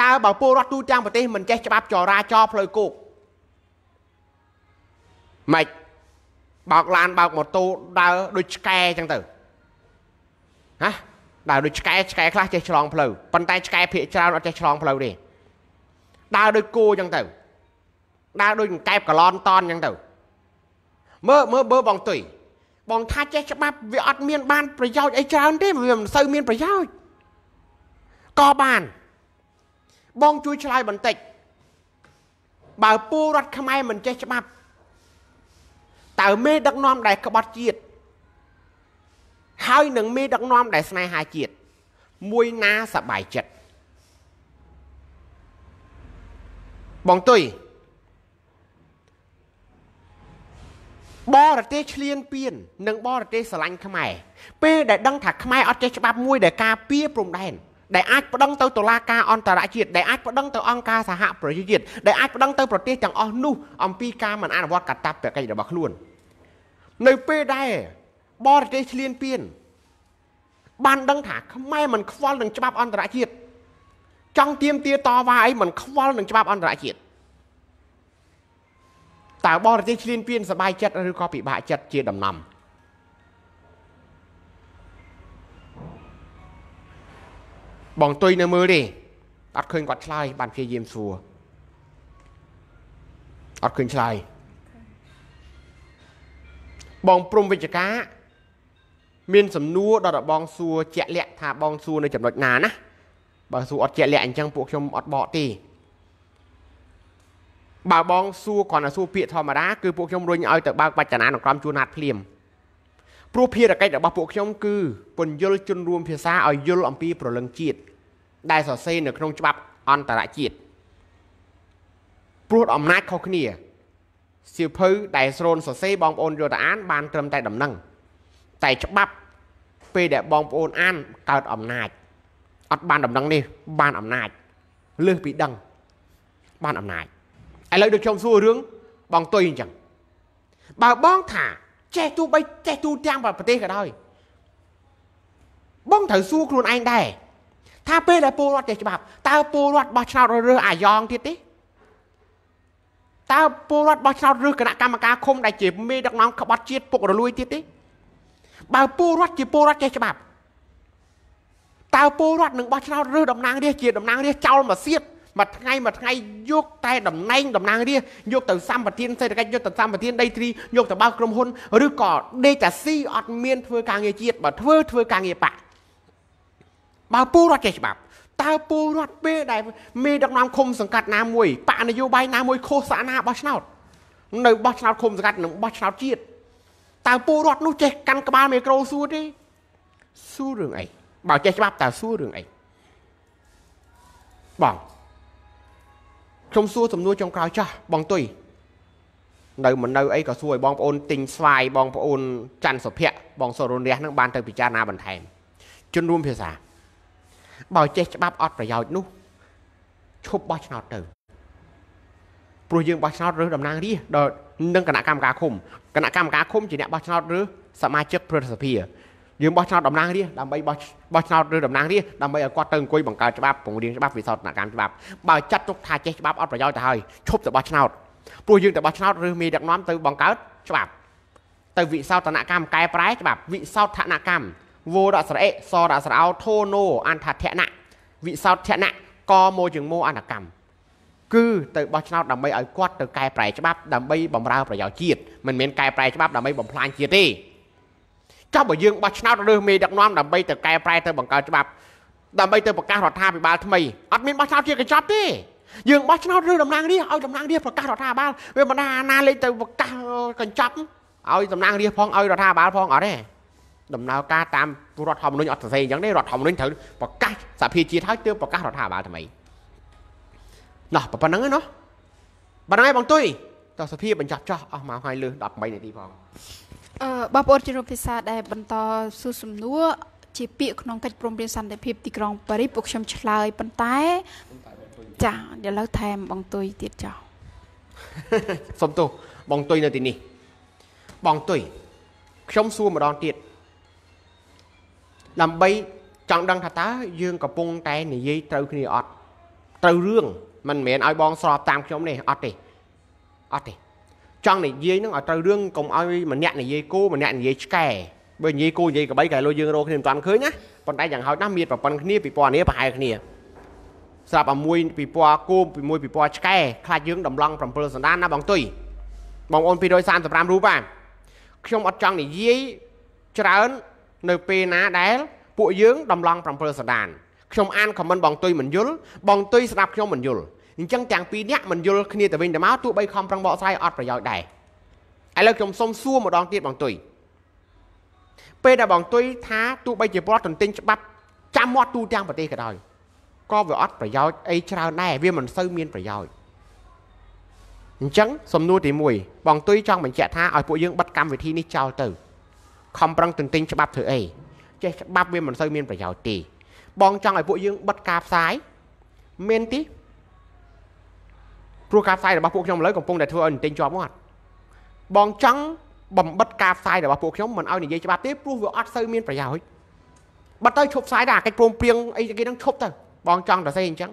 តើបើពលរដ្ឋទូទាំងប្រទេសមិនចេះច្បាប់ចរាចរណ៍ផ្លូវគោកម៉េចបោកឡានបោកម៉ូតូដើរដូចឆ្កែអញ្ចឹងទៅហាដើរដូចឆ្កែឆ្កែខ្លះចេះឆ្លងផ្លូវប៉ុន្តែឆ្កែភាកច្រើនអត់ចេះឆ្លងផ្លូវទេដើរដូចគោអញ្ចឹងទៅ ដើរដូចកែបកឡនតនអញ្ចឹងទៅមើលមើលបើបងទុយបងថាចេះច្បាប់វាអត់មានបានប្រយោជន៍អីច្រើនទេវាមិនសូវមានប្រយោជន៍កបានបងជួយឆ្លើយបន្តិច បើពលរដ្ឋខ្មែរមិនចេះច្បាប់តើមេដឹកនាំដែលក្បត់ជាតិហើយនឹងមេដឹកនាំដែលស្នេហាជាតិមួយណាសបាយចិត្តបងទុយបរទេសឆ្លៀនពៀននិងបរទេសស្រឡាញ់ខ្មែរពេលដែលដឹងថាខ្មែរអត់ចេះច្បាប់មួយដែលការពារព្រំដែនដែលអាចប្តឹងទៅតុលាការអន្តរជាតិដែលអាចប្តឹងទៅអង្គការសហប្រជាជាតិដែលអាចប្តឹងទៅប្រទេសទាំងអស់នោះអំពីការមិនអនុវត្តកាតព្វកិច្ចរបស់ខ្លួននៅពេលដែរបរទេសឆ្លៀនពៀនបានដឹងថាខ្មែរមិនខ្វល់នឹងច្បាប់អន្តរជាតិចង់ទៀមទាតវ៉ាអីមិនខ្វល់នឹងច្បាប់អន្តរជាតិតើបរទេសឆ្លៀនពៀនសบายចិត្តឬក៏ពិបាកចិត្តជា ដំណំបងទុយនៅមើលទេអត់ឃើញគាត់ឆ្លើយបានព្យាយាមសួរអត់ឃើញឆ្លើយបងព្រំវិជ្ជការ មានសំណួរដល់បង សួរជាក់លាក់ថាបងសួរនៅចំណុចណាណាបើសួរអត់ជាក់លាក់អញ្ចឹងពួកខ្ញុំអត់បកទេបើបងសួរគ្រាន់តែសួរពាក្យធម្មតាគឺពួកខ្ញុំរុញឲ្យទៅបើកបច្ចនានុក្រមជួនណាត់ភ្លាមព្រោះភារកិច្ចរបស់ពួកខ្ញុំគឺពន្យល់ជនរួមភាសាឲ្យយល់អំពីប្រលឹងជាតិដែលសរសេរនៅក្នុងច្បាប់អន្តរជាតិព្រោះអំណាចខុសគ្នាសៀវភៅដែលស្រូនសរសេរបងប្អូនយកទៅអាន បានត្រឹមតែដំណឹងតែច្បាប់ពេលដែលបងប្អូនអានកើតអំណាចអត់បានដំណឹងនេះ បានអំណាចលើសពីដឹងបានអំណាចឥឡូវដូចខ្ញុំសួររឿងបងតុយអញ្ចឹងបើបងថាចេះទូបីចេះទូទាំងប្រទេសក៏ដោយបងត្រូវសួរខ្លួនឯងដែរថាពេលដែលពលរដ្ឋចេះច្បាប់តើពលរដ្ឋបោះឆ្នោតរើសអាយ៉ងទៀតទេតើពលរដ្ឋបោះឆ្នោតរើសគណៈកម្មការឃុំដែលជាមេដឹកនាំក្បត់ជាតិពុករលួយទៀតទេបើពលរដ្ឋជាពលរដ្ឋចេះច្បាប់តើពលរដ្ឋនឹងបោះឆ្នោតរើសតំណាងរាស្ត្រជាតំណាងរាស្ត្រចោលមកសៀតមួយថ្ងៃមួយថ្ងៃយកតែតំណែងតំណាងរាជយកទៅសម្បទានសេដ្ឋកិច្ចយកទៅសម្បទានដីទ្រីយកទៅបើកក្រុមហ៊ុនឬក៏ដេកាស៊ីអត់មានធ្វើការងារជាតិបើធ្វើធ្វើការងារបកបើពលរដ្ឋចេះច្បាប់តើពលរដ្ឋពេលដែលមេដឹកនាំឃុំសង្កាត់ណាមួយបកនយោបាយណាមួយខុសសាណាបោះឆ្នោតនៅបោះឆ្នោតឃុំសង្កាត់និងបោះឆ្នោតជាតិតើពលរដ្ឋនោះចេះកាន់ក្បាលមីក្រូសួរទេសួររឿងអីបើចេះច្បាប់តើសួររឿងអីបងខ្ញុំសួរសំណួរចុងក្រោយចាស់បងទុយនៅមិននៅអីក៏សួរឲ្យបងប្អូនទិញស្វាយបងប្អូនច័ន្ទសុភ័ក្របងសរុនរះនឹងបានទៅពិចារណាបន្ថែមជនរួមភាសាបើចេះច្បាប់អត់ប្រយោជន៍នោះឈប់បោះឆ្នោតទៅ ព្រោះយើងបោះឆ្នោតរើសតំណាងរាស្ត្រដល់នឹងគណៈកម្មការឃុំគណៈកម្មការឃុំជាអ្នកបោះឆ្នោតរើសសមាជិកព្រឹទ្ធសភាយើងបោះឆ្នោតតំណាងរាស្ត្រដើម្បីបោះបោះឆ្នោតឬតំណាងរាស្ត្រដើម្បីឲ្យគាត់ទៅអង្គុយបង្កើតច្បាប់ពង្រៀនច្បាប់វិសោធនកម្មច្បាប់បើចាត់ទុកថាចេះច្បាប់អត់ប្រយោជន៍ទៅហើយឈប់ទៅបោះឆ្នោតព្រោះយើងទៅបោះឆ្នោតឬមានដឹកនាំទៅបង្កើតច្បាប់ទៅវិសោធនកម្មកែប្រែច្បាប់វិសោធនកម្មវរៈស្រអេសរៈស្រអោធូណូអន្តធនៈវិសោធនៈកមោជើងមោអន្តកម្មគឺទៅបោះឆ្នោតដើម្បីឲ្យគាត់ទៅកែប្រែច្បាប់ដើម្បីបំរើប្រយោជន៍ជាតិមិនមែនកែប្រែច្បាប់ដើម្បីបំផ្លាញជាតិទេចុះបើយើងបោះឆ្នោតរើសមេដឹកនាំដើម្បីទៅកែប្រែទៅបង្កើតច្បាប់ដើម្បីទៅប្រកាសរដ្ឋាភិបាលថ្មីអត់មានបោះឆ្នោតជាកញ្ចប់ទេយើងបោះឆ្នោតឬតំណាង រាស្ត្រឲ្យតំណាងរាស្ត្រប្រកាសរដ្ឋាភិបាលវាមិនដាណាលេខទៅប្រកាសកញ្ចប់ឲ្យតំណាងរាស្ត្រផងឲ្យរដ្ឋាភិបាលផងអត់ទេដំណើរការតាមរដ្ឋធម្មនុញ្ញអត់សរសេរអញ្ចឹងទេរដ្ឋធម្មនុញ្ញត្រូវប្រកាសសភាជាតិឲ្យទើបប្រកាសរដ្ឋាភិបាលថ្មីណោះប៉ុណ្្នឹងឯណោះប៉ុណ្្នឹងឯបងទុយតោះសភាបញ្ចប់ចោះអស់មកហើយលើ18នាទីផងអឺបងប្អូនជារូបភាសាដែលបន្តសួរសំណួរជាពាក្យក្នុងកិច្ចព្រមព្រៀងសន្តិភាពទីក្រុងប៉ារីសពួកខ្ញុំឆ្លើយប៉ុន្តែចាឥឡូវថែមបងទុយទៀតចោះសុំទោសបងទុយនៅទីនេះបងទុយខ្ញុំសួរម្ដងទៀតដើម្បីចង់ដឹងថាតើយើងកំពុងតែនិយាយត្រូវគ្នាអត់ត្រូវរឿងមិនមែនឲ្យបងស្របតាមខ្ញុំនេះអត់ទេអត់ទេចង់និយាយនឹងឲ្យត្រូវរឿងកុំឲ្យម្នាក់និយាយគោម្នាក់និយាយឆ្កែបើនិយាយគោនិយាយកបីកែលុយយើងរកគ្នាមិនតាន់ឃើញណាប៉ុន្តែយ៉ាងហោចណាស់មានប្រព័ន្ធគ្នាពីពណ៌នេះប្រហែលគ្នាស្រាប់អាមួយពីពណ៌គោពីមួយពីពណ៌ឆ្កែខ្លាចយើងដំឡង7សន្តានណាបងទុយបងអូន235រូបបាទខ្ញុំអត់ចង់និយាយច្រើននៅពេលណាដែល ពួកយើងដំឡង7សន្តានខ្ញុំអានខមមិនបងទុយមិនយល់បងទុយស្ដាប់ខ្ញុំមិនយល់អញ្ចឹងទាំងពីរនាក់មិនយល់គ្នាទៅវិញទៅមកទោះបីខំប្រឹងបកស្រាយអត់ប្រយោជន៍ដែរឥឡូវខ្ញុំសុំសួរម្ដងទៀតបងទុយពេលដែលបងទុយថាទោះបីជាប្រវត្តិទន្ទិញច្បាប់ចាំមាត់ទូទាំងប្រទេសក៏ដោយក៏វាអត់ប្រយោជន៍អីច្រើនដែរវាមិនសូវមានប្រយោជន៍អញ្ចឹងសំណួរទី1បងទុយចង់បញ្ជាក់ថាឲ្យពួកយើងបិទកម្មវិធីនេះចោលទៅខំប្រឹងទន្ទិញច្បាប់ធ្វើអីចេះច្បាប់វាមិនសូវមានប្រយោជន៍ទេបងចង់ឲ្យពួកយើងបិទការផ្សាយមានទេព្រោះការផ្សាយរបស់ពួកខ្ញុំឥឡូវកំពុងតែធ្វើឲ្យនិទិញជាប់មាត់បងចង់បំបិតការផ្សាយរបស់ពួកខ្ញុំមិនឲ្យនិយាយច្បាប់ទេព្រោះវាអត់សូវមានប្រយោជន៍បាត់ទៅឈប់ផ្សាយដែរអាកិច្ចព្រមព្រៀងអីគេនឹងឈប់ទៅបងចង់តែសេអញ្ចឹង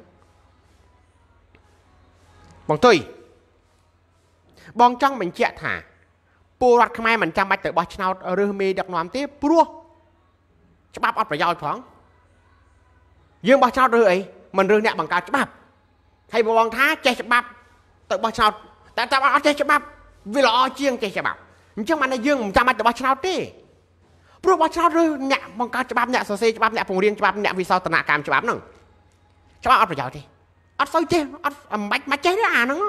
បងទុយបងចង់បញ្ជាក់ថាពលរដ្ឋខ្មែរមិនចាំបាច់ទៅបោះឆ្នោតរើសមេដឹកនាំទេព្រោះច្បាប់អត់ប្រយោជន៍ផងយើងបោះឆ្នោតរើសអីមិនរើសអ្នកបង្កើតច្បាប់ហើយបងថាចេះច្បាប់ទៅបោះឆ្នោតតែតាមអត់ចេះច្បាប់វាល្អជាងចេះច្បាប់អញ្ចឹងបានតែយើងមិនចាំបាច់ទៅបោះឆ្នោតទេព្រោះបោះឆ្នោតឬអ្នកបង្កើតច្បាប់អ្នកសរសេរច្បាប់អ្នកពង្រៀងច្បាប់អ្នកវិសោធនកម្មច្បាប់ហ្នឹងច្បាប់អត់ប្រយោជន៍ទេអត់សូវចេះអត់អំបាច់មកចេះទេអាហ្នឹង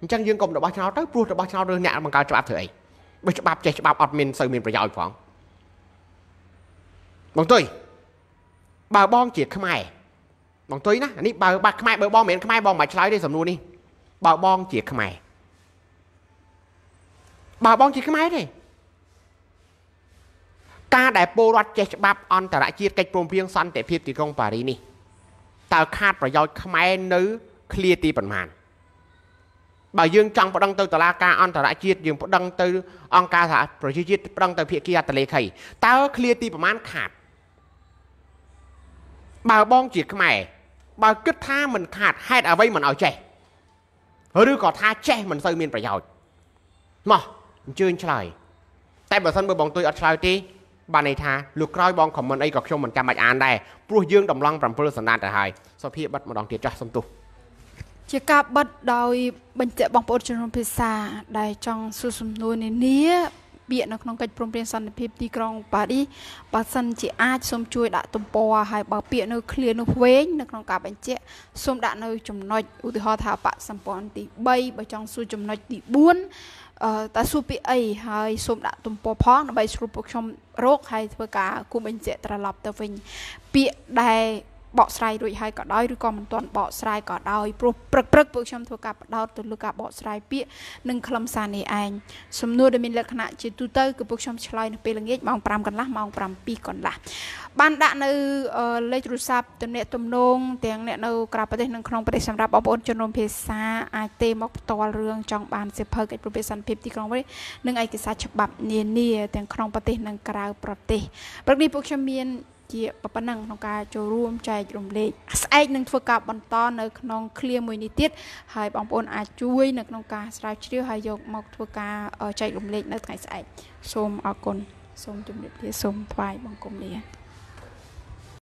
អញ្ចឹងយើងកុំទៅបោះឆ្នោតទៅព្រោះទៅបោះឆ្នោតឬអ្នកបង្កើតច្បាប់ធ្វើអីបើច្បាប់ចេះច្បាប់អត់មានសូវមានប្រយោជន៍ផងបងទុយបើបងជាខ្មែរបងទុយណានេះបើបាក់ខ្មែរបើបងមិនមែនខ្មែរបងមិនបាច់ឆ្លើយទេសំណួរនេះបើបងជាខ្មែរបើបងជាខ្មែរទេការដែលពលរដ្ឋចេះច្បាប់អន្តរជាតិកិច្ចព្រមព្រៀងសន្តិភាពទីក្រុងប៉ារីនេះតើខាតប្រយោជន៍ខ្មែរនៅឃ្លាទីប្រមាណបើយើងចង់ប្តឹងទៅតុលាការអន្តរជាតិយើងប្តឹងទៅអង្គការសហប្រជាជាតិប្តឹងទៅភាគីអន្តរលេខីតើឃ្លាទីប្រមាណខាតបើបងជាខ្មែរបើគិតថាមិនខាតហេតុអ្វីមិនឲ្យចេះឬក៏ថាចេះមិនសូវមានប្រយោជន៍មកអញ្ជើញឆ្លើយតែបើសិនបើបងទុយអត់ឆ្លើយទេបានន័យថាលោកក្រោយបងខមមិនអីក៏ខ្ញុំមិនចាំបាច់អានដែរព្រោះយើងតម្លង់7សណ្ដានទៅហើយសុភាបិទម្ដងទៀតចាស់សំទុះជាការបិទដោយ បញ្ជាក់បងប្អូនជំនុំភាសាដែលចង់សួរសំណួរនានាពាក្យនៅក្នុងកិច្ចព្រមព្រៀងសន្តិភាព ទីក្រុងប៉ារីសបើសិនជាអាចសូមជួយដាក់ទំព័រហើយបើពាក្យនៅឃ្លានោះវែងនៅក្នុងការបញ្ជាក់សូមដាក់នៅចំណុចឧទាហរណ៍ថាបកសម្ព័ន្ធទី3បើចង់សួរចំណុចទី4អឺតើសួរពីអីហើយសូមដាក់ទំព័រផងដើម្បី ស្រួលពួកខ្ញុំរកហើយធ្វើការគូបញ្ជាក់ត្រឡប់ទៅវិញពាក្យដែលបកស្រាយរួចហើយក៏ដោយឬក៏មិនទាន់បកស្រាយក៏ដោយព្រោះព្រឹកព្រឹកពួកខ្ញុំធ្វើការបដោតទៅលើការបកស្រាយពាក្យនិងខ្លឹមសារនេះឯងសំណួរដែលមានលក្ខណៈជាទូទៅគឺពួកខ្ញុំឆ្លើយនៅពេលល្ងាចម៉ោង5កន្លះម៉ោង7កន្លះបានដាក់នៅលេខទូរស័ព្ទទំនាក់ទំនងទាំងអ្នកនៅក្រៅប្រទេសនិងក្នុងប្រទេសសម្រាប់បងប្អូនជនរួមភាសាអាចទេមកផ្ទាល់រឿងចង់បានសិភើកិច្ចប្រពៃសន្តិភាពទីក្រុងវិញនិងឯកសារច្បាប់ នានា ទាំងក្នុងប្រទេសនិងក្រៅប្រទេសព្រឹកនេះពួកខ្ញុំមានជាប៉ុណ្ណឹងក្នុងការចូលរួមចែករំលែកស្អែកនឹងធ្វើការបន្តនៅក្នុងឃ្លាមួយនេះទៀតហើយបងប្អូនអាចជួយនៅក្នុងការស្រាវជ្រាវហើយយកមកធ្វើការចែករំលែកនៅថ្ងៃស្អែកសូមអរគុណសូមជម្រាបលាសូមថ្វាយបង្គំលា